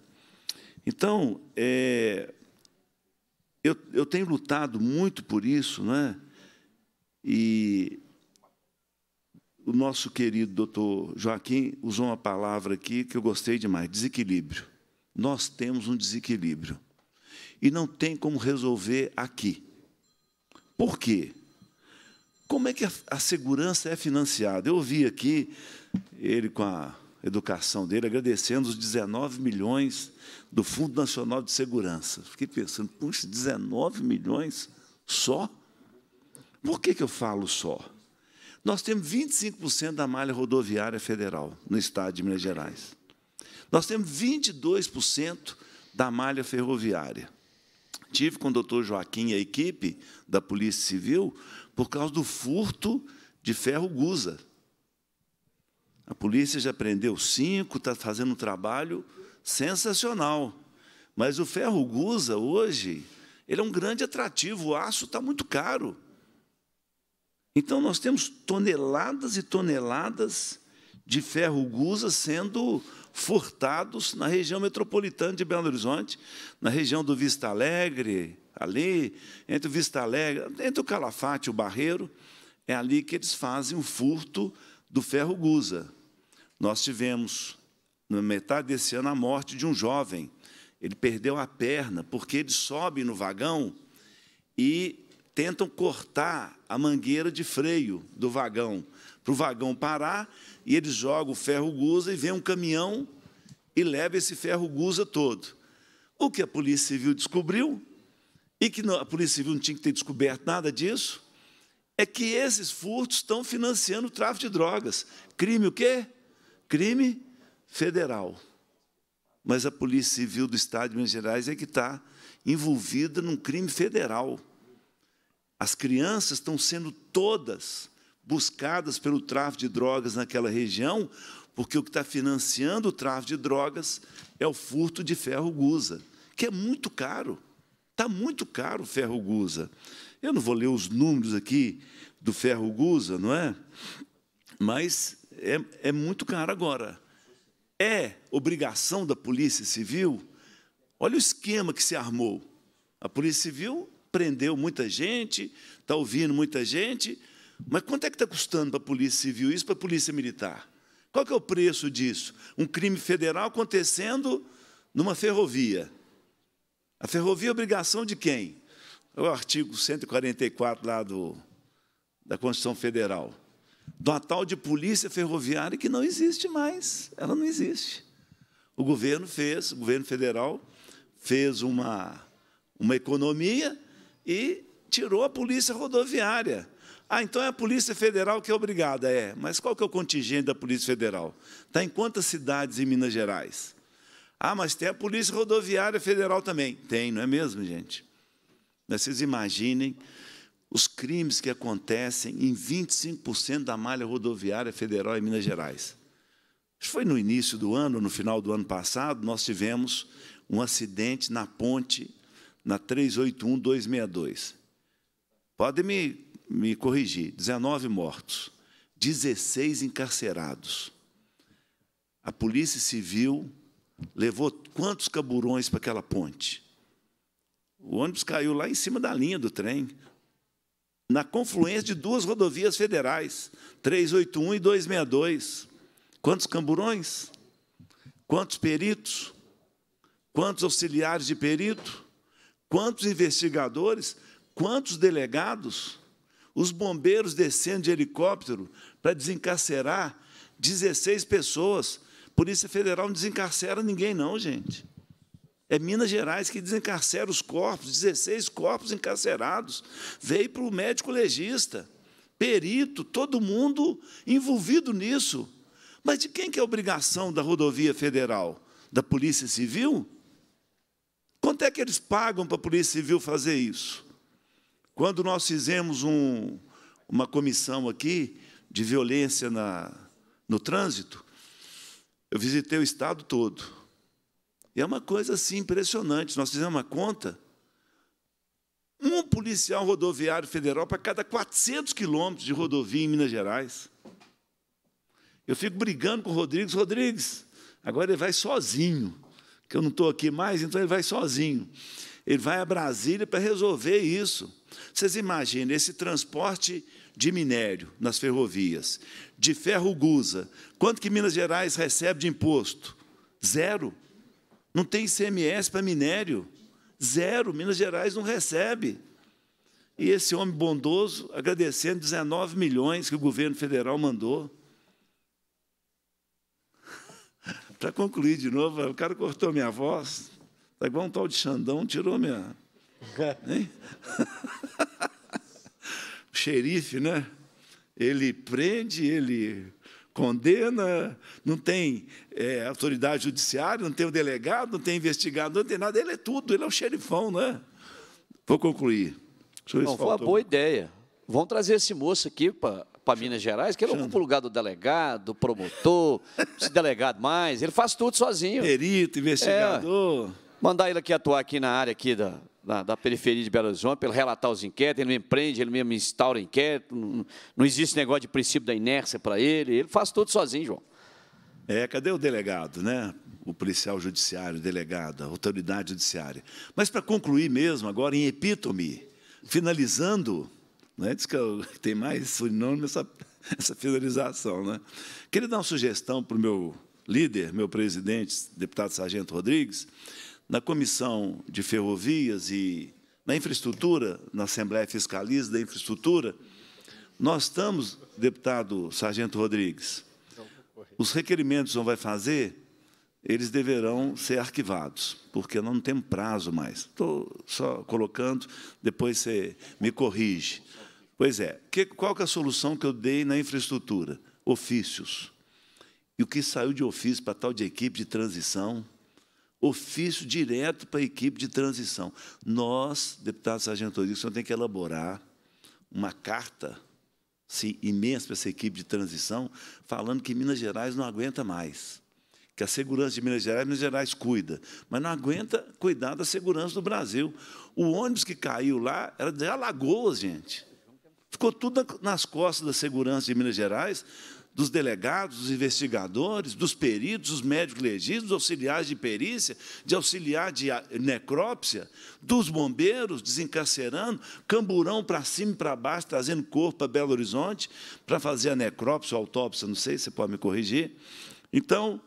Então, é, eu, eu tenho lutado muito por isso, né? E o nosso querido doutor Joaquim usou uma palavra aqui que eu gostei demais: desequilíbrio nós temos um desequilíbrio. E não tem como resolver aqui. Por quê? Como é que a, a segurança é financiada? Eu ouvi aqui ele com a educação dele, agradecendo os 19 milhões do Fundo Nacional de Segurança. Fiquei pensando, puxa, 19 milhões só? Por que, que eu falo só? Nós temos 25% da malha rodoviária federal no estado de Minas Gerais. Nós temos 22% da malha ferroviária. Tive com o doutor Joaquim e a equipe da Polícia Civil por causa do furto de ferro guza. A polícia já prendeu cinco, está fazendo um trabalho sensacional. Mas o ferro guza hoje, ele é um grande atrativo, o aço está muito caro. Então nós temos toneladas e toneladas de ferro guza sendo furtados na região metropolitana de Belo Horizonte, na região do Vista Alegre, ali, entre o Vista Alegre, entre o Calafate e o Barreiro, é ali que eles fazem o furto do ferro Guza. Nós tivemos, na metade desse ano, a morte de um jovem. Ele perdeu a perna porque ele sobe no vagão e tentam cortar a mangueira de freio do vagão para o vagão parar, e eles jogam o ferro gusa e vem um caminhão e leva esse ferro gusa todo. O que a Polícia Civil descobriu, e que a Polícia Civil não tinha que ter descoberto nada disso, é que esses furtos estão financiando o tráfico de drogas. Crime o quê? Crime federal. Mas a Polícia Civil do Estado de Minas Gerais é que está envolvida num crime federal. As crianças estão sendo todas buscadas pelo tráfico de drogas naquela região, porque o que está financiando o tráfico de drogas é o furto de ferro gusa, que é muito caro. Está muito caro o ferro gusa. Eu não vou ler os números aqui do ferro gusa, não é? Mas é, é muito caro agora. É obrigação da Polícia Civil? Olha o esquema que se armou. A Polícia Civil prendeu muita gente, está ouvindo muita gente, mas quanto é que está custando para a Polícia Civil isso, para a Polícia Militar? Qual que é o preço disso? Um crime federal acontecendo numa ferrovia. A ferrovia é obrigação de quem? É o artigo 144 lá do, da Constituição Federal. De uma tal de polícia ferroviária que não existe mais. Ela não existe. O governo fez, o governo federal fez uma, uma economia e tirou a polícia rodoviária. Ah, então é a Polícia Federal que é obrigada. É, mas qual que é o contingente da Polícia Federal? Está em quantas cidades em Minas Gerais? Ah, mas tem a Polícia Rodoviária Federal também. Tem, não é mesmo, gente? Vocês imaginem os crimes que acontecem em 25% da malha rodoviária federal em Minas Gerais. Foi no início do ano, no final do ano passado, nós tivemos um acidente na ponte, na 381-262. Pode me me corrigi, 19 mortos, 16 encarcerados. A polícia civil levou quantos caburões para aquela ponte? O ônibus caiu lá em cima da linha do trem, na confluência de duas rodovias federais, 381 e 262. Quantos camburões? Quantos peritos? Quantos auxiliares de perito? Quantos investigadores? Quantos delegados? os bombeiros descendo de helicóptero para desencarcerar 16 pessoas. Polícia Federal não desencarcera ninguém, não, gente. É Minas Gerais que desencarcera os corpos, 16 corpos encarcerados. Veio para o médico legista, perito, todo mundo envolvido nisso. Mas de quem que é a obrigação da rodovia federal? Da Polícia Civil? Quanto é que eles pagam para a Polícia Civil fazer isso? Quando nós fizemos um, uma comissão aqui de violência na, no trânsito, eu visitei o estado todo. E é uma coisa assim impressionante. Nós fizemos uma conta. Um policial rodoviário federal para cada 400 quilômetros de rodovia em Minas Gerais. Eu fico brigando com o Rodrigues. Rodrigues, agora ele vai sozinho, que eu não estou aqui mais, então ele vai sozinho. Ele vai a Brasília para resolver isso. Vocês imaginam esse transporte de minério nas ferrovias, de ferro gusa. Quanto que Minas Gerais recebe de imposto? Zero. Não tem ICMS para minério? Zero. Minas Gerais não recebe. E esse homem bondoso agradecendo 19 milhões que o governo federal mandou. para concluir de novo, o cara cortou minha voz. É igual um tal de Xandão, tirou minha. Hein? o xerife, né? Ele prende, ele condena, não tem é, autoridade judiciária, não tem o delegado, não tem investigador, não tem nada. Ele é tudo, ele é o xerifão, né? Vou concluir. Não, foi faltou. uma boa ideia. Vão trazer esse moço aqui para para Minas Gerais, que ele ocupa o lugar do delegado, promotor, esse delegado mais, ele faz tudo sozinho. Perito, investigador. É. Mandar ele aqui atuar aqui na área aqui da, da, da periferia de Belo Horizonte, para ele relatar os inquéritos, ele mesmo empreende, ele mesmo instaura inquérito, não, não existe negócio de princípio da inércia para ele, ele faz tudo sozinho, João. É, cadê o delegado, né? O policial judiciário, o delegado, a autoridade judiciária. Mas para concluir mesmo, agora em epítome, finalizando, né? Diz é que tem mais sinônimo essa, essa finalização, né? Queria dar uma sugestão para o meu líder, meu presidente, deputado Sargento Rodrigues, na Comissão de Ferrovias e na Infraestrutura, na Assembleia fiscaliza da Infraestrutura, nós estamos, deputado Sargento Rodrigues, os requerimentos que o vai fazer, eles deverão ser arquivados, porque não tem prazo mais. Estou só colocando, depois você me corrige. Pois é, que, qual que é a solução que eu dei na infraestrutura? Ofícios. E o que saiu de ofício para tal de equipe de transição, ofício direto para a equipe de transição. Nós, deputado Sargento Rodrigues, o senhor tem que elaborar uma carta imensa para essa equipe de transição, falando que Minas Gerais não aguenta mais que a segurança de Minas Gerais, Minas Gerais cuida, mas não aguenta cuidar da segurança do Brasil. O ônibus que caiu lá era de Alagoas, gente. Ficou tudo nas costas da segurança de Minas Gerais dos delegados, dos investigadores, dos peritos, dos médicos legistas, dos auxiliares de perícia, de auxiliar de necrópsia, dos bombeiros desencarcerando, camburão para cima e para baixo, trazendo corpo para Belo Horizonte para fazer a necrópsia ou autópsia, não sei, você pode me corrigir. Então,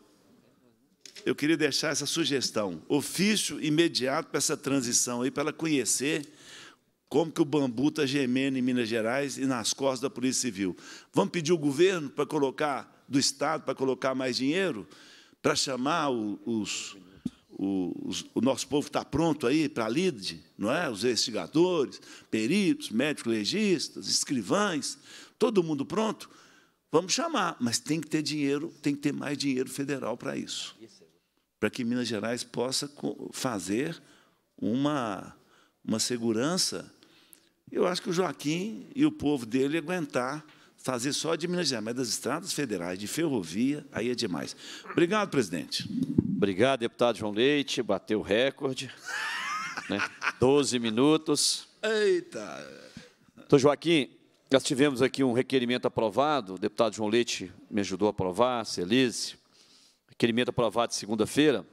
eu queria deixar essa sugestão, ofício imediato para essa transição aí, para ela conhecer como que o bambu está gemendo em Minas Gerais e nas costas da Polícia Civil? Vamos pedir o governo para colocar, do Estado, para colocar mais dinheiro? Para chamar os, os, o nosso povo está pronto aí para a LIDE, não é? Os investigadores, peritos, médicos legistas, escrivães, todo mundo pronto? Vamos chamar, mas tem que ter dinheiro, tem que ter mais dinheiro federal para isso. Para que Minas Gerais possa fazer uma, uma segurança eu acho que o Joaquim e o povo dele aguentar fazer só de Minas Gerais, mas das estradas federais, de ferrovia, aí é demais. Obrigado, presidente. Obrigado, deputado João Leite. Bateu o recorde. né? 12 minutos. Eita! Doutor Joaquim, nós tivemos aqui um requerimento aprovado, o deputado João Leite me ajudou a aprovar, Celise. Requerimento aprovado segunda-feira.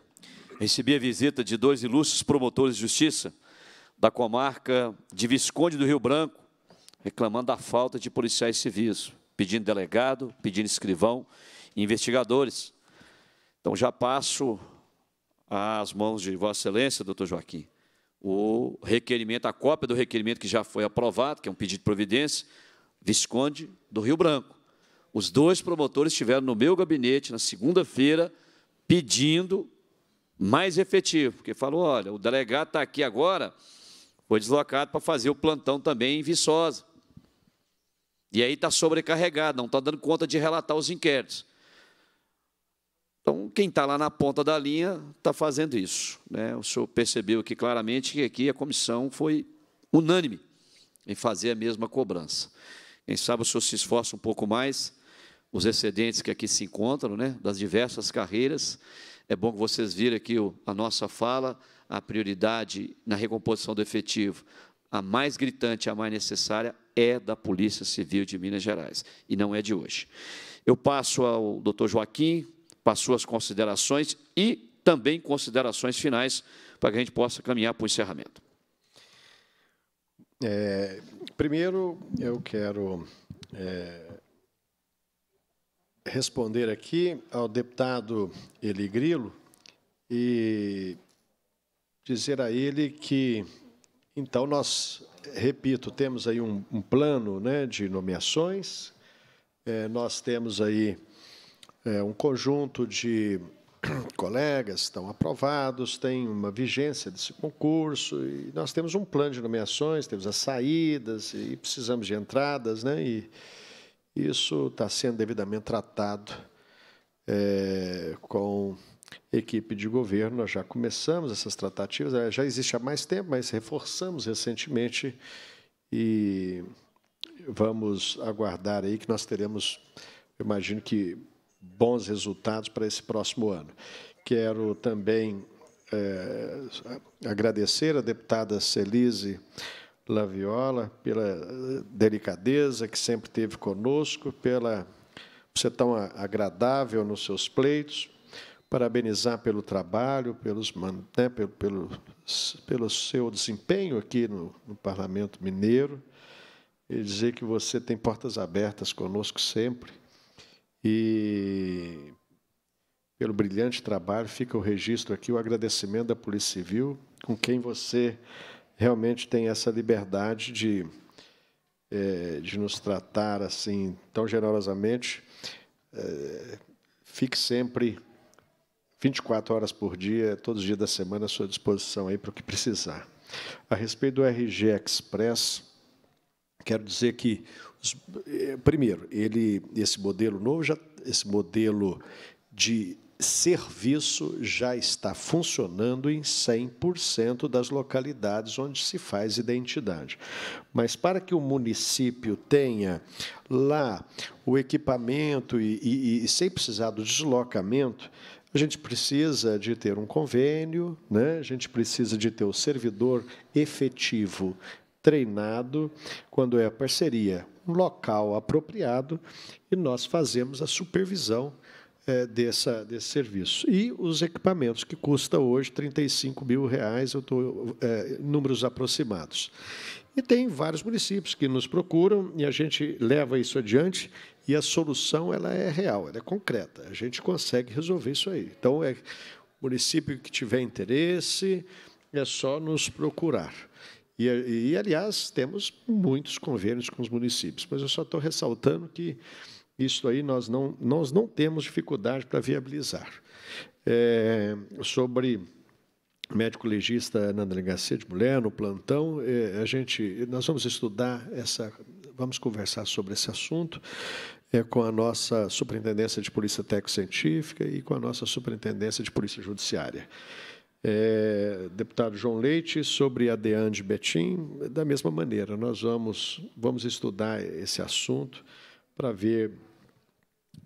Recebi a visita de dois ilustres promotores de justiça, da comarca de Visconde do Rio Branco, reclamando da falta de policiais civis, pedindo delegado, pedindo escrivão, investigadores. Então, já passo às mãos de Vossa Excelência, doutor Joaquim, o requerimento, a cópia do requerimento que já foi aprovado, que é um pedido de providência, Visconde do Rio Branco. Os dois promotores estiveram no meu gabinete na segunda-feira pedindo mais efetivo, porque falou, olha, o delegado está aqui agora, foi deslocado para fazer o plantão também em Viçosa. E aí está sobrecarregado, não está dando conta de relatar os inquéritos. Então, quem está lá na ponta da linha está fazendo isso. Né? O senhor percebeu aqui claramente que aqui a comissão foi unânime em fazer a mesma cobrança. Quem sabe o senhor se esforça um pouco mais, os excedentes que aqui se encontram, né, das diversas carreiras. É bom que vocês viram aqui a nossa fala, a prioridade na recomposição do efetivo, a mais gritante, a mais necessária, é da Polícia Civil de Minas Gerais, e não é de hoje. Eu passo ao doutor Joaquim, para suas considerações e também considerações finais, para que a gente possa caminhar para o encerramento. É, primeiro, eu quero é, responder aqui ao deputado Eli Grilo e dizer a ele que, então, nós, repito, temos aí um, um plano né, de nomeações, é, nós temos aí é, um conjunto de colegas estão aprovados, tem uma vigência desse concurso, e nós temos um plano de nomeações, temos as saídas, e precisamos de entradas, né? e isso está sendo devidamente tratado é, com equipe de governo, nós já começamos essas tratativas, eh, já existe há mais tempo, mas reforçamos recentemente e vamos aguardar aí que nós teremos, imagino que bons resultados para esse próximo ano. Quero também é, agradecer à deputada Celise Laviola pela delicadeza que sempre teve conosco, pela por ser tão agradável nos seus pleitos parabenizar pelo trabalho, pelos, né, pelo, pelo, pelo seu desempenho aqui no, no Parlamento Mineiro e dizer que você tem portas abertas conosco sempre. E pelo brilhante trabalho, fica o registro aqui, o agradecimento da Polícia Civil, com quem você realmente tem essa liberdade de, é, de nos tratar assim tão generosamente. É, fique sempre 24 horas por dia, todos os dias da semana à sua disposição aí para o que precisar. A respeito do RG Express, quero dizer que eh, primeiro, ele esse modelo novo já esse modelo de serviço já está funcionando em 100% das localidades onde se faz identidade. Mas para que o município tenha lá o equipamento e, e, e sem precisar do deslocamento, a gente precisa de ter um convênio, né? a gente precisa de ter o servidor efetivo treinado, quando é a parceria, um local apropriado, e nós fazemos a supervisão é, dessa, desse serviço. E os equipamentos, que custa hoje 35 mil reais, eu é, números aproximados. E tem vários municípios que nos procuram e a gente leva isso adiante e a solução ela é real, ela é concreta. A gente consegue resolver isso aí. Então, é município que tiver interesse, é só nos procurar. E, e, aliás, temos muitos convênios com os municípios, mas eu só estou ressaltando que isso aí nós não, nós não temos dificuldade para viabilizar. É, sobre médico legista na delegacia de mulher, no plantão, é, a gente, nós vamos estudar essa vamos conversar sobre esse assunto é, com a nossa Superintendência de Polícia Técnico-Científica e com a nossa Superintendência de Polícia Judiciária. É, deputado João Leite, sobre a DEAN de Betim, da mesma maneira, nós vamos, vamos estudar esse assunto para ver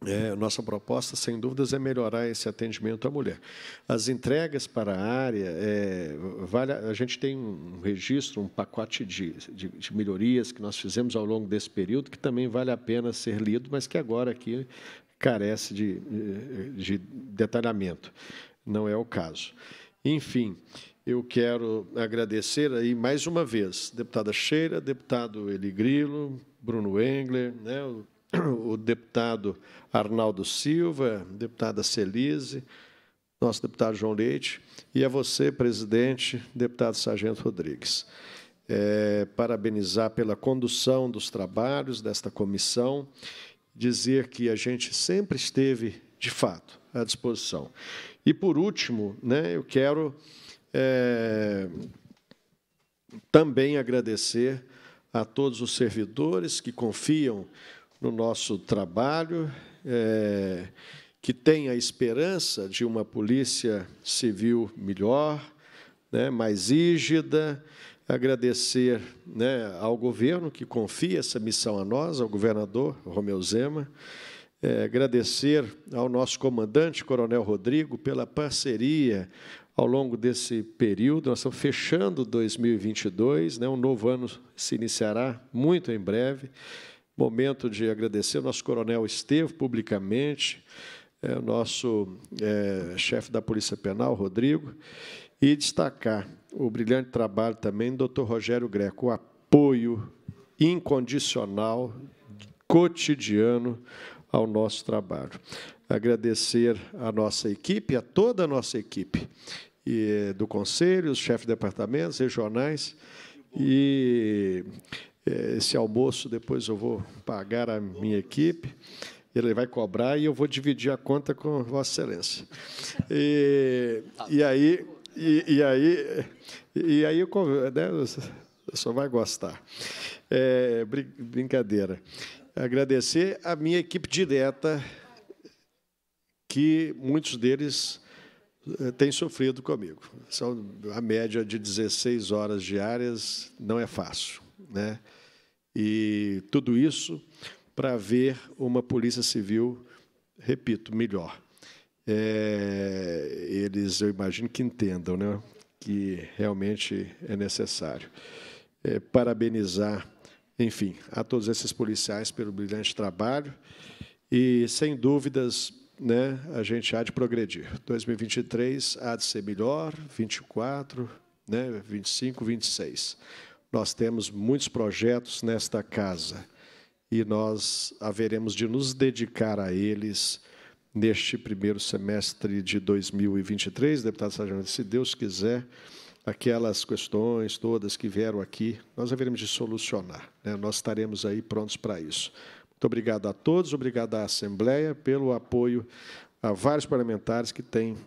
é, nossa proposta, sem dúvidas, é melhorar esse atendimento à mulher. As entregas para a área, é, vale, a gente tem um registro, um pacote de, de, de, melhorias que nós fizemos ao longo desse período, que também vale a pena ser lido, mas que agora aqui carece de, de detalhamento. Não é o caso. Enfim, eu quero agradecer aí mais uma vez, deputada Cheira, deputado Eli Grilo, Bruno Engler, né, o o deputado Arnaldo Silva, deputada Celise, nosso deputado João Leite, e a você, presidente, deputado Sargento Rodrigues. É, parabenizar pela condução dos trabalhos desta comissão, dizer que a gente sempre esteve, de fato, à disposição. E, por último, né, eu quero é, também agradecer a todos os servidores que confiam no nosso trabalho, é, que tem a esperança de uma polícia civil melhor, né, mais rígida. Agradecer né, ao governo que confia essa missão a nós, ao governador Romeu Zema. É, agradecer ao nosso comandante, Coronel Rodrigo, pela parceria ao longo desse período. Nós estamos fechando 2022, né, um novo ano se iniciará muito em breve momento de agradecer ao nosso coronel Estevo publicamente, é, nosso é, chefe da Polícia Penal, Rodrigo, e destacar o brilhante trabalho também do Dr. Rogério Greco, o apoio incondicional, cotidiano ao nosso trabalho. Agradecer à nossa equipe, a toda a nossa equipe, e, do Conselho, os chefes de departamentos regionais, e eh, esse almoço depois eu vou pagar a minha equipe, ele vai cobrar e eu vou dividir a conta com Vossa Excelência. E, e aí, e, e, aí, e aí eu, né, só vai gostar. É, brincadeira. Agradecer a minha equipe direta, que muitos deles eh, têm sofrido comigo. São a média de 16 horas diárias não é fácil, né? E tudo isso para ver uma polícia civil, repito, melhor. É, eles, eu imagino que entendam, né, que realmente é necessário. É, parabenizar, enfim, a todos esses policiais pelo brilhante trabalho e, sem dúvidas, né, a gente há de progredir. 2023 há de ser melhor, 24, né, 25, 26. Nós temos muitos projetos nesta casa e nós haveremos de nos dedicar a eles neste primeiro semestre de 2023, deputado Sargento, se Deus quiser, aquelas questões todas que vieram aqui, nós haveremos de solucionar. Né? Nós estaremos aí prontos para isso. Muito obrigado a todos, obrigado à Assembleia pelo apoio a vários parlamentares que têm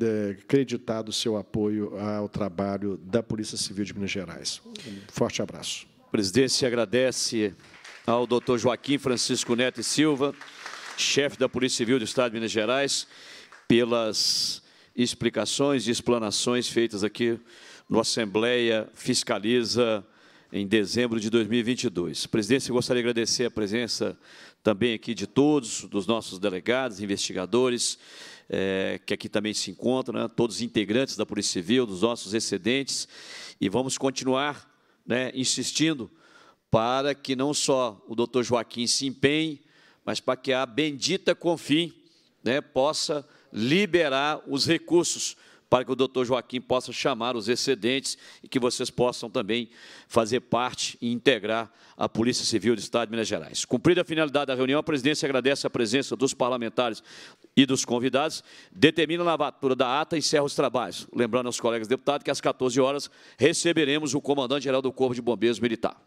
é, creditado o seu apoio ao trabalho da Polícia Civil de Minas Gerais. Um forte abraço. Presidente, agradece ao doutor Joaquim Francisco Neto e Silva, chefe da Polícia Civil do Estado de Minas Gerais, pelas explicações e explanações feitas aqui no Assembleia Fiscaliza em dezembro de 2022. Presidente, gostaria de agradecer a presença também aqui de todos, dos nossos delegados, investigadores, é, que aqui também se encontram, né, todos os integrantes da Polícia Civil, dos nossos excedentes, e vamos continuar né, insistindo para que não só o doutor Joaquim se empenhe, mas para que a bendita Confim né, possa liberar os recursos para que o doutor Joaquim possa chamar os excedentes e que vocês possam também fazer parte e integrar a Polícia Civil do Estado de Minas Gerais. Cumprida a finalidade da reunião, a presidência agradece a presença dos parlamentares e dos convidados, determina a lavatura da ata e encerra os trabalhos. Lembrando aos colegas deputados que às 14 horas receberemos o comandante-geral do Corpo de Bombeiros Militar.